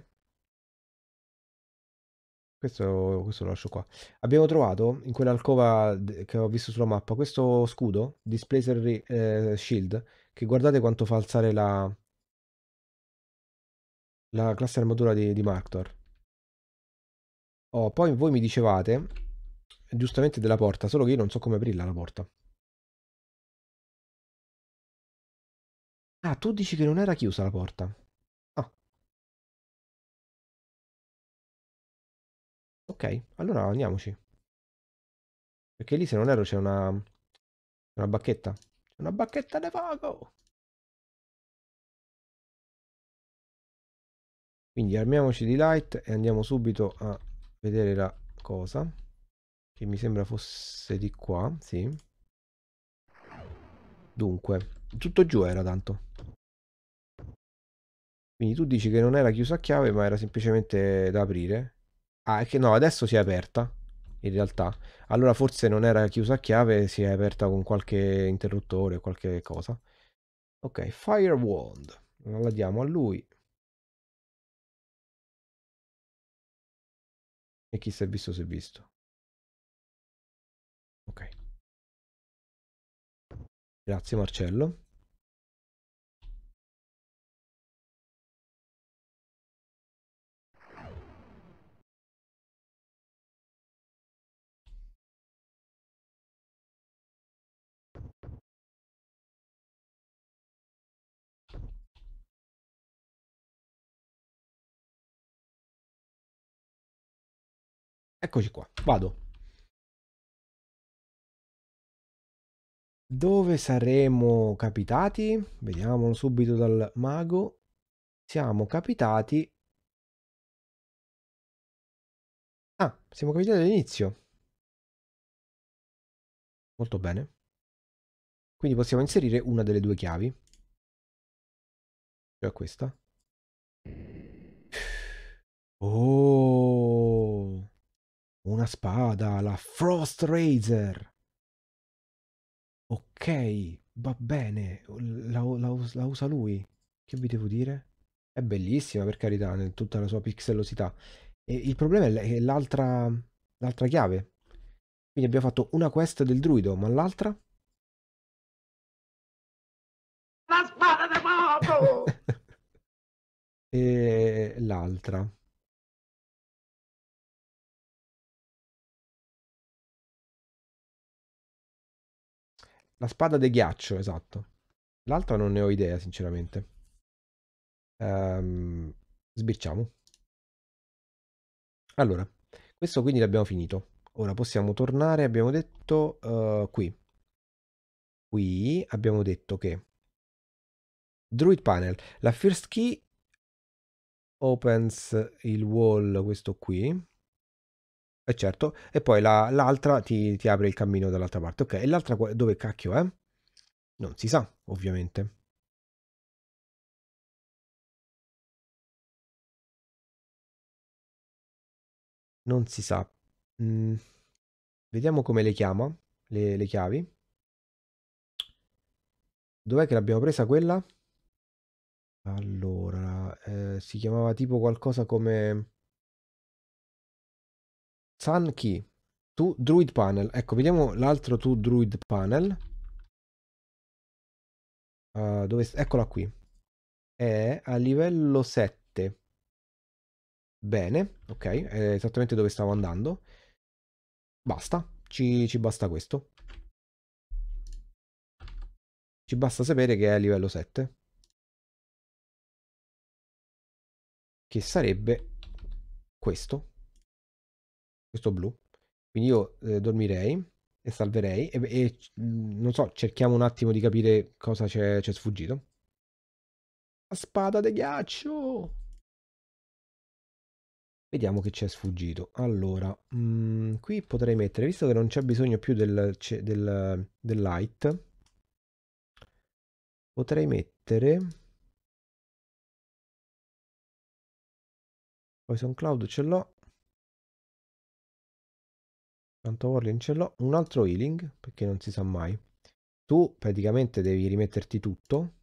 questo, questo lo lascio qua. Abbiamo trovato in quell'alcova che ho visto sulla mappa questo scudo, Displacer eh, Shield, che guardate quanto fa alzare la, la classe armatura di, di Marktor. Oh, poi voi mi dicevate, giustamente, della porta, solo che io non so come aprirla la porta. Ah, tu dici che non era chiusa la porta. Ok, allora andiamoci. Perché lì se non erro, c'è una... una bacchetta. una bacchetta di vago! Quindi armiamoci di light e andiamo subito a vedere la cosa. Che mi sembra fosse di qua, sì. Dunque, tutto giù era tanto. Quindi tu dici che non era chiusa a chiave ma era semplicemente da aprire. Ah, è che no, adesso si è aperta. In realtà. Allora forse non era chiusa a chiave, si è aperta con qualche interruttore o qualche cosa. Ok, Fire Wand. La diamo a lui. E chi si è visto si è visto. Ok. Grazie Marcello. Eccoci qua, vado. Dove saremo capitati? Vediamolo subito dal mago. Siamo capitati... Ah, siamo capitati all'inizio. Molto bene. Quindi possiamo inserire una delle due chiavi. Cioè questa. Oh! Una spada, la Frost Razer. Ok, va bene, la, la, la, usa lui. Che vi devo dire? È bellissima, per carità, in tutta la sua pixelosità. E il problema è l'altra, l'altra chiave. Quindi abbiamo fatto una quest del druido, ma l'altra? La spada da Moto! e l'altra. La spada di ghiaccio, esatto. L'altra non ne ho idea, sinceramente. Ehm, sbirciamo. Allora, questo quindi l'abbiamo finito. Ora possiamo tornare, abbiamo detto, uh, qui. Qui abbiamo detto che Druid Panel, la first key opens il wall, questo qui, e eh certo, e poi la, l'altra ti, ti, apre il cammino dall'altra parte. Ok, e l'altra dove cacchio è? Non si sa, ovviamente. Non si sa. Mm. Vediamo come le chiama, le, le chiavi. Dov'è che l'abbiamo presa quella? Allora, eh, si chiamava tipo qualcosa come... Sun key to druid panel. Ecco, vediamo l'altro to druid panel. Uh, dove, eccola qui. È a livello 7. Bene, ok, è esattamente dove stavo andando. Basta, ci, ci basta questo. Ci basta sapere che è a livello 7. Che sarebbe questo questo blu. Quindi io eh, dormirei e salverei e, e, mhmm, non so, cerchiamo un attimo di capire cosa c'è sfuggito. La spada di ghiaccio! Vediamo che c'è sfuggito. Allora, mh, mhmm, qui potrei mettere, visto che non c'è bisogno più del, del, del light, potrei mettere... Poison Cloud ce l'ho, Tanto Warlin ce l'ho. Un altro healing, perché non si sa mai. Tu praticamente devi rimetterti tutto.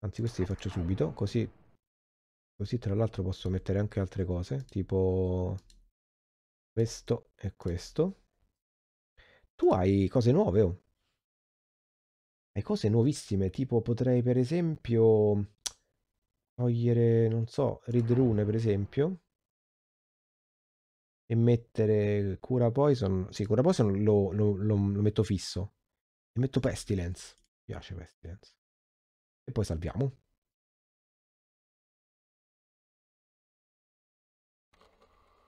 Anzi, questo li faccio subito, così... Così tra l'altro posso mettere anche altre cose, tipo questo e questo. Tu hai cose nuove, oh. Hai cose nuovissime, tipo potrei per esempio togliere, non so, red rune per esempio e mettere cura poison. Sì, cura poison lo, lo, lo, lo metto fisso. E metto pestilence. Mi piace pestilence. E poi salviamo.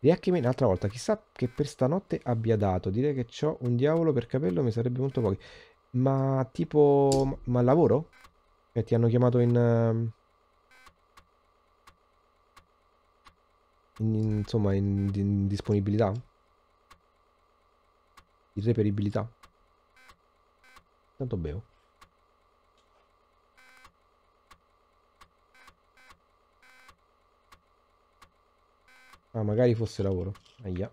Riacchimi un'altra volta. Chissà che per stanotte abbia dato. Direi che ho un diavolo per capello mi sarebbe molto pochi. Ma tipo... Ma lavoro? Cioè ti hanno chiamato in... Ehm, in, insomma, in, in disponibilità? Irreperibilità? Tanto bevo. Ah, magari fosse lavoro. Aia.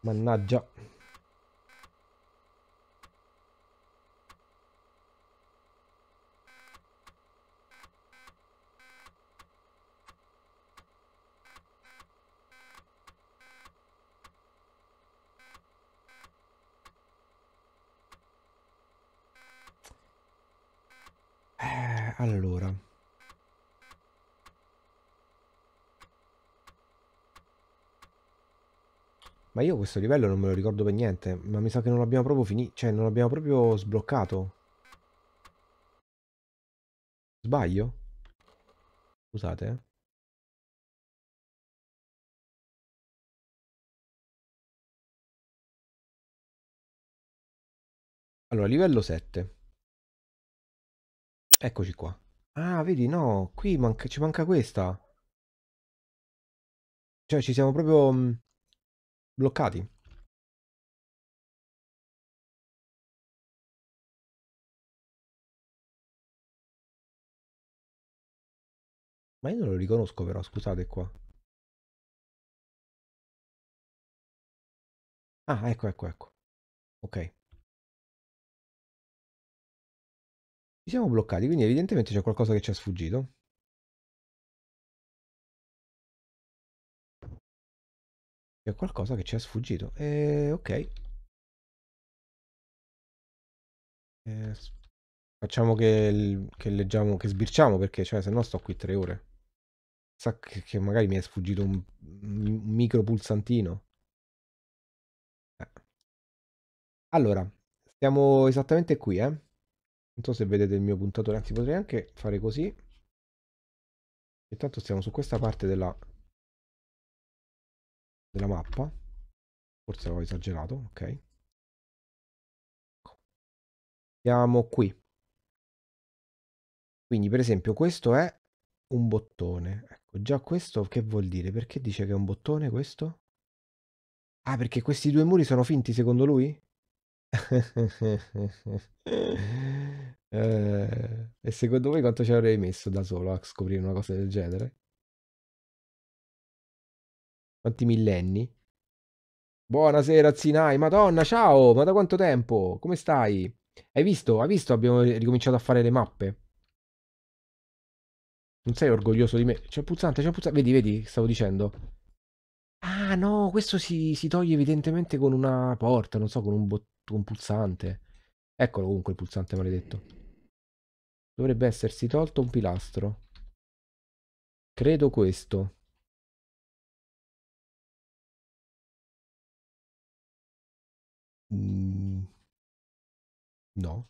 Mannaggia. Allora. Ma io questo livello non me lo ricordo per niente, ma mi sa che non l'abbiamo proprio finito, cioè non l'abbiamo proprio sbloccato. Sbaglio? Scusate, eh. Allora, livello 7. Eccoci qua. Ah, vedi, no, qui manca, ci manca questa. Cioè, ci siamo proprio mh, mm, bloccati. Ma io non lo riconosco però, scusate qua. Ah, ecco, ecco, ecco. Ok. Ci siamo bloccati, quindi evidentemente c'è qualcosa che ci è sfuggito. C'è qualcosa che ci è sfuggito. Eh, ok. Eh, facciamo che, che, leggiamo, che sbirciamo perché cioè, se no sto qui tre ore. Sa che, che magari mi è sfuggito un, un micro pulsantino. Eh. Allora, siamo esattamente qui, eh non so se vedete il mio puntatore anzi potrei anche fare così intanto siamo su questa parte della della mappa forse l'ho esagerato ok siamo qui quindi per esempio questo è un bottone ecco già questo che vuol dire perché dice che è un bottone questo ah perché questi due muri sono finti secondo lui Eh, e secondo voi quanto ci avrei messo da solo a scoprire una cosa del genere? Quanti millenni? Buonasera Zinai, madonna, ciao, ma da quanto tempo? Come stai? Hai visto? Hai visto? Abbiamo ricominciato a fare le mappe. Non sei orgoglioso di me? C'è il pulsante, c'è il Vedi, vedi, stavo dicendo. Ah no, questo si, si toglie evidentemente con una porta, non so, con un, con un pulsante. Eccolo comunque il pulsante maledetto. Dovrebbe essersi tolto un pilastro. Credo questo. Mm. No.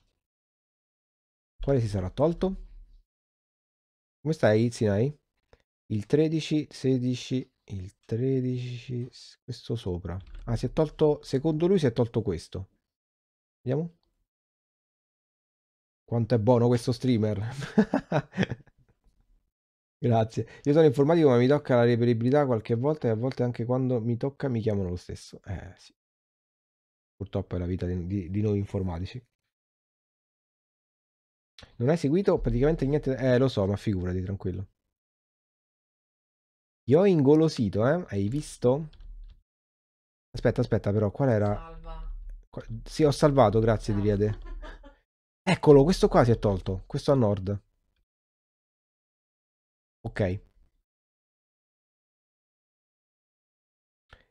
Quale si sarà tolto? Come stai, Zinai? Il 13, 16, il 13, questo sopra. Ah, si è tolto, secondo lui si è tolto questo. Vediamo. Quanto è buono questo streamer. Grazie. Io sono informatico, ma mi tocca la reperibilità qualche volta e a volte anche quando mi tocca mi chiamano lo stesso. Eh sì. Purtroppo è la vita di, di, di noi informatici. Non hai seguito praticamente niente. Eh, lo so, ma figurati, tranquillo. Io ho ingolosito, eh? Hai visto? Aspetta, aspetta, però, qual era? Salva. Sì, ho salvato, grazie, no. Diriade. Eccolo, questo qua si è tolto, questo a nord. Ok.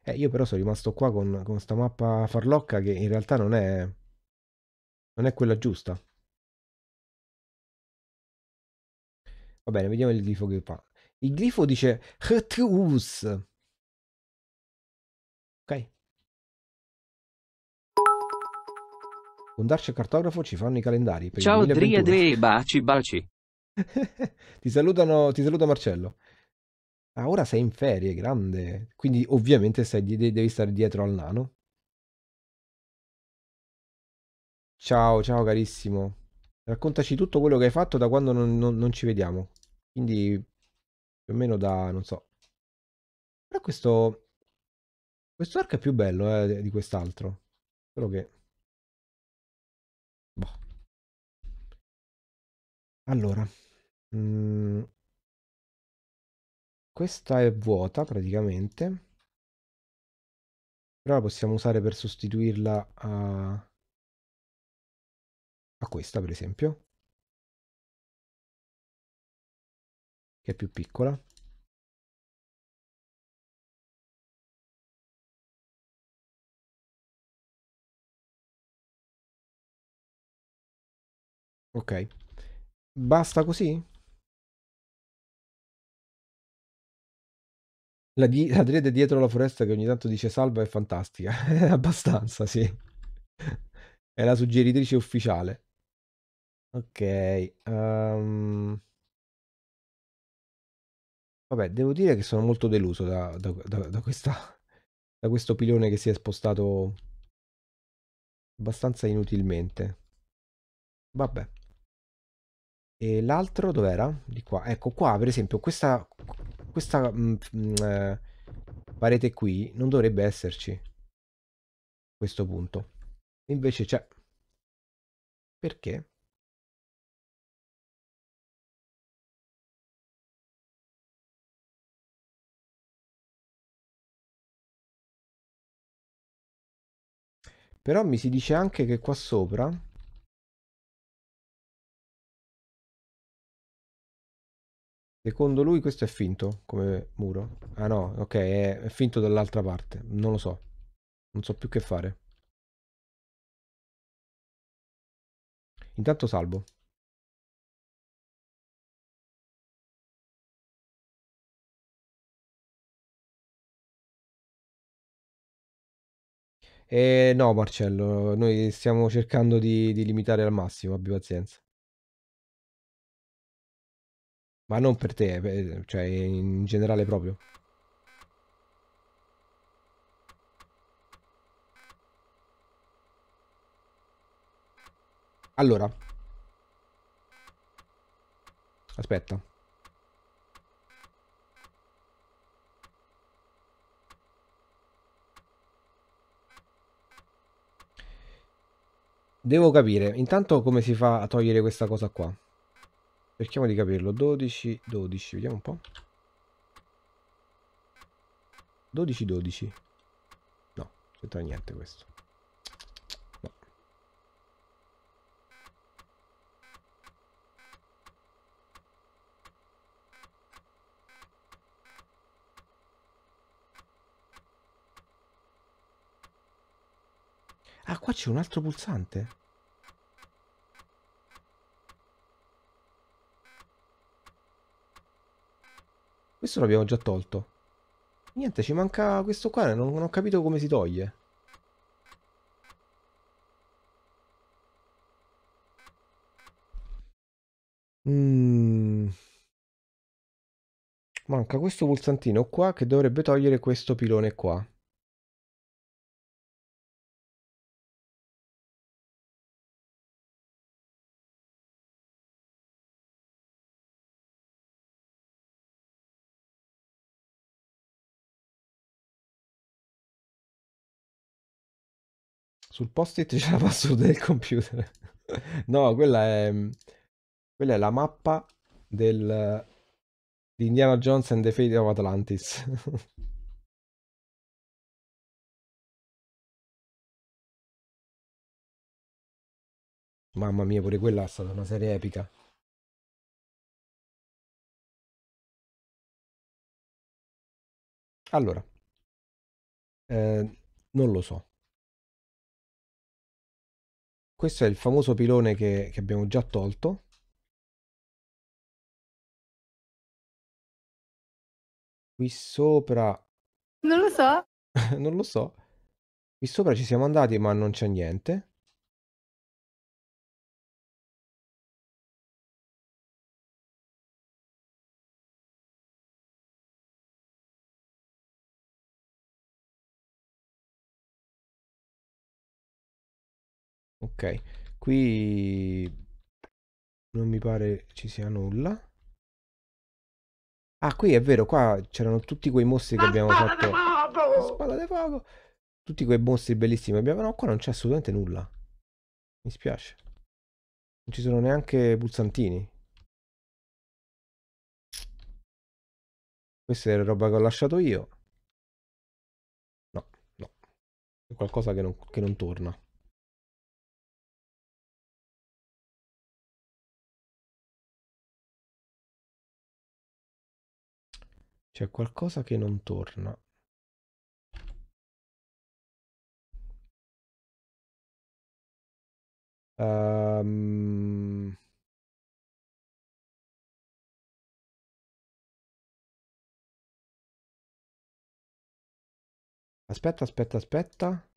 Eh, io però sono rimasto qua con, con sta mappa farlocca che in realtà non è... non è quella giusta. Va bene, vediamo il glifo che fa. Il glifo dice Hrtrus. Un Darce cartografo ci fanno i calendari. Per Ciao Driade, baci baci. ti, salutano, ti saluta Marcello. Ah, ora sei in ferie, grande. Quindi ovviamente stai, devi stare dietro al nano. Ciao, ciao carissimo. Raccontaci tutto quello che hai fatto da quando non, non, non ci vediamo. Quindi più o meno da, non so. Però questo... Questo arco è più bello eh, di quest'altro. Solo che... Allora, mm, questa è vuota praticamente, però la possiamo usare per sostituirla a, a questa per esempio, che è più piccola. Ok. Basta così? La, di- la dread dietro la foresta che ogni tanto dice salva è fantastica. È Abbastanza, sì. è la suggeritrice ufficiale. Ok. Um... Vabbè, devo dire che sono molto deluso da, da, da, da, questa, da questo pilone che si è spostato abbastanza inutilmente. Vabbè. E l'altro dov'era? Di qua. Ecco, qua per esempio questa, questa mh, mm, mm, eh, mh, parete qui non dovrebbe esserci. a Questo punto. Invece c'è. Perché? Però mi si dice anche che qua sopra Secondo lui questo è finto come muro. Ah no, ok, è, è finto dall'altra parte. Non lo so. Non so più che fare. Intanto salvo. Eh, no Marcello, noi stiamo cercando di, di limitare al massimo, abbi pazienza. Ma non per te, eh, cioè in generale proprio. Allora. Aspetta. Devo capire intanto come si fa a togliere questa cosa qua. Cerchiamo di capirlo. 12, 12, vediamo un po'. 12, 12. No, c'entra niente questo. No. Ah, qua c'è un altro pulsante? Questo l'abbiamo già tolto. Niente, ci manca questo qua, non, non ho capito come si toglie. Mm. Manca questo pulsantino qua che dovrebbe togliere questo pilone qua. Sul post-it c'è la password del computer. no, quella è, quella è la mappa del, di Indiana Jones and the Fate of Atlantis. Mamma mia, pure quella è stata una serie epica. Allora, eh, non lo so. Questo è il famoso pilone che, che abbiamo già tolto. Qui sopra... Non lo so. non lo so. Qui sopra ci siamo andati ma non c'è niente. ok qui non mi pare ci sia nulla ah qui è vero qua c'erano tutti quei mostri che abbiamo fatto spada di fuoco tutti quei mostri bellissimi abbiamo no qua non c'è assolutamente nulla mi spiace non ci sono neanche pulsantini questa è la roba che ho lasciato io no no è qualcosa che non, che non torna C'è qualcosa che non torna. Um... Aspetta, aspetta, aspetta.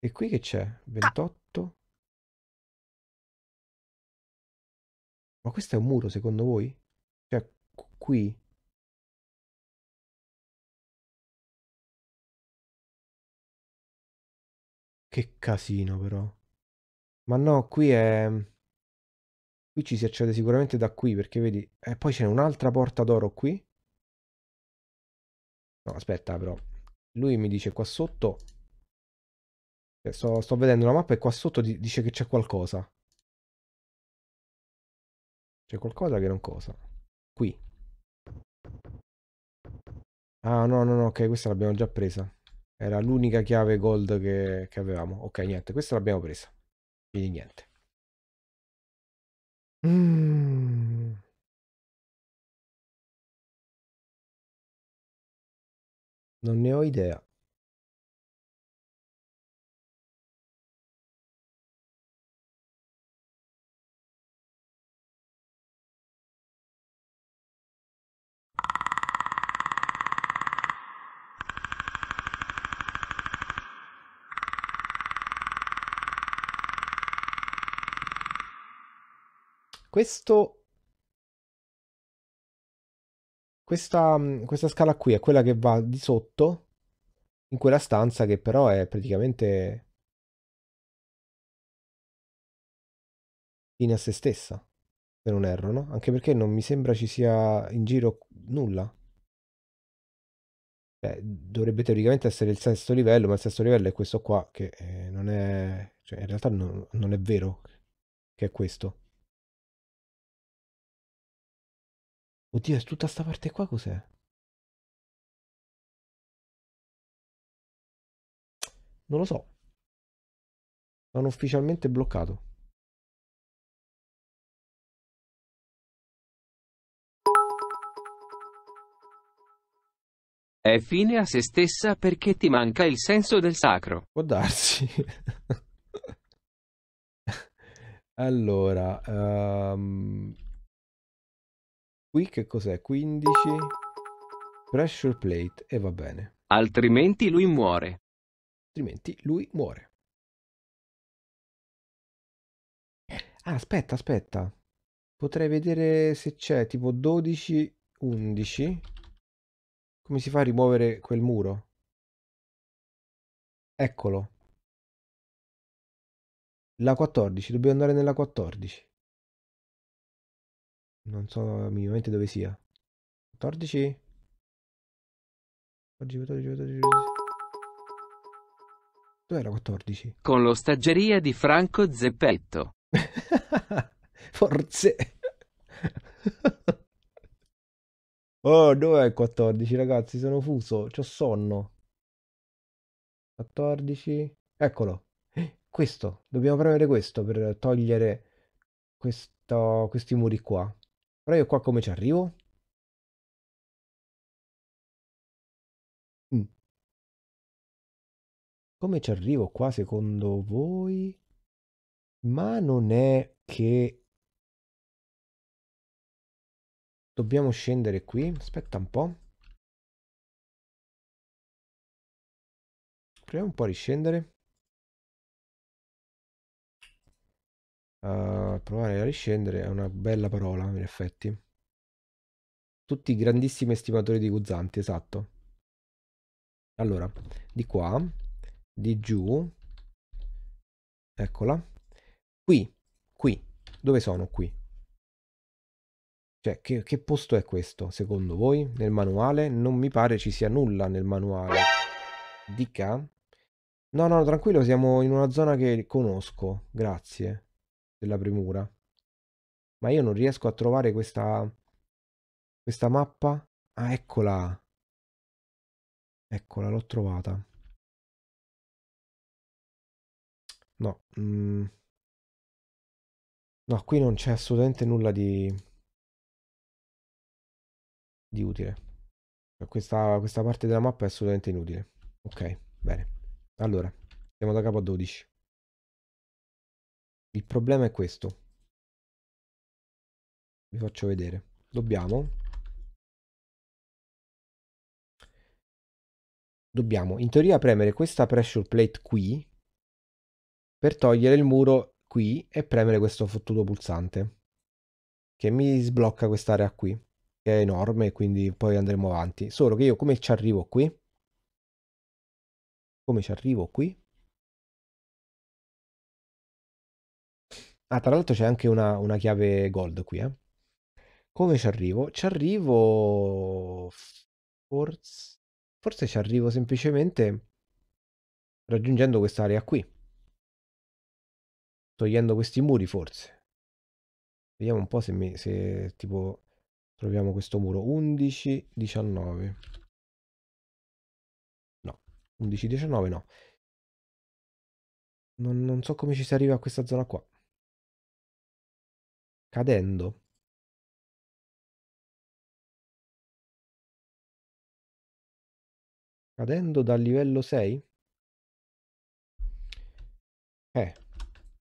E qui che c'è? 28? Ah. Ma questo è un muro secondo voi? Cioè, qui? Che casino però. Ma no, qui è... Qui ci si accede sicuramente da qui, perché vedi... E eh, poi c'è un'altra porta d'oro qui. No, aspetta però. Lui mi dice qua sotto... Cioè, sto, sto vedendo la mappa e qua sotto dice che c'è qualcosa. C'è qualcosa che non cosa. Qui. Ah, no, no, no, ok, questa l'abbiamo già presa. Era l'unica chiave gold che, che, avevamo. Ok, niente, questa l'abbiamo presa. Quindi niente. Mm. Non ne ho idea. Questo, questa, mm, questa scala qui è quella che va di sotto, in quella stanza che però è praticamente fine a se stessa, se non erro, no? Anche perché non mi sembra ci sia in giro nulla. Beh, cioè, dovrebbe teoricamente essere il sesto livello, ma il sesto livello è questo qua, che eh, non è... Cioè, in realtà non, non è vero che è questo. Oddio, e tutta sta parte qua cos'è? Non lo so. Sono ufficialmente bloccato. È fine a se stessa perché ti manca il senso del sacro. Può darsi. allora, um... Qui che cos'è? 15 pressure plate e va bene. Altrimenti lui muore. Altrimenti lui muore. Ah, aspetta, aspetta. Potrei vedere se c'è tipo 12, 11. Come si fa a rimuovere quel muro? Eccolo. La 14, dobbiamo andare nella 14. Non so minimamente dove sia. 14? 14, 14, 14. Dove era 14? Con l'ostaggeria di Franco Zeppetto. Forse. oh, dov'è 14 ragazzi? Sono fuso, c'ho sonno. 14. Eccolo. Questo, dobbiamo premere questo per togliere questo, questi muri qua. Però io qua come ci arrivo? Mm. Come ci arrivo qua secondo voi? Ma non è che... Dobbiamo scendere qui? Aspetta un po'. Proviamo un po' a riscendere. Uh, provare a riscendere è una bella parola, in effetti. Tutti grandissimi estimatori di guzzanti, esatto. Allora, di qua, di giù, eccola, qui, qui, dove sono qui? Cioè, che, che posto è questo, secondo voi, nel manuale? Non mi pare ci sia nulla nel manuale. Dica? No, no, tranquillo, siamo in una zona che conosco, grazie della premura. Ma io non riesco a trovare questa, questa mappa. Ah, eccola. Eccola, l'ho trovata. No. Mm. No, qui non c'è assolutamente nulla di, di utile. Cioè, questa, questa parte della mappa è assolutamente inutile. Ok, bene. Allora, siamo da capo a 12. Il problema è questo. Vi faccio vedere. Dobbiamo... Dobbiamo in teoria premere questa pressure plate qui per togliere il muro qui e premere questo fottuto pulsante che mi sblocca quest'area qui che è enorme quindi poi andremo avanti solo che io come ci arrivo qui come ci arrivo qui Ah, tra l'altro c'è anche una, una chiave gold qui, eh. Come ci arrivo? Ci arrivo... Forse... Forse ci arrivo semplicemente raggiungendo quest'area qui. Togliendo questi muri, forse. Vediamo un po' se, mi, se tipo troviamo questo muro. 11, 19. No, 11, 19 no. Non, non so come ci si arriva a questa zona qua cadendo Cadendo dal livello 6? Eh,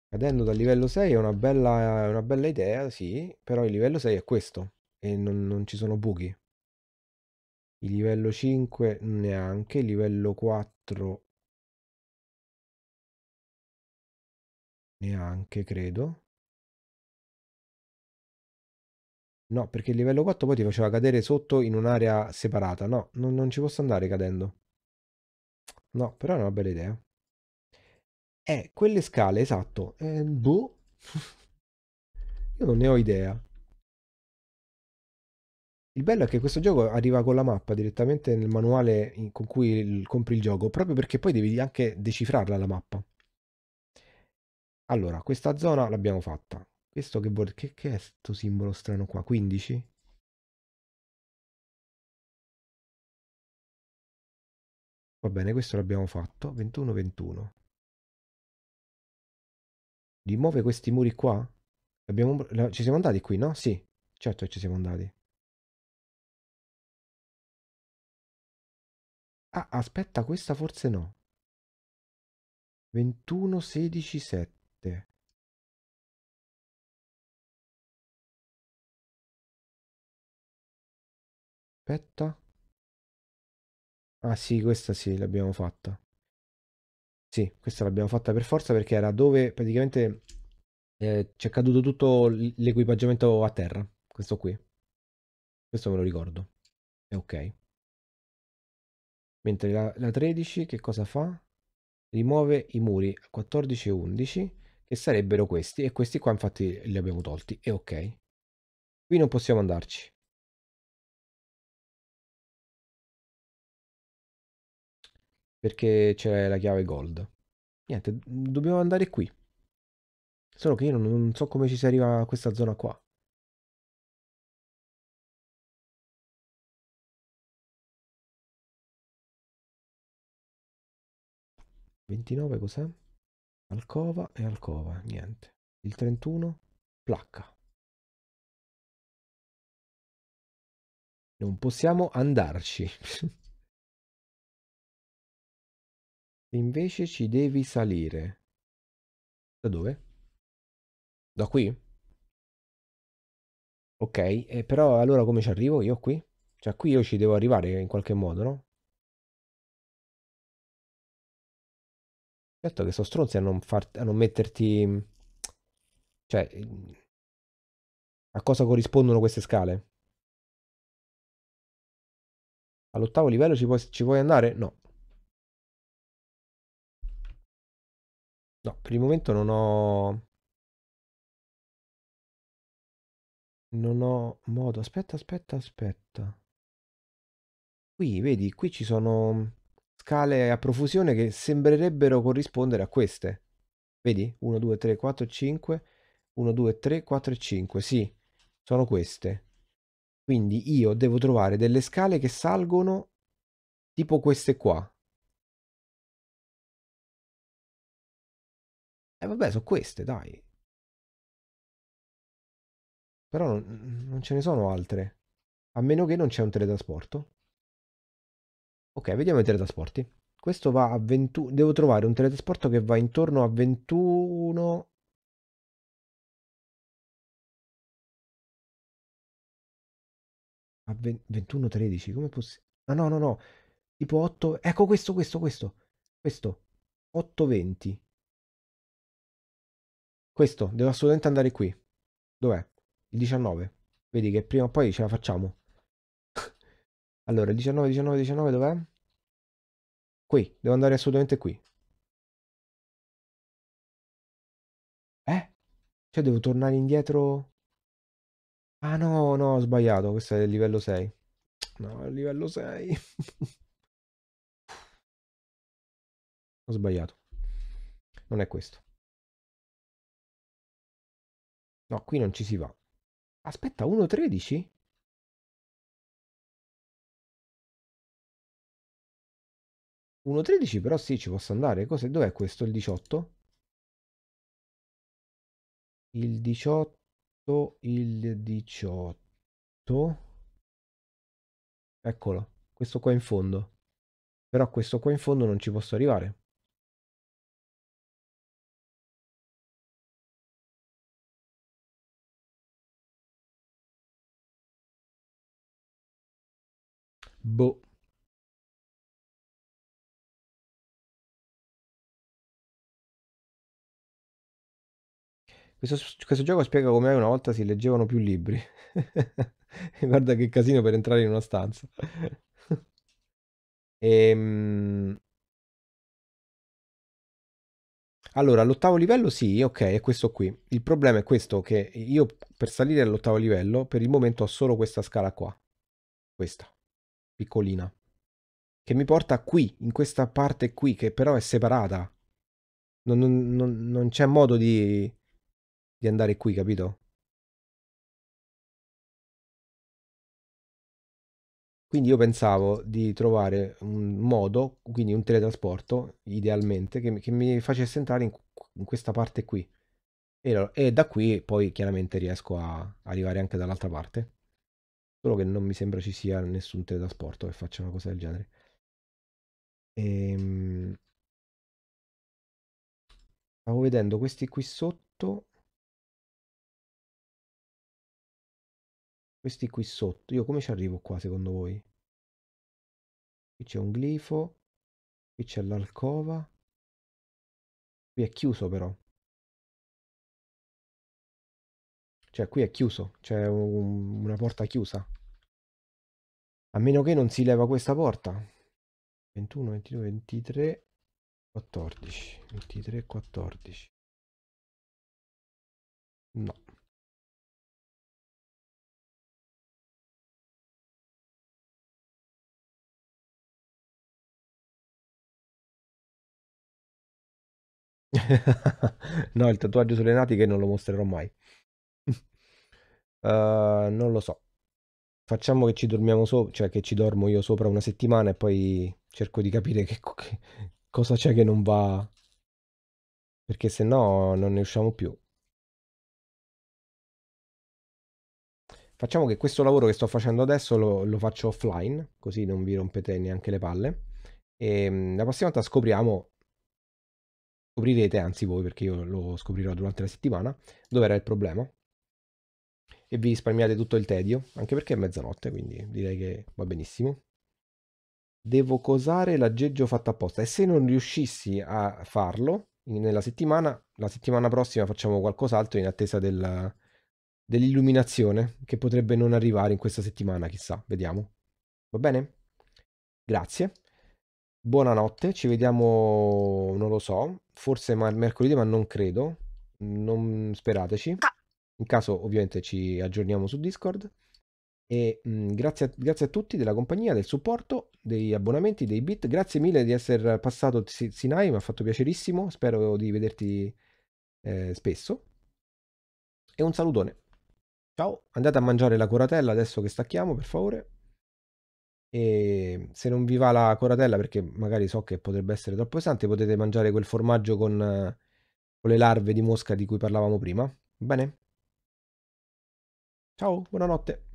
cadendo dal livello 6 è una bella, una bella idea, sì, però il livello 6 è questo e non, non, ci sono buchi. Il livello 5 neanche, il livello 4 neanche credo. No, perché il livello 4 poi ti faceva cadere sotto in un'area separata. No, non, non ci posso andare cadendo. No, però è una bella idea. Eh, quelle scale, esatto. Eh, boh. Io non ne ho idea. Il bello è che questo gioco arriva con la mappa direttamente nel manuale in, con cui il, compri il gioco, proprio perché poi devi anche decifrarla la mappa. Allora, questa zona l'abbiamo fatta. Questo che vuol... Che, che è questo simbolo strano qua? 15? Va bene, questo l'abbiamo fatto. 21, 21. Rimuove questi muri qua? Abbiamo... Ci siamo andati qui, no? Sì, certo ci siamo andati. Ah, aspetta, questa forse no. 21, 16, 7. aspetta. Ah sì, questa sì, l'abbiamo fatta. Sì, questa l'abbiamo fatta per forza perché era dove praticamente eh, ci è caduto tutto l'equipaggiamento a terra. Questo qui. Questo me lo ricordo. È ok. Mentre la, la 13 che cosa fa? Rimuove i muri 14 e 11 che sarebbero questi e questi qua infatti li abbiamo tolti. È ok. Qui non possiamo andarci. perché c'è la chiave gold. Niente, dobbiamo andare qui. Solo che io non, non so come ci si arriva a questa zona qua. Ventinove cos'è? Alcova e alcova, niente. Il 31, placca. Non possiamo andarci. Invece ci devi salire. Da dove? Da qui? Ok, eh, però allora come ci arrivo io qui? Cioè qui io ci devo arrivare in qualche modo, no? Certo che sono stronzi a non, far, a non metterti... Cioè... A cosa corrispondono queste scale? All'ottavo livello ci puoi, ci puoi andare? No. No, per il momento non ho... Non ho modo. Aspetta, aspetta, aspetta. Qui, vedi, qui ci sono scale a profusione che sembrerebbero corrispondere a queste. Vedi? 1, 2, 3, 4, 5. 1, 2, 3, 4 5. Sì, sono queste. Quindi io devo trovare delle scale che salgono tipo queste qua. E eh vabbè, sono queste, dai. Però non, non ce ne sono altre. A meno che non c'è un teletrasporto. Ok, vediamo i teletrasporti. Questo va a 21... Devo trovare un teletrasporto che va intorno a 21... A 21-13, come possibile? Ah no, no, no. Tipo 8... Ecco questo, questo, questo. Questo. 8-20. Questo, devo assolutamente andare qui. Dov'è? Il 19. Vedi che prima o poi ce la facciamo. allora, il 19, 19, 19 dov'è? Qui, devo andare assolutamente qui. Eh? Cioè devo tornare indietro? Ah no, no, ho sbagliato, questo è il livello 6. No, è il livello 6. ho sbagliato. Non è questo. No, qui non ci si va. Aspetta, 1.13? 1.13 però sì, ci posso andare. Cos'è? Dov'è questo? Il 18? Il 18, il 18. Eccolo, questo qua in fondo. Però questo qua in fondo non ci posso arrivare. Boh. Questo, questo, gioco spiega come una volta si leggevano più libri. guarda che casino per entrare in una stanza. ehm... Allora, l'ottavo livello sì, ok, è questo qui. Il problema è questo, che io per salire all'ottavo livello, per il momento ho solo questa scala qua. Questa piccolina, che mi porta qui, in questa parte qui, che però è separata. Non, non, non c'è modo di, di andare qui, capito? Quindi io pensavo di trovare un modo, quindi un teletrasporto, idealmente, che, che mi facesse entrare in, in questa parte qui. E, e, da qui poi chiaramente riesco a arrivare anche dall'altra parte. Solo che non mi sembra ci sia nessun teletrasporto che faccia una cosa del genere. Ehm... Stavo vedendo questi qui sotto. Questi qui sotto. Io come ci arrivo qua secondo voi? Qui c'è un glifo. Qui c'è l'alcova. Qui è chiuso però. Cioè, qui è chiuso, c'è un- una porta chiusa. A meno che non si leva questa porta. 21, 22, 23, 14. 23, 14. No. no, il tatuaggio sulle natiche non lo mostrerò mai. Uh, non lo so. Facciamo che ci dormiamo sopra, cioè che ci dormo io sopra una settimana e poi cerco di capire che, che cosa c'è che non va. Perché se no non ne usciamo più. Facciamo che questo lavoro che sto facendo adesso lo, lo faccio offline, così non vi rompete neanche le palle. E ehm, la prossima volta scopriamo scoprirete, anzi voi perché io lo scoprirò durante la settimana, dove era il problema e vi risparmiate tutto il tedio, anche perché è mezzanotte, quindi direi che va benissimo. Devo cosare l'aggeggio fatto apposta e se non riuscissi a farlo nella settimana, la settimana prossima facciamo qualcos'altro in attesa della, dell'illuminazione che potrebbe non arrivare in questa settimana, chissà, vediamo. Va bene? Grazie. Buonanotte, ci vediamo, non lo so, forse mercoledì, ma non credo. Non sperateci. In caso ovviamente ci aggiorniamo su Discord. E mh, mm, grazie, a, grazie, a, tutti della compagnia, del supporto, degli abbonamenti, dei bit. Grazie mille di essere passato Sinai, mi ha fatto piacerissimo. Spero di vederti eh, spesso. E un salutone. Ciao, andate a mangiare la coratella adesso che stacchiamo, per favore. E se non vi va la coratella, perché magari so che potrebbe essere troppo pesante, potete mangiare quel formaggio con, con le larve di mosca di cui parlavamo prima. Bene? Ciao, buonanotte.